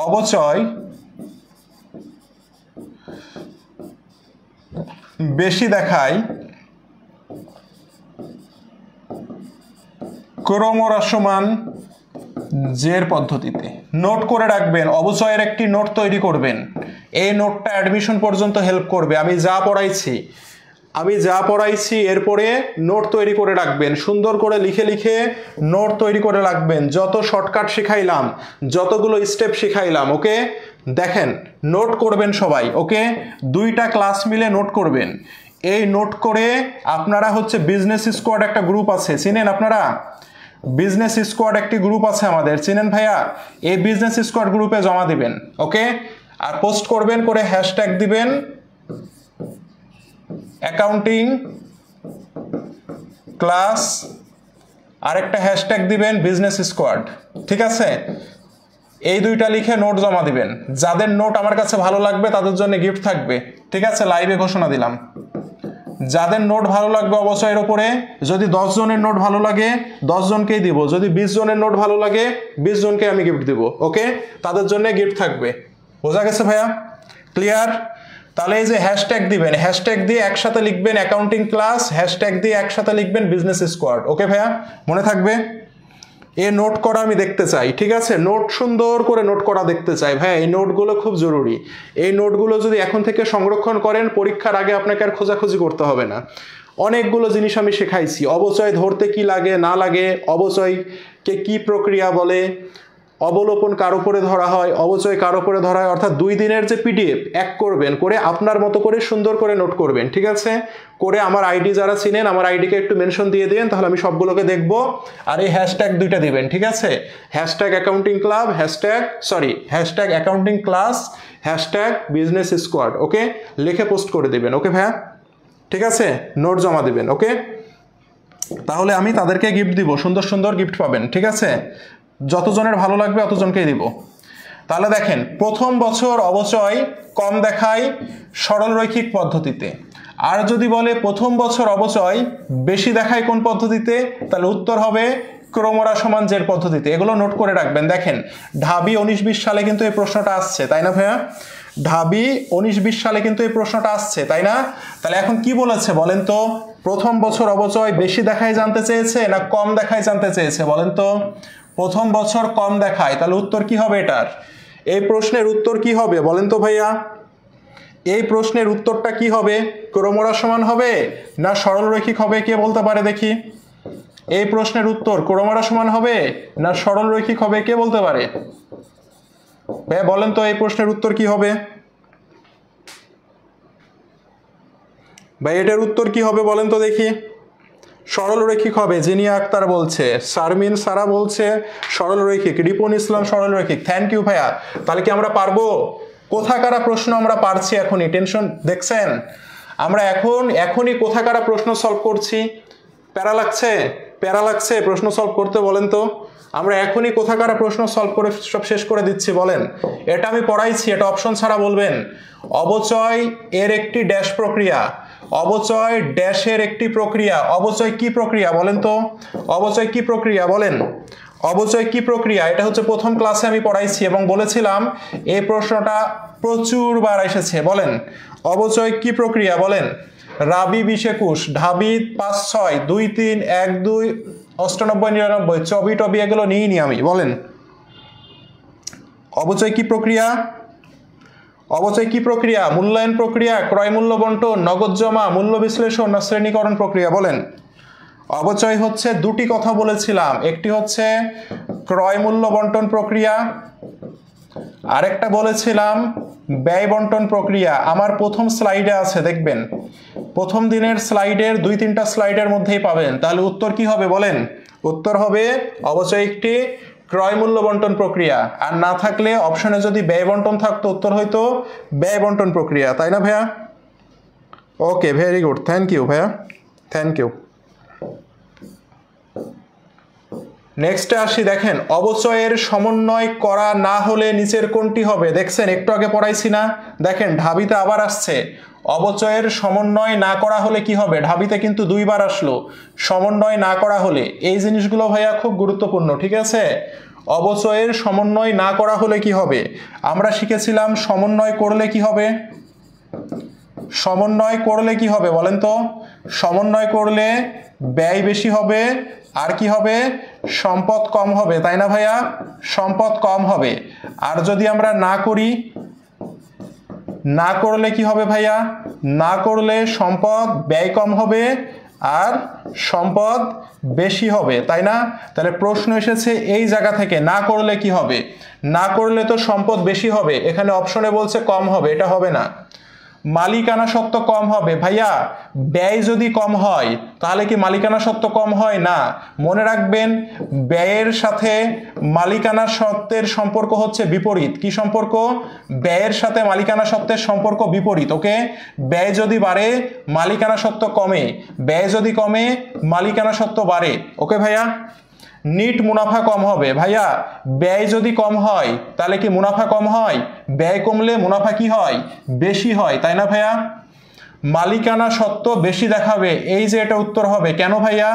অবচয় বেশি দেখায় ক্রমরাসমান জের পদ্ধতিতে নোট করে রাখবেন অবচয়ের একটি নোট তৈরি করবেন এই নোটটা অ্যাডমিশন পর্যন্ত হেল্প করবে আমি যা পড়াইছি আমি যা পড়াইছি এরপরে নোট তৈরি করে রাখবেন সুন্দর করে লিখে লিখে নোট তৈরি করে রাখবেন যত শর্টকাট শেখাইলাম যতগুলো স্টেপ শেখাইলাম ওকে দেখেন নোট করবেন সবাই ওকে দুইটা ক্লাস মিলে নোট করবেন এই নোট করে আপনারা হচ্ছে বিজনেস স্কোয়াড একটা গ্রুপ আছে চিনেন আপনারা বিজনেস স্কোয়াড একটি গ্রুপ আছে আমাদের চিনেন ভাইয়া এই বিজনেস স্কোয়াড গ্রুপে জমা দিবেন ওকে আর পোস্ট করবেন করে হ্যাশট্যাগ দিবেন অ্যাকাউন্টিং ক্লাস আরেকটা হ্যাশট্যাগ দিবেন বিজনেস স্কোয়াড ঠিক আছে এই দুইটা লিখে নোট জমা দিবেন যাদের নোট আমার কাছে ভালো লাগবে তাদের জন্য গিফট থাকবে ঠিক আছে লাইভে ঘোষণা দিলাম যাদের নোট ভালো লাগবে অবশ্যই এর ওপরে যদি দশ জনের নোট ভালো লাগে দশ জনকেই দিব যদি বিশ জনের নোট ভালো লাগে বিশ জনকে আমি গিফট দিব ওকে তাদের জন্য গিফট থাকবে বোঝা গেছে ভাইয়া ক্লিয়ার তাহলে এই যে হ্যাশট্যাগ দিবেন হ্যাশট্যাগ দিয়ে একসাথে লিখবেন অ্যাকাউন্টিং ক্লাস হ্যাশট্যাগ দিয়ে একসাথে লিখবেন বিজনেস স্কোয়াড ওকে ভাইয়া মনে থাকবে এ নোট করা আমি দেখতে চাই ঠিক আছে নোট সুন্দর করে নোট করা দেখতে চাই ভাই এই নোটগুলো খুব জরুরি এই নোটগুলো যদি এখন থেকে সংরক্ষণ করেন পরীক্ষার আগে আপনাকে আর খোঁজাখুঁজি করতে হবে না অনেকগুলো জিনিস আমি শেখাইছি অবচয় ধরতে কি লাগে না লাগে অবচয়কে কি প্রক্রিয়া বলে অবলোপন কার উপরে ধরা হয় অবচয় কার উপরে ধরা হয় অর্থাৎ দুই দিনের যে পিডিএফ এক করবেন করে আপনার মতো করে সুন্দর করে নোট করবেন ঠিক আছে করে আমার আইডি যারা চিনেন আমার আইডিকে একটু মেনশন দিয়ে দিন তাহলে আমি সবগুলোকে দেখব আর এই হ্যাশট্যাগ দুইটা দিবেন ঠিক আছে hashtag accounting club hashtag sorry hashtag accounting class hashtag business squad okay লিখে পোস্ট করে দেবেন ওকে ভাইয়া ঠিক আছে নোট জমা দেবেন ওকে তাহলে আমি তাদেরকে গিফট দিব সুন্দর সুন্দর গিফট পাবেন ঠিক আছে যতজনের ভালো লাগবে অতজনকেই দিব তাহলে দেখেন প্রথম বছর অবচয় কম দেখায় সরল রৈখিক পদ্ধতিতে আর যদি বলে প্রথম বছর অবচয় বেশি দেখায় কোন পদ্ধতিতে তাহলে উত্তর হবে ক্রোমরা সমান জের পদ্ধতিতে এগুলো নোট করে রাখবেন দেখেন ঢাবি উনিশ বিশ সালে কিন্তু এই প্রশ্নটা আসছে তাই না ভাইয়া ঢাবি উনিশ বিশ সালে কিন্তু এই প্রশ্নটা আসছে তাই না তাহলে এখন কি বলেছে বলেন তো প্রথম বছর অবচয় বেশি দেখায় জানতে চেয়েছে না কম দেখায় জানতে চেয়েছে বলেন তো প্রথম বছর কম দেখায় তাহলে উত্তর কি হবে এটার এই প্রশ্নের উত্তর কি হবে বলেন তো ভাইয়া এই প্রশ্নের উত্তরটা কি হবে ক্রমরা সমান হবে না সরলরৈখিক হবে কে বলতে পারে দেখি এই প্রশ্নের উত্তর ক্রমরা সমান হবে না সরলরৈখিক হবে কে বলতে পারে ভাইয়া বলেন তো এই প্রশ্নের উত্তর কি হবে ভাই এটার উত্তর কি হবে বলেন তো দেখি সরলরৈখিক হবে জেনিয়া আক্তার বলছে শারমিন সারা বলছে সরলরৈখিক রিপন ইসলাম সরলরৈখিক থ্যাংক ইউ ভাইয়া তাহলে কি আমরা পারবো কোথাকারা প্রশ্ন আমরা পারছি এখনই টেনশন দেখছেন আমরা এখন এখনই কোথাকারা প্রশ্ন সলভ করছি প্যারা লাগছে প্যারা লাগছে প্রশ্ন সলভ করতে বলেন তো আমরা এখনই কোথাকারা প্রশ্ন সলভ করে সব শেষ করে দিচ্ছি বলেন এটা আমি পড়াইছি এটা অপশন ছাড়া বলবেন অবচয় এর একটি ড্যাশ প্রক্রিয়া অবচয় ড্যাশের একটি প্রক্রিয়া অবচয় কি প্রক্রিয়া বলেন তো অবচয় কি প্রক্রিয়া বলেন অবচয় কি প্রক্রিয়া এটা হচ্ছে প্রথম ক্লাসে আমি পড়াইছি এবং বলেছিলাম এই প্রশ্নটা প্রচুরবার এসেছে বলেন অবচয় কি প্রক্রিয়া বলেন রাবি বিশ একুশ ঢাবি পাঁচ ছয় দুই তিন এক দুই অষ্টানব্বই নিরানব্বই চবি টবি এগুলো নি আমি বলেন অবচয় কি প্রক্রিয়া অবচয় কি প্রক্রিয়া মূল্যায়ন প্রক্রিয়া ক্রয় মূল্য বন্টন নগদ জমা মূল্য বিশ্লেষণ না শ্রেণীকরণ প্রক্রিয়া বলেন অবচয় হচ্ছে দুটি কথা বলেছিলাম একটি হচ্ছে ক্রয় মূল্য বন্টন প্রক্রিয়া আরেকটা বলেছিলাম ব্যয় বন্টন প্রক্রিয়া আমার প্রথম স্লাইডে আছে দেখবেন প্রথম দিনের স্লাইডের দুই তিনটা স্লাইডের মধ্যেই পাবেন তাহলে উত্তর কি হবে বলেন উত্তর হবে অবচয় একটি ক্রয় মূল্য বন্টন প্রক্রিয়া আর না থাকলে অপশনে যদি ব্যয় বন্টন থাকতো উত্তর হইতো ব্যয় বন্টন প্রক্রিয়া তাই না ভাইয়া okay very good thank you ভাইয়া থ্যাংক ইউ নেক্সটে আসি দেখেন অবচয়ের সমন্বয় করা না হলে নিচের কোনটি হবে দেখছেন একটু আগে পড়াইছি না দেখেন ঢাবিতে আবার আসছে অবচয়ের সমন্বয় না করা হলে কি হবে ঢাবিতে কিন্তু দুইবার আসলো সমন্বয় না করা হলে এই জিনিসগুলো ভাইয়া খুব গুরুত্বপূর্ণ ঠিক আছে অবচয়ের সমন্বয় না করা হলে কি হবে আমরা শিখেছিলাম সমন্বয় করলে কি হবে সমন্বয় করলে কি হবে বলেন তো সমন্বয় করলে ব্যয় বেশি হবে আর কি হবে সম্পদ কম হবে তাই না ভাইয়া সম্পদ কম হবে আর যদি আমরা না করি না করলে কি হবে ভাইয়া না করলে সম্পদ ব্যয় কম হবে আর সম্পদ বেশি হবে তাই না তাহলে প্রশ্ন এসেছে এই জায়গা থেকে না করলে কি হবে না করলে তো সম্পদ বেশি হবে এখানে অপশনে বলছে কম হবে এটা হবে না মালিকানা সত্ত্ব কম হবে ভাইয়া ব্যয় যদি কম হয় তাহলে কি মালিকানা সত্ত্ব কম হয় না মনে রাখবেন ব্যয়ের সাথে মালিকানা সত্ত্বের সম্পর্ক হচ্ছে বিপরীত কি সম্পর্ক ব্যয়ের সাথে মালিকানা সত্ত্বের সম্পর্ক বিপরীত ওকে ব্যয় যদি বাড়ে মালিকানা সত্ত্ব কমে ব্যয় যদি কমে মালিকানা সত্ত্ব বাড়ে ওকে ভাইয়া নিট মুনাফা কম হবে ভাইয়া ব্যয় যদি কম হয় তাহলে কি মুনাফা কম হয় ব্যয় কমলে মুনাফা কি হয় বেশি হয় তাই না ভাইয়া মালিকানা সত্ত্ব বেশি দেখাবে এই যে এটা উত্তর হবে কেন ভাইয়া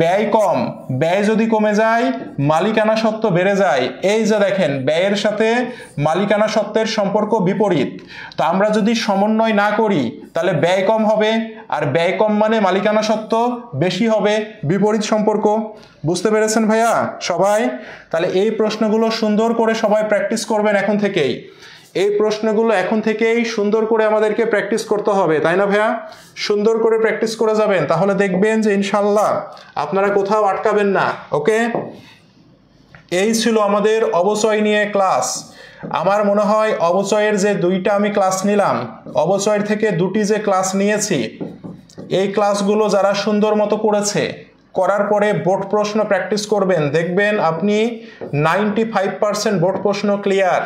ব্যয় কম ব্যয় যদি কমে যায় মালিকানা সত্ত্ব বেড়ে যায় এই যে দেখেন ব্যয়ের সাথে মালিকানা সত্ত্বের সম্পর্ক বিপরীত তো আমরা যদি সমন্বয় না করি তাহলে ব্যয় কম হবে আর ব্যয় কম মানে মালিকানা সত্ত্ব বেশি হবে বিপরীত সম্পর্ক বুঝতে পেরেছেন ভাইয়া সবাই তাহলে এই প্রশ্নগুলো সুন্দর করে সবাই প্র্যাকটিস করবেন এখন থেকেই এই প্রশ্নগুলো এখন থেকেই সুন্দর করে আমাদেরকে প্র্যাকটিস করতে হবে তাই না ভাইয়া সুন্দর করে প্র্যাকটিস করে যাবেন তাহলে দেখবেন যে ইনশাল্লাহ আপনারা কোথাও আটকাবেন না ওকে এই ছিল আমাদের অবচয় নিয়ে ক্লাস আমার মনে হয় অবচয়ের যে দুইটা আমি ক্লাস নিলাম অবচয়ের থেকে দুটি যে ক্লাস নিয়েছি এই ক্লাসগুলো যারা সুন্দর মতো করেছে করার পরে বোর্ড প্রশ্ন প্র্যাকটিস করবেন দেখবেন আপনি নাইনটি ফাইভ পার্সেন্ট বোর্ড প্রশ্ন ক্লিয়ার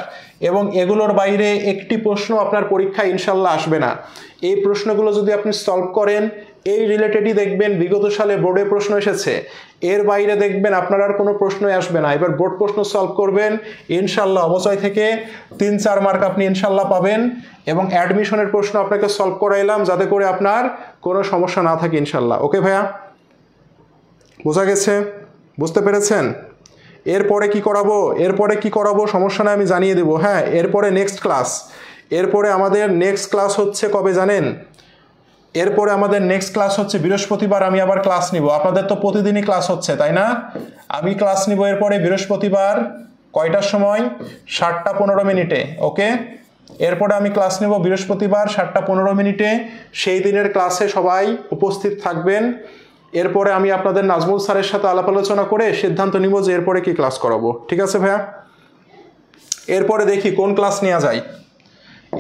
এবং এগুলোর বাইরে একটি প্রশ্ন আপনার পরীক্ষায় ইনশাল্লাহ আসবে না এই প্রশ্নগুলো যদি আপনি সলভ করেন এই রিলেটেডই দেখবেন বিগত সালে বোর্ডে প্রশ্ন এসেছে এর বাইরে দেখবেন আপনার আর কোনো প্রশ্নই আসবে না এবার বোর্ড প্রশ্ন সলভ করবেন ইনশাল্লাহ অবচয় থেকে তিন চার মার্ক আপনি ইনশাল্লাহ পাবেন এবং অ্যাডমিশনের প্রশ্ন আপনাকে সলভ করাইলাম যাতে করে আপনার কোনো সমস্যা না থাকে ইনশাল্লাহ ওকে ভাইয়া বোঝা গেছে বুঝতে পেরেছেন এরপরে কি করাবো এরপরে কি করাবো সমস্যা না আমি জানিয়ে দেবো হ্যাঁ এরপরে নেক্সট ক্লাস এরপরে আমাদের নেক্সট ক্লাস হচ্ছে কবে জানেন এরপরে আমাদের নেক্সট ক্লাস হচ্ছে বৃহস্পতিবার আমি আবার ক্লাস নিব আপনাদের তো প্রতিদিনই ক্লাস হচ্ছে তাই না আমি ক্লাস নিব এরপরে বৃহস্পতিবার কয়টার সময় সাতটা পনেরো মিনিটে ওকে এরপরে আমি ক্লাস নেব বৃহস্পতিবার সাতটা পনেরো মিনিটে সেই দিনের ক্লাসে সবাই উপস্থিত থাকবেন এরপরে আমি আপনাদের নাজমুল স্যারের সাথে আলাপ আলোচনা করে সিদ্ধান্ত নিব যে এরপরে কি ক্লাস করাবো ঠিক আছে ভাইয়া এরপরে দেখি কোন ক্লাস নেওয়া যায়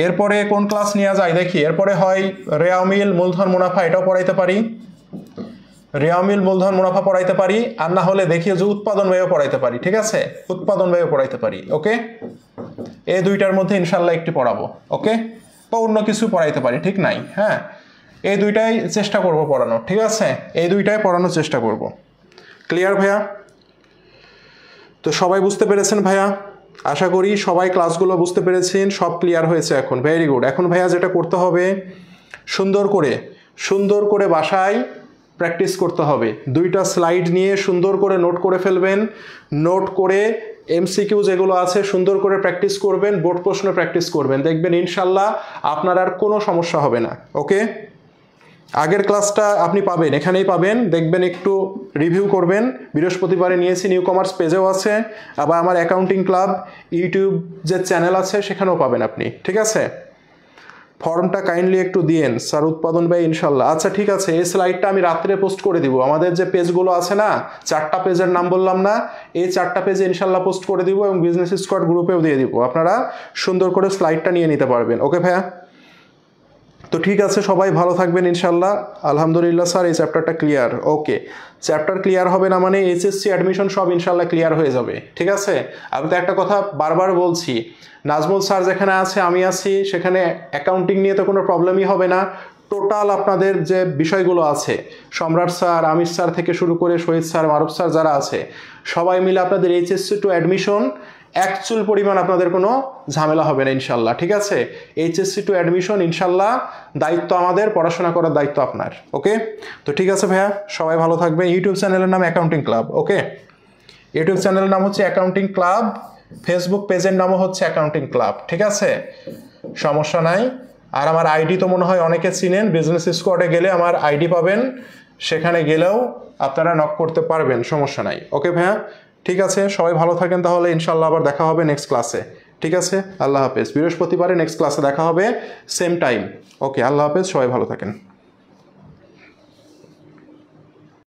এরপরে কোন ক্লাস নেওয়া যায় দেখি এরপরে হয় রেয়ামিল মূলধন মুনাফা এটাও পড়াইতে পারি রেয়ামিল মূলধন মুনাফা পড়াইতে পারি আর না হলে দেখি যে উৎপাদন ব্যয় পড়াইতে পারি ঠিক আছে উৎপাদন ব্যয় পড়াইতে পারি ওকে এই দুইটার মধ্যে ইনশাল্লাহ একটি পড়াবো ওকে বা অন্য কিছু পড়াইতে পারি ঠিক নাই হ্যাঁ এই দুইটাই চেষ্টা করব পড়ানো ঠিক আছে এই দুইটাই পড়ানোর চেষ্টা করব ক্লিয়ার ভাইয়া তো সবাই বুঝতে পেরেছেন ভাইয়া আশা করি সবাই ক্লাসগুলো বুঝতে পেরেছেন সব ক্লিয়ার হয়েছে এখন ভেরি গুড এখন ভাইয়া যেটা করতে হবে সুন্দর করে সুন্দর করে বাসায় প্র্যাকটিস করতে হবে দুইটা স্লাইড নিয়ে সুন্দর করে নোট করে ফেলবেন নোট করে এমসিকিউ যেগুলো আছে সুন্দর করে প্র্যাকটিস করবেন বোর্ড প্রশ্ন প্র্যাকটিস করবেন দেখবেন ইনশাল্লাহ আপনার আর কোনো সমস্যা হবে না ওকে আগের ক্লাসটা আপনি পাবেন এখানেই পাবেন দেখবেন একটু রিভিউ করবেন বৃহস্পতিবারে নিয়েছি নিউ কমার্স পেজেও আছে আবার আমার অ্যাকাউন্টিং ক্লাব ইউটিউব যে চ্যানেল আছে সেখানেও পাবেন আপনি ঠিক আছে ফর্মটা কাইন্ডলি একটু দিয়েন স্যার উৎপাদন ব্যয় ইনশাল্লাহ আচ্ছা ঠিক আছে এই স্লাইডটা আমি রাত্রে পোস্ট করে দিব আমাদের যে পেজগুলো আছে না চারটা পেজের নাম বললাম না এই চারটা পেজে ইনশাল্লাহ পোস্ট করে দিব এবং বিজনেস স্কোয়াড গ্রুপেও দিয়ে দিব আপনারা সুন্দর করে স্লাইডটা নিয়ে নিতে পারবেন ওকে ভাইয়া তো ঠিক আছে সবাই ভালো থাকবেন ইনশাল্লাহ আলহামদুলিল্লাহ স্যার এই চ্যাপ্টারটা ক্লিয়ার ওকে চ্যাপ্টার ক্লিয়ার হবে না মানে এইচএসসি অ্যাডমিশন সব ইনশাল্লাহ ক্লিয়ার হয়ে যাবে ঠিক আছে আমি তো একটা কথা বারবার বলছি নাজমুল স্যার যেখানে আছে আমি আছি সেখানে অ্যাকাউন্টিং নিয়ে তো কোনো প্রবলেমই হবে না টোটাল আপনাদের যে বিষয়গুলো আছে সম্রাট স্যার আমির স্যার থেকে শুরু করে শহীদ স্যার মারুফ স্যার যারা আছে সবাই মিলে আপনাদের এইচএসসি টু অ্যাডমিশন অ্যাকচুয়াল পরিমাণ আপনাদের কোনো ঝামেলা হবে না ইনশাল্লাহ ঠিক আছে এইচএসসি টু অ্যাডমিশন ইনশাল্লাহ দায়িত্ব আমাদের পড়াশোনা করার দায়িত্ব আপনার ওকে তো ঠিক আছে ভাইয়া সবাই ভালো থাকবে ইউটিউব চ্যানেলের নাম অ্যাকাউন্টিং ক্লাব ওকে ইউটিউব চ্যানেলের নাম হচ্ছে অ্যাকাউন্টিং ক্লাব ফেসবুক পেজের নামও হচ্ছে অ্যাকাউন্টিং ক্লাব ঠিক আছে সমস্যা নাই আর আমার আইডি তো মনে হয় অনেকে চিনেন বিজনেস স্কোয়াডে গেলে আমার আইডি পাবেন সেখানে গেলেও আপনারা নক করতে পারবেন সমস্যা নাই ওকে ভাইয়া ঠিক আছে সবাই ভালো থাকেন তাহলে ইনশাল্লাহ আবার দেখা হবে নেক্সট ক্লাসে ঠিক আছে আল্লাহ হাফেজ বৃহস্পতিবারে নেক্সট ক্লাসে দেখা হবে সেম টাইম ওকে আল্লাহ হাফেজ সবাই ভালো থাকেন